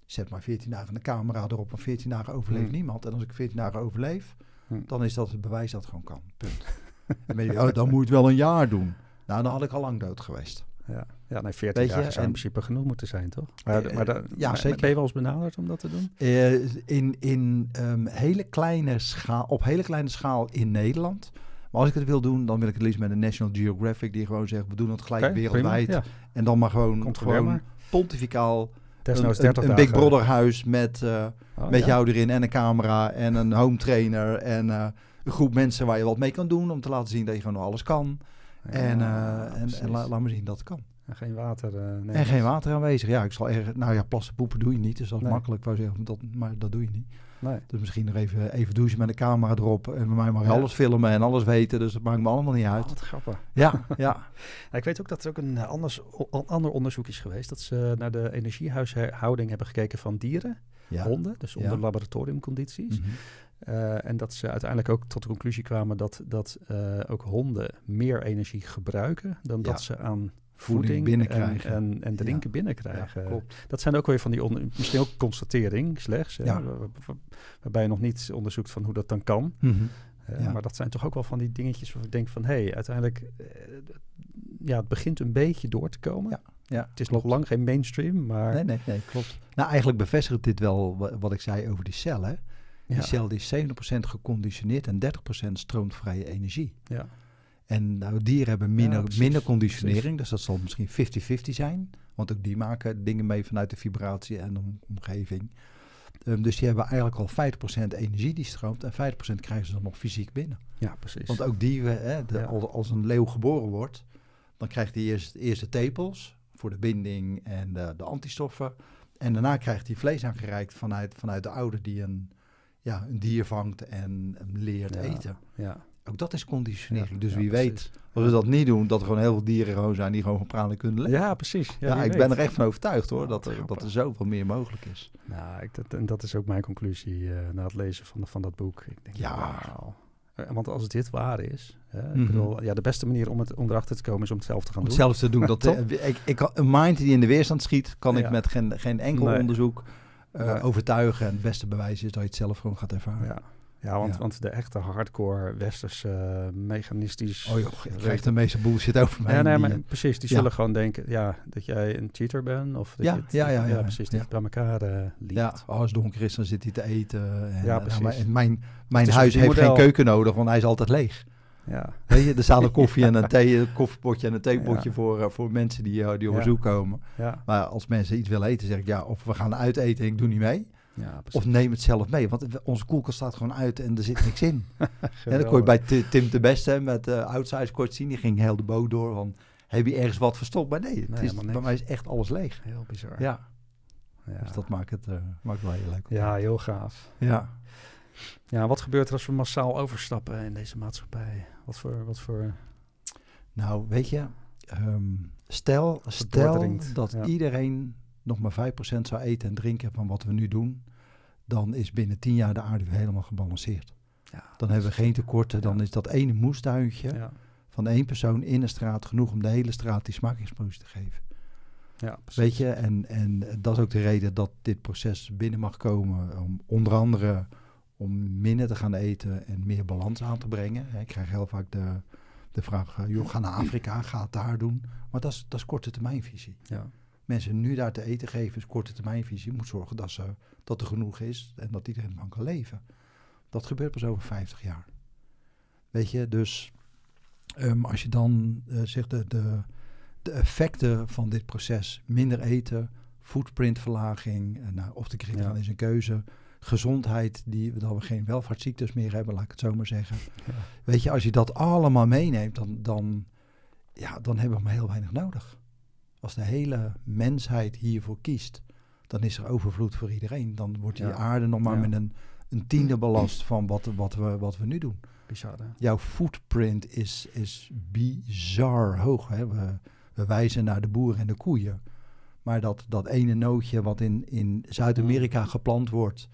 [SPEAKER 2] Zet maar 14 dagen de camera erop, maar 14 dagen overleeft hmm. niemand. En als ik 14 dagen overleef, Hm. Dan is dat het bewijs dat het gewoon kan. Punt. dan, oh, dan moet je het wel een jaar doen. Nou, dan had ik al lang dood geweest. Ja, ja nee, 40 jaar zou in principe
[SPEAKER 1] genoeg moeten zijn, toch? Eh, maar, maar, ja, zeker. ben je wel eens benaderd om dat te doen?
[SPEAKER 2] Eh, in, in ehm, hele kleine schaal, op hele kleine schaal in Nederland. Maar als ik het wil doen, dan wil ik het liefst met de National Geographic... die gewoon zegt, we doen het gelijk wereldwijd. En dan maar gewoon, gewoon pontificaal een, Big Brother huis met, eh, oh, met jou erin en een camera en een home trainer en eh, een groep mensen waar je wat mee kan doen om te laten zien dat je van alles kan. en, uh, en, laat
[SPEAKER 1] me zien dat het kan. En geen water. Nee, en geen water
[SPEAKER 2] aanwezig. Ja, ik zal erg. Nou ja, plassen poepen doe je niet, dus dat is makkelijk. Wou zeggen, dat, maar dat doe je niet. Nee. Dus misschien nog even, even douchen met de camera erop. En bij mij mag alles filmen en alles weten. Dus dat maakt me allemaal niet uit. Ah, wat grappig. Ja,
[SPEAKER 1] ja. ik weet ook dat er ook een, eh, anders, een ander onderzoek is geweest. Dat ze naar de energiehuishouding hebben gekeken van dieren. Honden, dus onder laboratoriumcondities. Mhm. Eh, en dat ze uiteindelijk ook tot de conclusie kwamen dat, dat eh, ook honden meer energie gebruiken dan dat ze aan voeding, binnenkrijgen. En, en, drinken binnenkrijgen. dat zijn ook weer van die, misschien ook constatering slechts, waarbij je nog niet onderzoekt van hoe dat dan kan. Mhm. Eh, maar dat zijn toch ook wel van die dingetjes waarvan ik denk van, hé, hey, uiteindelijk, uh, ja, het begint een beetje door te komen. Ja, het is nog lang geen
[SPEAKER 2] mainstream, maar... Nee, nee, nee, klopt. Nou, eigenlijk bevestigt dit wel wat ik zei over die cellen. Die cel is 70% geconditioneerd en 30% stroomvrije energie. Ja. En nou, dieren hebben minder, minder conditionering, dus dat zal misschien 50-50 zijn. Want ook die maken dingen mee vanuit de vibratie en de omgeving. Ehm, dus die hebben eigenlijk al 50% energie die stroomt en 50% krijgen ze dan nog fysiek binnen. Ja, precies. Want ook die, eh, hè, de, als een leeuw geboren wordt, dan krijgt hij eerst, eerst de tepels voor de binding en de, de antistoffen. En daarna krijgt hij vlees aangereikt vanuit, vanuit de ouder die een, ja, een dier vangt en leert eten. Ja. Ook dat is conditionering. dus wie weet, als we dat niet doen, dat er gewoon heel veel dieren gewoon zijn die gewoon van pralen kunnen leven. Ja, precies. Ja, ik ben er echt van overtuigd hoor, oh, dat, er, dat er zoveel meer mogelijk is. Nou, ik, dat, en dat is ook mijn conclusie eh, na het
[SPEAKER 1] lezen van, van dat boek. Ik denk, ja. Eh, want als dit waar is, hè, ik mhm. bedoel, ja,
[SPEAKER 2] de beste manier om, het, om erachter te komen is om het zelf te gaan doen. Hetzelfde te doen, dat eh, ik, ik, Een mind die in de weerstand schiet, kan ik met geen, geen enkel onderzoek overtuigen. En het beste bewijs is dat je het zelf gewoon gaat ervaren. Ja.
[SPEAKER 1] Ja, want, want de echte hardcore westerse eh, mechanistisch... Oh joh, de meeste bullshit over mij. Ja, nee, maar eh, precies. Die zullen gewoon denken ja, dat jij een cheater bent. Of
[SPEAKER 2] dat ja, het, ja, ja, ja, precies. Dat bij elkaar uh, eh, liet. Oh, als donker is, dan zit hij te eten. En, ja, nou, precies. en mijn mijn huis heeft geen keuken nodig, want hij is altijd leeg. Ja. Weet je, er staat een koffie en een thee, een koffiepotje en een theepotje voor, voor mensen die, die op bezoek ja. komen. Maar als mensen iets willen eten, zeg ik ja, of we gaan uiteten eten ik doe niet mee. Ja, of neem het zelf mee, want onze koelkast staat gewoon uit en er zit niks in. en dan kon je bij Tim de Beste met uh, Outsize kort zien, die ging heel de boot door van, heb je ergens wat verstopt? Maar nee, nee, bij mij is echt alles leeg.
[SPEAKER 1] Heel bizar. Ja.
[SPEAKER 2] ja. Dus dat maakt het, eh, maakt wel heel leuk. Ja,
[SPEAKER 1] heel gaaf. Ja. Ja, wat gebeurt er als we massaal overstappen in deze maatschappij? Wat voor... Wat voor...
[SPEAKER 2] Nou, weet je, ehm, stel, stel dat iedereen nog maar 5% zou eten en drinken van wat we nu doen, dan is binnen 10 jaar de aarde weer helemaal gebalanceerd. Ja, dan hebben we geen tekorten, dan is dat ene moestuintje van één persoon in een straat genoeg om de hele straat die smaakexplosie te geven. Ja, Weet je, en, en dat is ook de reden dat dit proces binnen mag komen. Om onder andere om minder te gaan eten en meer balans aan te brengen. Ik krijg heel vaak de, de vraag, eh, joh, ga naar Afrika, ga het daar doen. Maar dat is, dat is korte termijnvisie. Ja mensen nu daar te eten geven, is korte termijnvisie. Je moet zorgen dat, ze, dat er genoeg is en dat iedereen van kan leven. Dat gebeurt pas over 50 jaar. Weet je, dus ehm, als je dan eh, zegt de, de, effecten van dit proces, minder eten, footprintverlaging, eh, nou, of de kring is een keuze, gezondheid, die, dat we geen welvaartsziektes meer hebben, laat ik het zo maar zeggen. Weet je, als je dat allemaal meeneemt, dan, dan, ja, dan hebben we maar heel weinig nodig. Als de hele mensheid hiervoor kiest, dan is er overvloed voor iedereen. Dan wordt die aarde nog maar met een, een tiende belast van wat, wat, we, wat we nu doen. Bizar, hè? Jouw footprint is, is bizar hoog. Hè? We, wijzen naar de boeren en de koeien. Maar dat, dat ene nootje wat in, in Zuid-Amerika mm. geplant wordt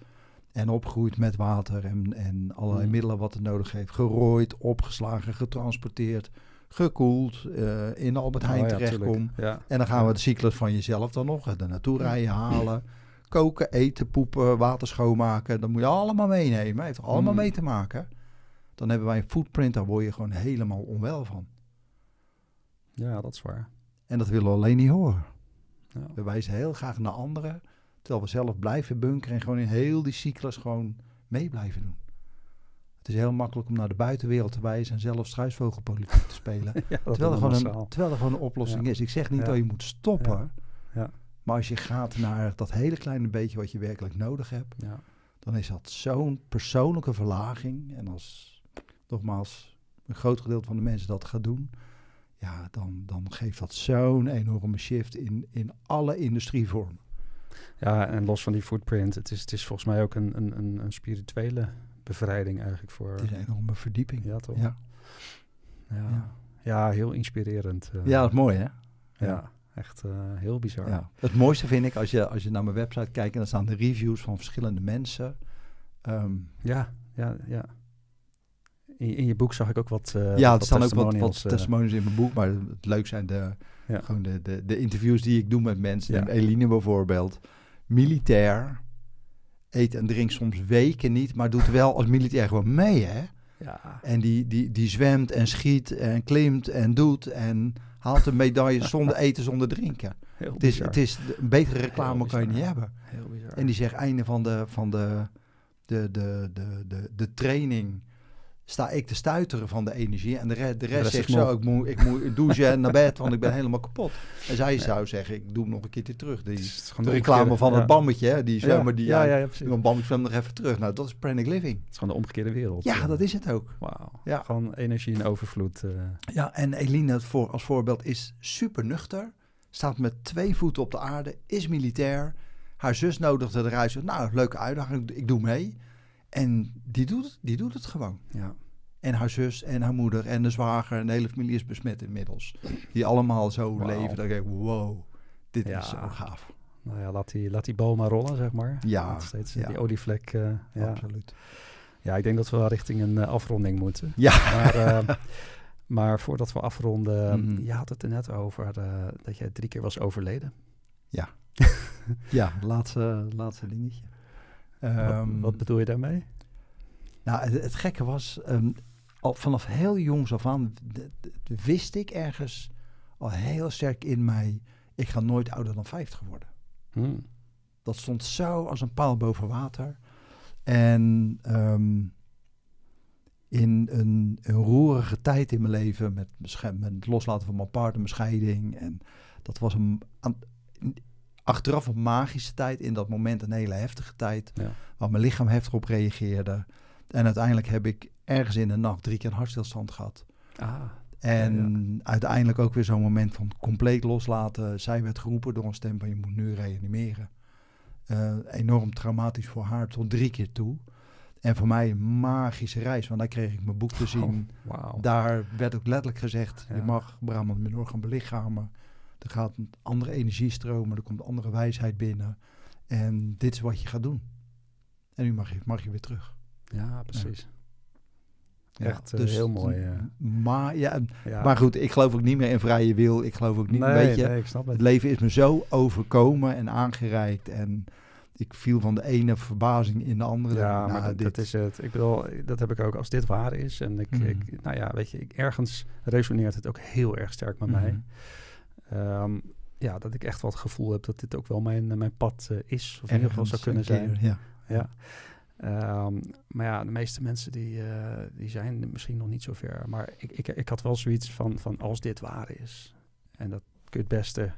[SPEAKER 2] en opgroeit met water en, en allerlei mm. middelen wat het nodig heeft, gerooid, opgeslagen, getransporteerd, gekoeld, eh, in Albert nou Heijn terechtkom. En dan gaan we de cyclus van jezelf dan nog de naartoe rijden, halen. Koken, eten, poepen, water schoonmaken. Dat moet je allemaal meenemen. heeft heeft allemaal mm. mee te maken. Dan hebben wij een footprint, daar word je gewoon helemaal onwel van. Ja, dat is waar. En dat willen we alleen niet horen. We wijzen heel graag naar anderen, terwijl we zelf blijven bunkeren en gewoon in heel die cyclus gewoon mee blijven doen. Het is heel makkelijk om naar de buitenwereld te wijzen en zelf struisvogelpolitiek te spelen. terwijl, er gewoon een, terwijl er een oplossing is. Ik zeg niet dat je moet stoppen. Maar als je gaat naar dat hele kleine beetje wat je werkelijk nodig hebt, dan is dat zo'n persoonlijke verlaging. En als nogmaals een groot gedeelte van de mensen dat gaat doen, ja, dan, dan geeft dat zo'n enorme shift in, in alle
[SPEAKER 1] industrievormen. Ja, en los van die footprint, het is, het is volgens mij ook een, een, een spirituele bevrijding eigenlijk voor. Het is een
[SPEAKER 2] enorme verdieping. Ja, toch? Ja, ja.
[SPEAKER 1] ja heel inspirerend. Eh. ja, dat is mooi, hè? Ja. Echt
[SPEAKER 2] eh, heel bizar. Het mooiste vind ik als je, als je naar mijn website kijkt en dan staan de reviews van verschillende mensen. Ehm, ja, ja, ja. In, in, je boek zag ik ook wat. Uh, ja, er staan ook wat, wat testimonies in mijn boek. Maar het leuk zijn de, gewoon de, de, de, interviews die ik doe met mensen. Ja. Eline bijvoorbeeld, militair eet en drinkt soms weken niet, maar doet wel als militair gewoon mee, hè? Ja. En die, die, die zwemt en schiet en klimt en doet en haalt een medaille zonder eten, zonder drinken. Heel het is, het is een betere reclame kan je niet hebben. Heel bizar. En die zegt einde van de, van de, de, de, de, de training sta ik te stuiteren van de energie. En de, de rest zegt zo, ik moet, ik moet douchen naar bed, want ik ben helemaal kapot. En zij zou zeggen, ik doe hem nog een keertje terug. Die, de reclame van het bammetje, die zwemmer die... Ja, ja, ja, Een bammetje zwemt nog even terug. Nou, dat is Pranic living. Het is gewoon de omgekeerde wereld. Ja, eh. dat is het ook. Wauw. Ja. Gewoon energie in overvloed. Eh. Ja, en Eline voor, als voorbeeld is super nuchter. Staat met twee voeten op de aarde, is militair. Haar zus nodigde eruit. nou, leuke uitdaging, ik doe mee. En die doet, het, die doet het gewoon. Ja. En haar zus en haar moeder en de zwager en de hele familie is besmet inmiddels. Die allemaal zo leven. Dat ik denk, wow, dit is zo gaaf.
[SPEAKER 1] Nou ja, laat die, laat die maar rollen, zeg maar. Ja. steeds die olievlek. Eh, ja. Absoluut. Ja, ik denk dat we wel richting een eh, afronding moeten. Ja. Maar, eh, maar voordat we afronden, mhm. je had het er net over dat jij drie keer was overleden. Ja.
[SPEAKER 2] ja, laatste, laatste dingetje. Ehm, wat, bedoel je daarmee? Nou, het, gekke was, ehm, al vanaf heel jongs af aan wist ik ergens al heel sterk in mij, ik ga nooit ouder dan 50 worden. Hmm. Dat stond zo als een paal boven water. En ehm, in een, roerige tijd in mijn leven, met, met het loslaten van mijn partner, mijn scheiding. En dat was een, achteraf een magische tijd. In dat moment een hele heftige tijd. Ja. Waar mijn lichaam heftig op reageerde. En uiteindelijk heb ik ergens in de nacht drie keer een hartstilstand gehad. Ah, en uiteindelijk ook weer zo'n moment van compleet loslaten. Zij werd geroepen door een stem van je moet nu reanimeren. Eh, enorm traumatisch voor haar tot drie keer toe. En voor mij een magische reis, want daar kreeg ik mijn boek te oh, zien. Oh, Daar werd ook letterlijk gezegd, je mag Brahman Menor gaan belichamen. Er gaat een andere energie stromen, er komt andere wijsheid binnen. En dit is wat je gaat doen. En nu mag je, mag je weer terug. Ja, precies. Echt eh, dus heel mooi. Maar, ja, maar goed, ik geloof ook niet meer in vrije wil. Ik geloof ook niet nee, weet je, nee, ik snap het. het leven is me zo overkomen en aangereikt. En ik viel van de ene verbazing in de andere. Ja, maar dat, dit...
[SPEAKER 1] is het. Ik bedoel, dat heb ik ook als dit waar is. En ik, ik mhm. nou ja, weet je, ik, ergens resoneert het ook heel erg sterk met mij. Mhm. Ehm, ja, dat ik echt wel het gevoel heb dat dit ook wel mijn, eh, mijn pad eh, is. Of in ieder geval zou kunnen zijn. ja. ja. Ehm, maar ja, de meeste mensen die, eh, die zijn misschien nog niet zo ver. Maar ik, ik, ik had wel zoiets van, van als dit waar is. En dat kun je het beste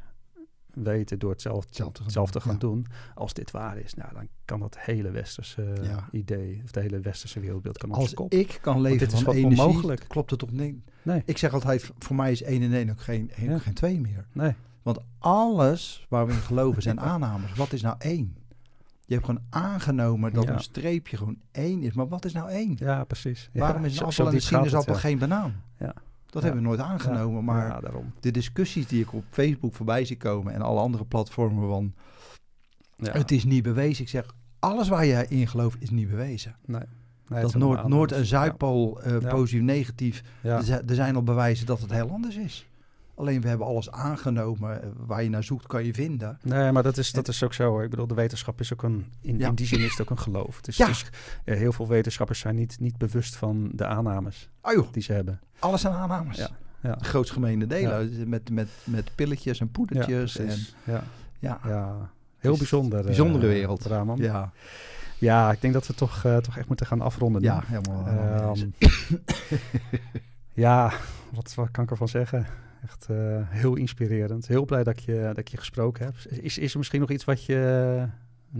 [SPEAKER 1] weten door hetzelfde, hetzelfde, gaan doen. Als dit waar is, nou, dan kan dat hele westerse idee, of het hele westerse wereldbeeld kan Als ik kan leven van is energie, onmogelijk.
[SPEAKER 2] klopt het toch niet? Nee. Ik zeg altijd, voor mij is één en één ook geen, één ja. geen twee meer. Nee. Want alles waar we in geloven zijn aannames. Wat is nou één? Je hebt gewoon aangenomen dat een streepje gewoon één is. Maar wat is nou één? Ja, precies. Waarom is een appel en een sinaasappel geen banaan? Ja. Dat hebben we nooit aangenomen. Maar ja, de discussies die ik op Facebook voorbij zie komen en alle andere platformen van het is niet bewezen. Ik zeg, alles waar jij in gelooft is niet bewezen. Nee. dat Noord, Noord- en Zuidpool, uh, positief, negatief, er zijn al bewijzen dat het heel anders is. Alleen we hebben alles aangenomen. Eh, waar je naar zoekt, kan je vinden. Nee, maar
[SPEAKER 1] dat is, dat is ook zo. Ik bedoel, de wetenschap is ook een.
[SPEAKER 2] In, die zin is
[SPEAKER 1] het ook een geloof.
[SPEAKER 2] Dus, ja. Eh, heel
[SPEAKER 1] veel wetenschappers zijn niet, niet bewust van de aannames ah, die ze hebben. Alles zijn aannames. Ja. ja. grootgemene delen.
[SPEAKER 2] Eh, met, met, met pilletjes en poedertjes. en, ja.
[SPEAKER 1] Ja. heel bijzonder. Bijzondere wereld. Raman. Ja. Ja, ik denk dat we toch, toch echt moeten gaan afronden. Ja, helemaal. Ehm, ja, wat, wat kan ik ervan zeggen? Echt eh, heel inspirerend. Heel blij dat je, dat je gesproken hebt. Is, is er misschien nog iets wat je eh,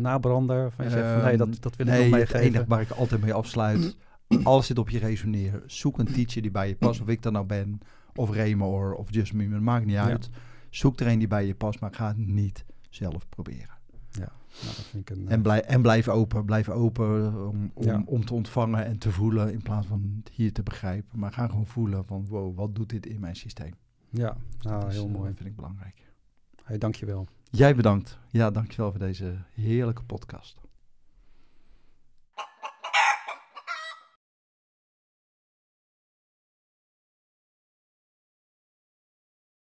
[SPEAKER 1] nabrander van je zegt van nee, dat, ehm, dat wil nog meegeven? Het enige waar ik
[SPEAKER 2] altijd mee afsluit, als dit op je resoneert, zoek een teacher die bij je past. Of ik dan nou ben, of Remor, of Just Me, maakt niet uit. Zoek er een die bij je past, maar ga het niet zelf proberen. Ja, nou, dat vind ik een, en, eh, blij, en blijf open. Blijf open om, om, om, te ontvangen en te voelen in plaats van hier te begrijpen. Maar ga gewoon voelen van wow, wat doet dit in mijn systeem? Ja, nou, heel eh, mooi. Dat vind ik belangrijk. Hey, dankjewel. Jij bedankt. Ja, dankjewel voor deze heerlijke podcast.